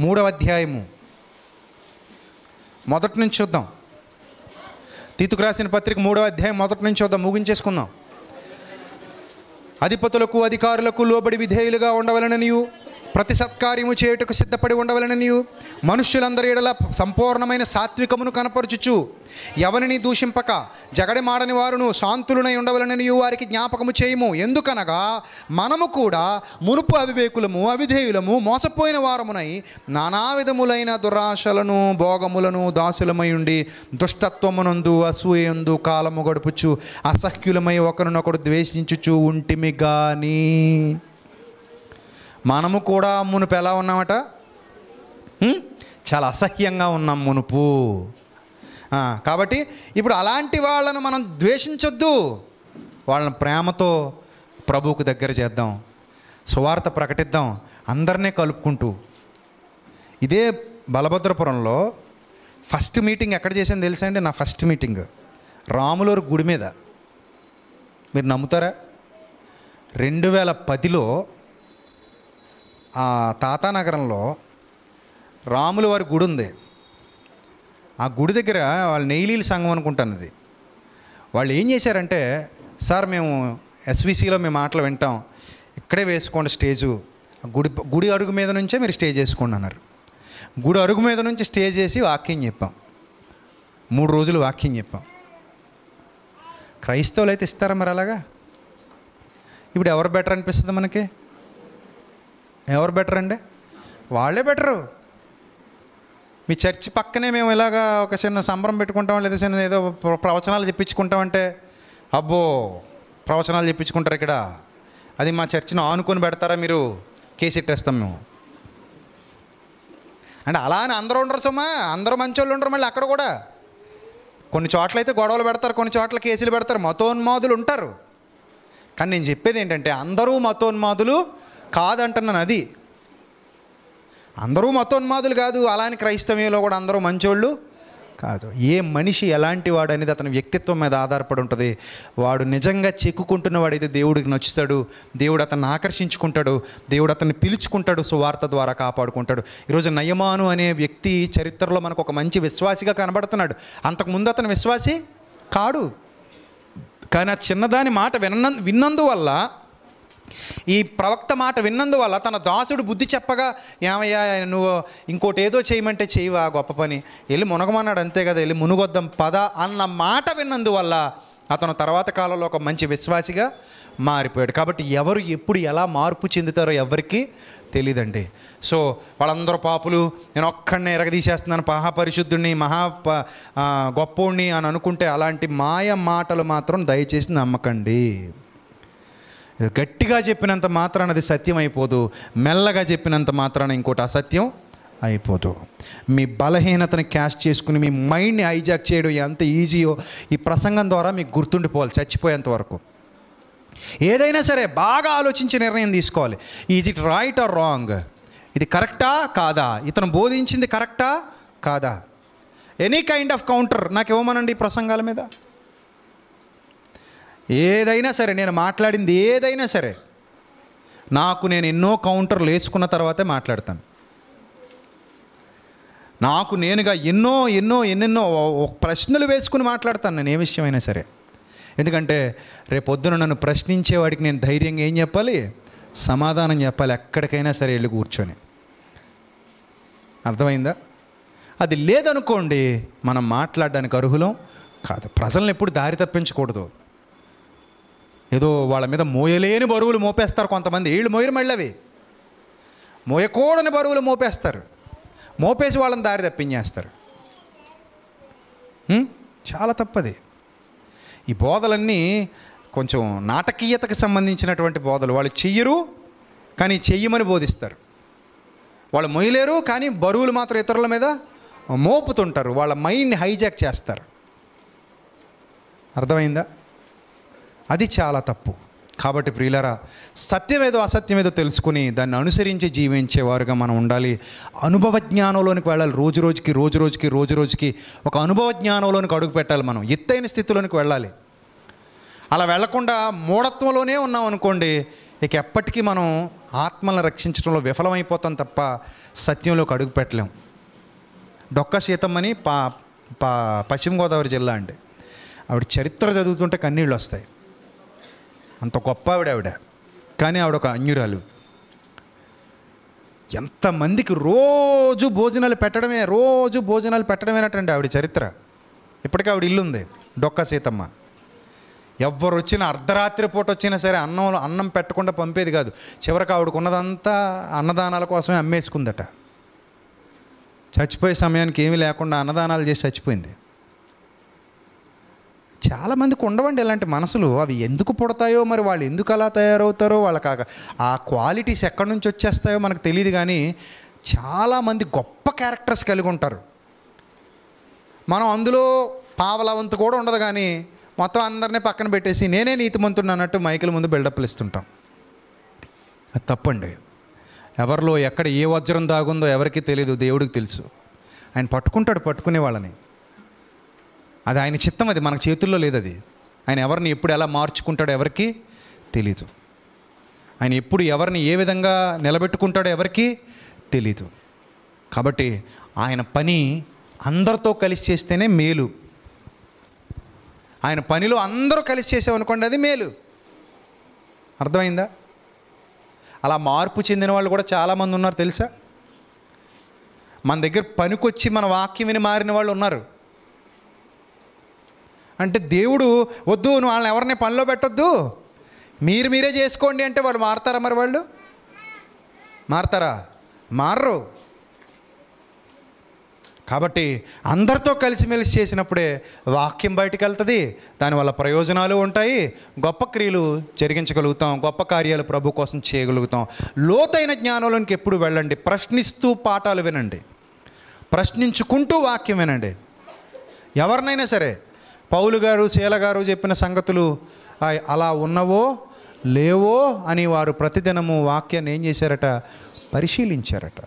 మూడవ అధ్యాయము మొదటి నుంచి చూద్దాం తీతుకు రాసిన పత్రిక మూడవ అధ్యాయం మొదటి నుంచి చూద్దాం ముగించేసుకుందాం అధిపతులకు అధికారులకు లోబడి విధేయులుగా ఉండవలననియు ప్రతి సత్కార్యము చేయుటకు సిద్ధపడి ఉండవలని నీవు మనుష్యులందరి ఎడల సంపూర్ణమైన సాత్వికమును కనపరుచుచు ఎవరిని దూషింపక జగడమాడని వారును శాంతులునై ఉండవలని నీవు వారికి జ్ఞాపకము చేయము ఎందుకనగా మనము కూడా మునుపు అవివేకులము అవిధేయులము మోసపోయిన వారమునై నానా విధములైన దురాశలను భోగములను దాసులమై ఉండి దుష్టత్వమునందు అసూయందు కాలము గడుపుచు అసహ్యులమై ఒకరినొకరు ద్వేషించుచు ఉంటిమి కానీ మనము కూడా మునుపు ఎలా ఉన్నామట చాలా అసహ్యంగా ఉన్నాం మునుపు కాబట్టి ఇప్పుడు అలాంటి వాళ్ళను మనం ద్వేషించొద్దు వాళ్ళని ప్రేమతో ప్రభువుకు దగ్గర చేద్దాం సువార్త ప్రకటిద్దాం అందరినీ కలుపుకుంటూ ఇదే బలభద్రపురంలో ఫస్ట్ మీటింగ్ ఎక్కడ చేశాను తెలుసా అండి నా ఫస్ట్ మీటింగ్ రాములూరు గుడి మీద మీరు నమ్ముతారా రెండు వేల పదిలో ఆ తాతానగరంలో రాముల వారి గుడి ఉంది ఆ గుడి దగ్గర వాళ్ళు నెయ్యిలీల సంఘం అనుకుంటాను అది వాళ్ళు ఏం చేశారంటే సార్ మేము ఎస్విసిలో మేము మాటలు వింటాం ఇక్కడే వేసుకోండి స్టేజు గుడి గుడి అరుగు మీద నుంచే మీరు స్టేజ్ చేసుకోండి అన్నారు గుడి అరుగు మీద నుంచి స్టేజ్ చేసి వాక్యం చెప్పాం మూడు రోజులు వాక్యం చెప్పాం క్రైస్తవులు అయితే ఇస్తారా మరి అలాగా ఇప్పుడు ఎవరు బెటర్ అనిపిస్తుంది మనకి ఎవరు బెటర్ అండి వాళ్ళే బెటరు మీ చర్చి పక్కనే మేము ఇలాగా ఒక చిన్న సంబరం పెట్టుకుంటాం లేదా చిన్న ఏదో ప్రవచనాలు చెప్పించుకుంటామంటే అబ్బో ప్రవచనాలు చెప్పించుకుంటారు ఇక్కడ అది మా చర్చిని ఆనుకొని పెడతారా మీరు ఇట్టేస్తాం మేము అంటే అలా అని అందరూ ఉండరు సుమా అందరూ వాళ్ళు ఉండరు మళ్ళీ అక్కడ కూడా కొన్ని చోట్ల అయితే గొడవలు పెడతారు కొన్ని చోట్ల కేసులు పెడతారు మతోన్మాదులు ఉంటారు కానీ నేను చెప్పేది ఏంటంటే అందరూ మతోన్మాదులు కాదంటున్నాను అది అందరూ మతోన్మాదులు కాదు అలాని క్రైస్తవ్యంలో కూడా అందరూ మంచోళ్ళు కాదు ఏ మనిషి ఎలాంటి వాడు అనేది అతని వ్యక్తిత్వం మీద ఆధారపడి ఉంటుంది వాడు నిజంగా చెక్కుకుంటున్న వాడైతే దేవుడికి నచ్చుతాడు దేవుడు అతన్ని ఆకర్షించుకుంటాడు దేవుడు అతన్ని పిలుచుకుంటాడు సువార్త ద్వారా కాపాడుకుంటాడు ఈరోజు నయమాను అనే వ్యక్తి చరిత్రలో మనకు ఒక మంచి విశ్వాసిగా కనబడుతున్నాడు అంతకుముందు అతను విశ్వాసి కాడు కానీ ఆ చిన్నదాని మాట విన్న విన్నందువల్ల ఈ ప్రవక్త మాట విన్నందువల్ల తన దాసుడు బుద్ధి చెప్పగా ఏమయ్యా నువ్వు ఇంకోటి ఏదో చేయమంటే చేయవా గొప్ప పని వెళ్ళి మునగమన్నాడు అంతే కదా వెళ్ళి మునుగొద్దాం పద అన్న మాట విన్నందువల్ల అతను తర్వాత కాలంలో ఒక మంచి విశ్వాసిగా మారిపోయాడు కాబట్టి ఎవరు ఎప్పుడు ఎలా మార్పు చెందుతారో ఎవరికి తెలియదండి సో వాళ్ళందరూ పాపులు నేను ఒక్కడిని ఎరగదీసేస్తున్నాను మహాపరిశుద్ధుడిని మహా గొప్పోడిని అని అనుకుంటే అలాంటి మాయ మాటలు మాత్రం దయచేసి నమ్మకండి గట్టిగా చెప్పినంత మాత్రాన అది సత్యం అయిపోదు మెల్లగా చెప్పినంత మాత్రాన ఇంకోటి అసత్యం అయిపోదు మీ బలహీనతను క్యాష్ చేసుకుని మీ మైండ్ని హైజాక్ చేయడం ఎంత ఈజీయో ఈ ప్రసంగం ద్వారా మీకు గుర్తుండిపోవాలి చచ్చిపోయేంత వరకు ఏదైనా సరే బాగా ఆలోచించి నిర్ణయం తీసుకోవాలి is it right or wrong ఇది కరెక్టా కాదా ఇతను బోధించింది కరెక్టా కాదా ఎనీ కైండ్ ఆఫ్ కౌంటర్ నాకు ఇవ్వమనండి ఈ ప్రసంగాల మీద ఏదైనా సరే నేను మాట్లాడింది ఏదైనా సరే నాకు నేను ఎన్నో కౌంటర్లు వేసుకున్న తర్వాతే మాట్లాడతాను నాకు నేనుగా ఎన్నో ఎన్నో ఎన్నెన్నో ప్రశ్నలు వేసుకుని మాట్లాడతాను నేను ఏ విషయమైనా సరే ఎందుకంటే రేపొద్దున నన్ను ప్రశ్నించేవాడికి నేను ధైర్యంగా ఏం చెప్పాలి సమాధానం చెప్పాలి ఎక్కడికైనా సరే వెళ్ళి కూర్చొని అర్థమైందా అది లేదనుకోండి మనం మాట్లాడడానికి అర్హులం కాదు ప్రజలను ఎప్పుడు దారి తప్పించకూడదు ఏదో వాళ్ళ మీద మోయలేని బరువులు మోపేస్తారు కొంతమంది వీళ్ళు మోయరు మళ్ళీ మోయకూడని బరువులు మోపేస్తారు మోపేసి వాళ్ళని దారి తప్పించేస్తారు చాలా తప్పది ఈ బోధలన్నీ కొంచెం నాటకీయతకు సంబంధించినటువంటి బోధలు వాళ్ళు చెయ్యరు కానీ చెయ్యమని బోధిస్తారు వాళ్ళు మొయ్యలేరు కానీ బరువులు మాత్రం ఇతరుల మీద మోపుతుంటారు వాళ్ళ మైండ్ని హైజాక్ చేస్తారు అర్థమైందా అది చాలా తప్పు కాబట్టి ప్రియులరా సత్యమేదో ఏదో తెలుసుకుని దాన్ని అనుసరించి జీవించేవారుగా మనం ఉండాలి అనుభవ జ్ఞానంలోనికి వెళ్ళాలి రోజు రోజుకి రోజు రోజుకి రోజు రోజుకి ఒక అనుభవ జ్ఞానంలోనికి అడుగు పెట్టాలి మనం ఎత్తైన స్థితిలోనికి వెళ్ళాలి అలా వెళ్లకుండా మూఢత్వంలోనే ఉన్నాం అనుకోండి ఇక ఎప్పటికీ మనం ఆత్మలను రక్షించడంలో విఫలమైపోతాం తప్ప సత్యంలోకి అడుగు పెట్టలేం డొక్క సీతమ్మని పా పశ్చిమ గోదావరి జిల్లా అండి ఆవిడ చరిత్ర చదువుతుంటే కన్నీళ్ళు వస్తాయి అంత గొప్ప ఆవిడ ఆవిడ కానీ ఆవిడ ఒక అన్యురాలు ఎంతమందికి రోజు భోజనాలు పెట్టడమే రోజు భోజనాలు పెట్టడమేనటండి ఆవిడ చరిత్ర ఇప్పటికీ ఆవిడ ఇల్లుంది డొక్క సీతమ్మ ఎవరు వచ్చిన అర్ధరాత్రి పూట వచ్చినా సరే అన్నం అన్నం పెట్టకుండా పంపేది కాదు చివరికి ఆవిడకు ఉన్నదంతా అన్నదానాల కోసమే అమ్మేసుకుందట చచ్చిపోయే సమయానికి ఏమీ లేకుండా అన్నదానాలు చేసి చచ్చిపోయింది చాలామందికి ఉండవండి ఇలాంటి మనసులు అవి ఎందుకు పుడతాయో మరి వాళ్ళు ఎందుకు అలా తయారవుతారో వాళ్ళకి ఆ క్వాలిటీస్ ఎక్కడి నుంచి వచ్చేస్తాయో మనకు తెలియదు కానీ చాలామంది గొప్ప క్యారెక్టర్స్ కలిగి ఉంటారు మనం అందులో పావలవంతు కూడా ఉండదు కానీ మొత్తం అందరినీ పక్కన పెట్టేసి నేనే నీతి అన్నట్టు మైకిల ముందు బిల్డప్లు ఇస్తుంటాం అది తప్పండి ఎవరిలో ఎక్కడ ఏ వజ్రం దాగుందో ఎవరికి తెలియదు దేవుడికి తెలుసు ఆయన పట్టుకుంటాడు పట్టుకునే వాళ్ళని అది ఆయన చిత్తం అది మన చేతుల్లో లేదు అది ఆయన ఎవరిని ఎప్పుడు ఎలా మార్చుకుంటాడో ఎవరికి తెలీదు ఆయన ఎప్పుడు ఎవరిని ఏ విధంగా నిలబెట్టుకుంటాడో ఎవరికి తెలీదు కాబట్టి ఆయన పని అందరితో కలిసి చేస్తేనే మేలు ఆయన పనిలో అందరూ కలిసి చేసామనుకోండి అది మేలు అర్థమైందా అలా మార్పు చెందిన వాళ్ళు కూడా చాలామంది ఉన్నారు తెలుసా మన దగ్గర పనికొచ్చి మన వాక్యం విని మారిన వాళ్ళు ఉన్నారు అంటే దేవుడు వద్దు నువ్వు వాళ్ళని ఎవరిని పనిలో పెట్టొద్దు మీరు మీరే చేసుకోండి అంటే వాళ్ళు మారతారా మరి వాళ్ళు మారతారా మారరు కాబట్టి అందరితో కలిసిమెలిసి చేసినప్పుడే వాక్యం బయటకు వెళ్తుంది దానివల్ల ప్రయోజనాలు ఉంటాయి గొప్ప క్రియలు జరిగించగలుగుతాం గొప్ప కార్యాలు ప్రభు కోసం చేయగలుగుతాం లోతైన జ్ఞానంలోనికి ఎప్పుడు వెళ్ళండి ప్రశ్నిస్తూ పాఠాలు వినండి ప్రశ్నించుకుంటూ వాక్యం వినండి ఎవరినైనా సరే పౌలు గారు శీల గారు చెప్పిన సంగతులు అలా ఉన్నవో లేవో అని వారు ప్రతిదినము వాక్యాన్ని ఏం చేశారట పరిశీలించారట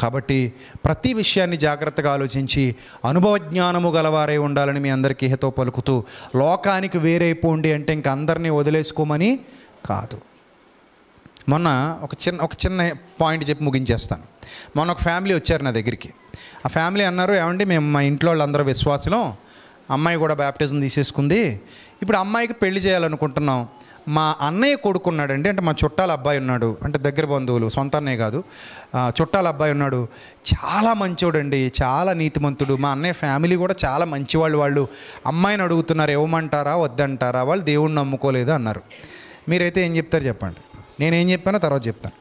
కాబట్టి ప్రతి విషయాన్ని జాగ్రత్తగా ఆలోచించి అనుభవ జ్ఞానము గలవారై ఉండాలని మీ అందరికీ హితో పలుకుతూ లోకానికి వేరైపోండి అంటే ఇంక అందరినీ వదిలేసుకోమని కాదు మొన్న ఒక చిన్న ఒక చిన్న పాయింట్ చెప్పి ముగించేస్తాను మొన్న ఒక ఫ్యామిలీ వచ్చారు నా దగ్గరికి ఆ ఫ్యామిలీ అన్నారు ఏమండి మేము మా ఇంట్లో వాళ్ళందరూ విశ్వాసం అమ్మాయి కూడా బ్యాప్టిజం తీసేసుకుంది ఇప్పుడు అమ్మాయికి పెళ్లి చేయాలనుకుంటున్నాం మా అన్నయ్య కొడుకున్నాడండి అంటే మా చుట్టాల అబ్బాయి ఉన్నాడు అంటే దగ్గర బంధువులు సొంత అన్నయ్య కాదు చుట్టాల అబ్బాయి ఉన్నాడు చాలా మంచోడండి చాలా నీతిమంతుడు మా అన్నయ్య ఫ్యామిలీ కూడా చాలా మంచివాళ్ళు వాళ్ళు అమ్మాయిని అడుగుతున్నారు ఇవ్వమంటారా వద్దంటారా వాళ్ళు దేవుణ్ణి నమ్ముకోలేదు అన్నారు మీరైతే ఏం చెప్తారు చెప్పండి నేనేం చెప్పానో తర్వాత చెప్తాను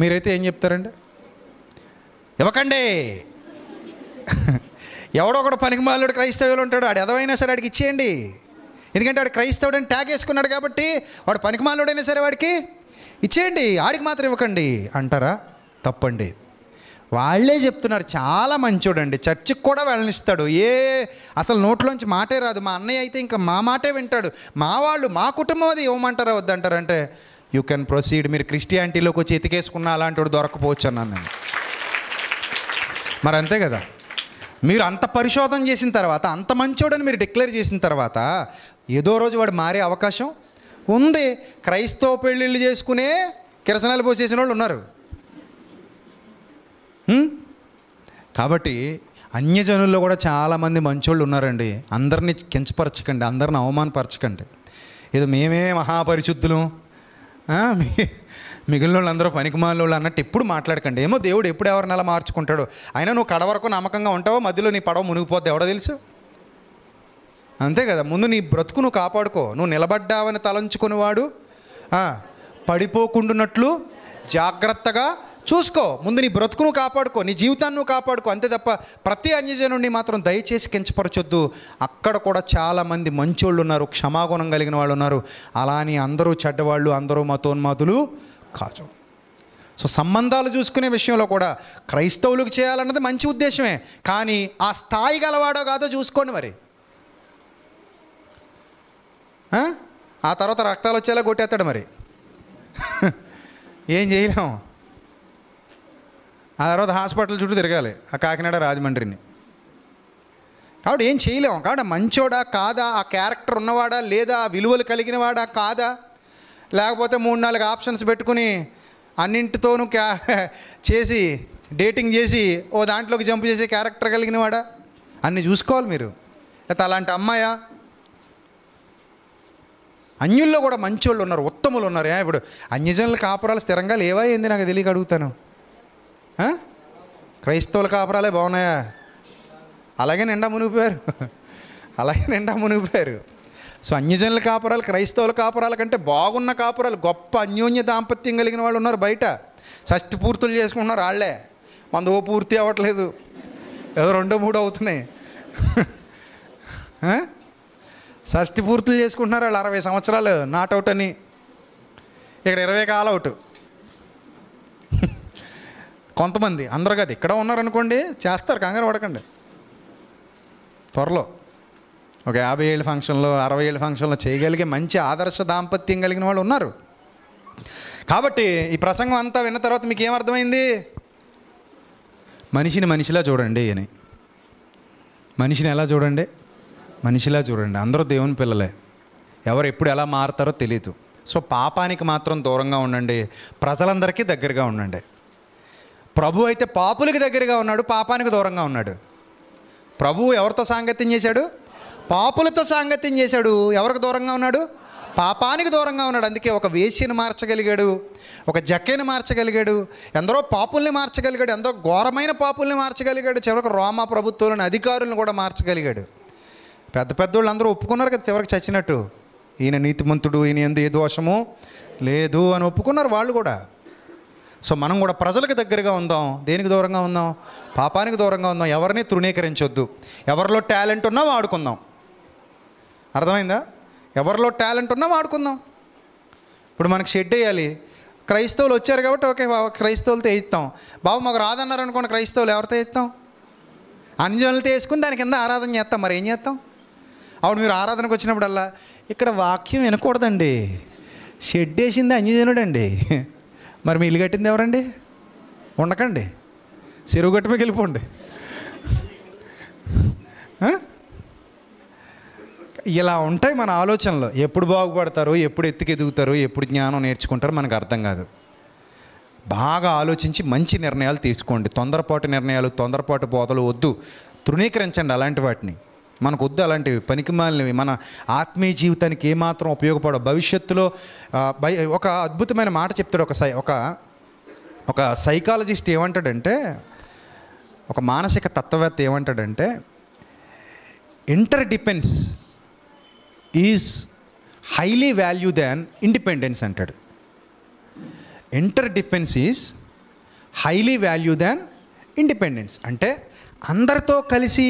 మీరైతే ఏం చెప్తారండి ఇవ్వకండి (laughs) ఎవడో ఒకడు పనికిమాలుడు క్రైస్తవులు ఉంటాడు ఆడు ఎదవైనా సరే ఆడికి ఇచ్చేయండి ఎందుకంటే వాడు క్రైస్తవుడు అని ట్యాగ్ వేసుకున్నాడు కాబట్టి వాడు పనికిమాలుడైనా సరే వాడికి ఇచ్చేయండి ఆడికి మాత్రం ఇవ్వకండి అంటారా తప్పండి వాళ్ళే చెప్తున్నారు చాలా మంచోడండి చర్చికి కూడా వెళ్ళనిస్తాడు ఏ అసలు నోట్లోంచి మాటే రాదు మా అన్నయ్య అయితే ఇంకా మా మాటే వింటాడు మా వాళ్ళు మా కుటుంబం అది ఇవ్వమంటారా వద్దంటారు అంటే యూ కెన్ ప్రొసీడ్ మీరు క్రిస్టియానిటీలోకి వచ్చి ఎతికేసుకున్న అలాంటి దొరకపోవచ్చు అన్నాను నేను మరి అంతే కదా మీరు అంత పరిశోధన చేసిన తర్వాత అంత మంచోడని మీరు డిక్లేర్ చేసిన తర్వాత ఏదో రోజు వాడు మారే అవకాశం ఉంది క్రైస్తవ పెళ్ళిళ్ళు చేసుకునే కిరసనాలు చేసిన వాళ్ళు ఉన్నారు కాబట్టి అన్యజనుల్లో కూడా చాలామంది మంచోళ్ళు ఉన్నారండి అందరినీ కించపరచకండి అందరిని అవమానపరచకండి ఏదో మేమే మహాపరిశుద్ధులు మిగిలిన వాళ్ళందరూ వాళ్ళు అన్నట్టు ఎప్పుడు మాట్లాడకండి ఏమో దేవుడు ఎప్పుడు ఎవరిని అలా మార్చుకుంటాడు అయినా నువ్వు కడ వరకు నమ్మకంగా ఉంటావో మధ్యలో నీ పడవ మునిగిపోద్ది ఎవడో తెలుసు అంతే కదా ముందు నీ బ్రతుకు నువ్వు కాపాడుకో నువ్వు నిలబడ్డావని తలంచుకునేవాడు పడిపోకుండునట్లు జాగ్రత్తగా చూసుకో ముందు నీ బ్రతుకును కాపాడుకో నీ జీవితాన్ని నువ్వు కాపాడుకో అంతే తప్ప ప్రతి అన్యజనుడిని మాత్రం దయచేసి కించపరచొద్దు అక్కడ కూడా చాలామంది మంచోళ్ళు ఉన్నారు క్షమాగుణం కలిగిన వాళ్ళు ఉన్నారు అలా అని అందరూ చెడ్డవాళ్ళు అందరూ మతోన్మాతులు కాదు సో సంబంధాలు చూసుకునే విషయంలో కూడా క్రైస్తవులకు చేయాలన్నది మంచి ఉద్దేశమే కానీ ఆ స్థాయి గలవాడో కాదో చూసుకోండి మరి ఆ తర్వాత రక్తాలు వచ్చేలా కొట్టేస్తాడు మరి ఏం చేయలేం ఆ తర్వాత హాస్పిటల్ చుట్టూ తిరగాలి ఆ కాకినాడ రాజమండ్రిని కాబట్టి ఏం చేయలేము కాబట్టి మంచోడా కాదా ఆ క్యారెక్టర్ ఉన్నవాడా లేదా విలువలు కలిగినవాడా కాదా లేకపోతే మూడు నాలుగు ఆప్షన్స్ పెట్టుకుని అన్నింటితోనూ క్యా (laughs) చేసి డేటింగ్ చేసి ఓ దాంట్లోకి జంప్ చేసే క్యారెక్టర్ కలిగిన వాడా అన్నీ చూసుకోవాలి మీరు లేకపోతే అలాంటి అమ్మాయా అన్యుల్లో కూడా మంచి వాళ్ళు ఉన్నారు ఉత్తములు ఉన్నారు ఇప్పుడు అన్యజనుల కాపురాలు స్థిరంగా లేవా ఏంది నాకు తెలియక అడుగుతాను క్రైస్తవుల కాపురాలే బాగున్నాయా అలాగే నిండా మునిగిపోయారు (laughs) అలాగే నిండా మునిగిపోయారు సో అన్యజనుల కాపురాలు క్రైస్తవుల కాపురాల కంటే బాగున్న కాపురాలు గొప్ప అన్యోన్య దాంపత్యం కలిగిన వాళ్ళు ఉన్నారు బయట షష్టి పూర్తులు చేసుకుంటున్నారు వాళ్ళే మంద ఓ పూర్తి అవ్వట్లేదు ఏదో రెండో మూడు అవుతున్నాయి (laughs) షష్టి పూర్తులు చేసుకుంటున్నారు వాళ్ళు అరవై సంవత్సరాలు నాట్ అవుట్ అని ఇక్కడ ఇరవై కాల్ అవుట్ (laughs) కొంతమంది అందరూ కదా ఇక్కడ ఉన్నారనుకోండి చేస్తారు కంగారు పడకండి త్వరలో ఒక యాభై ఏళ్ళ ఫంక్షన్లో అరవై ఏళ్ళ ఫంక్షన్లో చేయగలిగే మంచి ఆదర్శ దాంపత్యం కలిగిన వాళ్ళు ఉన్నారు కాబట్టి ఈ ప్రసంగం అంతా విన్న తర్వాత మీకు ఏమర్థమైంది మనిషిని మనిషిలా చూడండి అని మనిషిని ఎలా చూడండి మనిషిలా చూడండి అందరూ దేవుని పిల్లలే ఎవరు ఎప్పుడు ఎలా మారుతారో తెలియదు సో పాపానికి మాత్రం దూరంగా ఉండండి ప్రజలందరికీ దగ్గరగా ఉండండి ప్రభు అయితే పాపులకి దగ్గరగా ఉన్నాడు పాపానికి దూరంగా ఉన్నాడు ప్రభు ఎవరితో సాంగత్యం చేశాడు పాపులతో సాంగత్యం చేశాడు ఎవరికి దూరంగా ఉన్నాడు పాపానికి దూరంగా ఉన్నాడు అందుకే ఒక వేసిని మార్చగలిగాడు ఒక జక్కని మార్చగలిగాడు ఎందరో పాపుల్ని మార్చగలిగాడు ఎంతో ఘోరమైన పాపుల్ని మార్చగలిగాడు చివరికి రోమా ప్రభుత్వంలోని అధికారులను కూడా మార్చగలిగాడు పెద్ద పెద్దోళ్ళు అందరూ ఒప్పుకున్నారు కదా చివరికి చచ్చినట్టు ఈయన నీతిమంతుడు ఈయన ఎందు ఏ దోషము లేదు అని ఒప్పుకున్నారు వాళ్ళు కూడా సో మనం కూడా ప్రజలకు దగ్గరగా ఉందాం దేనికి దూరంగా ఉందాం పాపానికి దూరంగా ఉందాం ఎవరిని తృణీకరించొద్దు ఎవరిలో టాలెంట్ ఉన్నా వాడుకుందాం అర్థమైందా ఎవరిలో టాలెంట్ ఉన్నా వాడుకుందాం ఇప్పుడు మనకు షెడ్ వేయాలి క్రైస్తవులు వచ్చారు కాబట్టి ఓకే క్రైస్తవులతో వేయిస్తాం బాబు మాకు రాదన్నారు అనుకోండి క్రైస్తవులు ఎవరితో వేయిస్తాం అంజనులతో వేసుకుని దాని కింద ఆరాధన చేస్తాం మరి ఏం చేస్తాం అవును మీరు ఆరాధనకు వచ్చినప్పుడల్లా ఇక్కడ వాక్యం వినకూడదండి షెడ్ వేసింది అండి మరి మీ ఇల్లు కట్టింది ఎవరండి ఉండకండి చెరువు మీకు వెళ్ళిపోండి ఇలా ఉంటాయి మన ఆలోచనలు ఎప్పుడు బాగుపడతారు ఎప్పుడు ఎత్తుకెదుగుతారు ఎప్పుడు జ్ఞానం నేర్చుకుంటారో మనకు అర్థం కాదు బాగా ఆలోచించి మంచి నిర్ణయాలు తీసుకోండి తొందరపాటు నిర్ణయాలు తొందరపాటు బోధలు వద్దు తృణీకరించండి అలాంటి వాటిని మనకు వద్దు అలాంటివి మాలినవి మన ఆత్మీయ జీవితానికి ఏమాత్రం ఉపయోగపడవు భవిష్యత్తులో ఒక అద్భుతమైన మాట చెప్తాడు ఒక సై ఒక ఒక సైకాలజిస్ట్ ఏమంటాడంటే ఒక మానసిక తత్వవేత్త ఏమంటాడంటే interdependence is highly value than independence అంటాడు interdependence is highly value than independence అంటే అందరితో కలిసి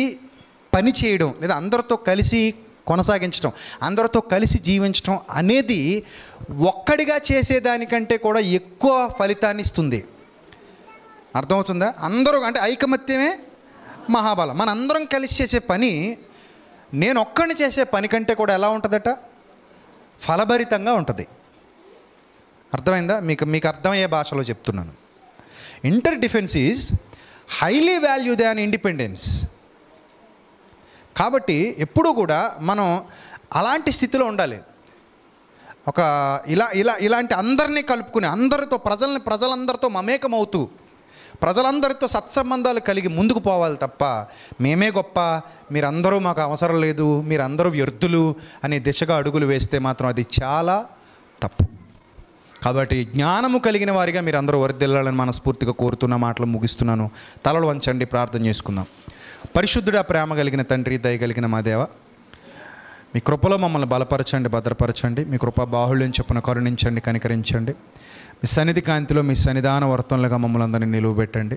పని చేయడం లేదా అందరితో కలిసి కొనసాగించడం అందరితో కలిసి జీవించడం అనేది ఒక్కడిగా చేసేదానికంటే కూడా ఎక్కువ ఫలితాన్ని ఇస్తుంది అర్థమవుతుందా అందరూ అంటే ఐకమత్యమే మహాబలం మనందరం కలిసి చేసే పని నేను ఒక్కడిని చేసే పని కంటే కూడా ఎలా ఉంటుందట ఫలభరితంగా ఉంటుంది అర్థమైందా మీకు మీకు అర్థమయ్యే భాషలో చెప్తున్నాను interdependence is highly value than independence కాబట్టి ఎప్పుడూ కూడా మనం అలాంటి స్థితిలో ఉండాలి ఒక ఇలా ఇలా ఇలాంటి అందరినీ కలుపుకుని అందరితో ప్రజల్ని ప్రజలందరితో మమేకమవుతూ ప్రజలందరితో సత్సంబంధాలు కలిగి ముందుకు పోవాలి తప్ప మేమే గొప్ప మీరందరూ మాకు అవసరం లేదు మీరందరూ వ్యర్థులు అనే దిశగా అడుగులు వేస్తే మాత్రం అది చాలా తప్పు కాబట్టి జ్ఞానము కలిగిన వారిగా మీరు అందరూ వరిదిల్లాలని మనస్ఫూర్తిగా కోరుతున్న మాటలు ముగిస్తున్నాను తలలు వంచండి ప్రార్థన చేసుకుందాం పరిశుద్ధుడా ప్రేమ కలిగిన తండ్రి దయగలిగిన మా దేవ మీ కృపలో మమ్మల్ని బలపరచండి భద్రపరచండి మీ కృప బాహుళ్యం చెప్పున కరుణించండి కనికరించండి మీ సన్నిధి కాంతిలో మీ సన్నిధాన వర్తనలుగా మమ్మల్ని అందరినీ నిలువబెట్టండి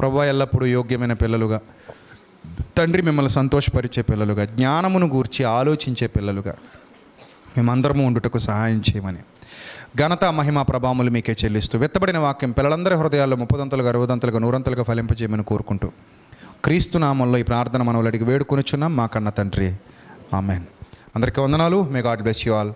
ప్రభు ఎల్లప్పుడూ యోగ్యమైన పిల్లలుగా తండ్రి మిమ్మల్ని సంతోషపరిచే పిల్లలుగా జ్ఞానమును గూర్చి ఆలోచించే పిల్లలుగా మేమందరము ఉండుటకు సహాయం చేయమని ఘనత మహిమ ప్రభాములు మీకే చెల్లిస్తూ వెత్తబడిన వాక్యం పిల్లలందరి హృదయాల్లో ముప్పదంతలుగా అరవదంతలుగా నూరంతలుగా ఫలింపజేయమని కోరుకుంటూ క్రీస్తునామంలో ఈ ప్రార్థన మనవులు అడిగి వేడుకొనిచున్నాం మా కన్న తండ్రి ఆమెన్ అందరికీ వందనాలు may God bless you all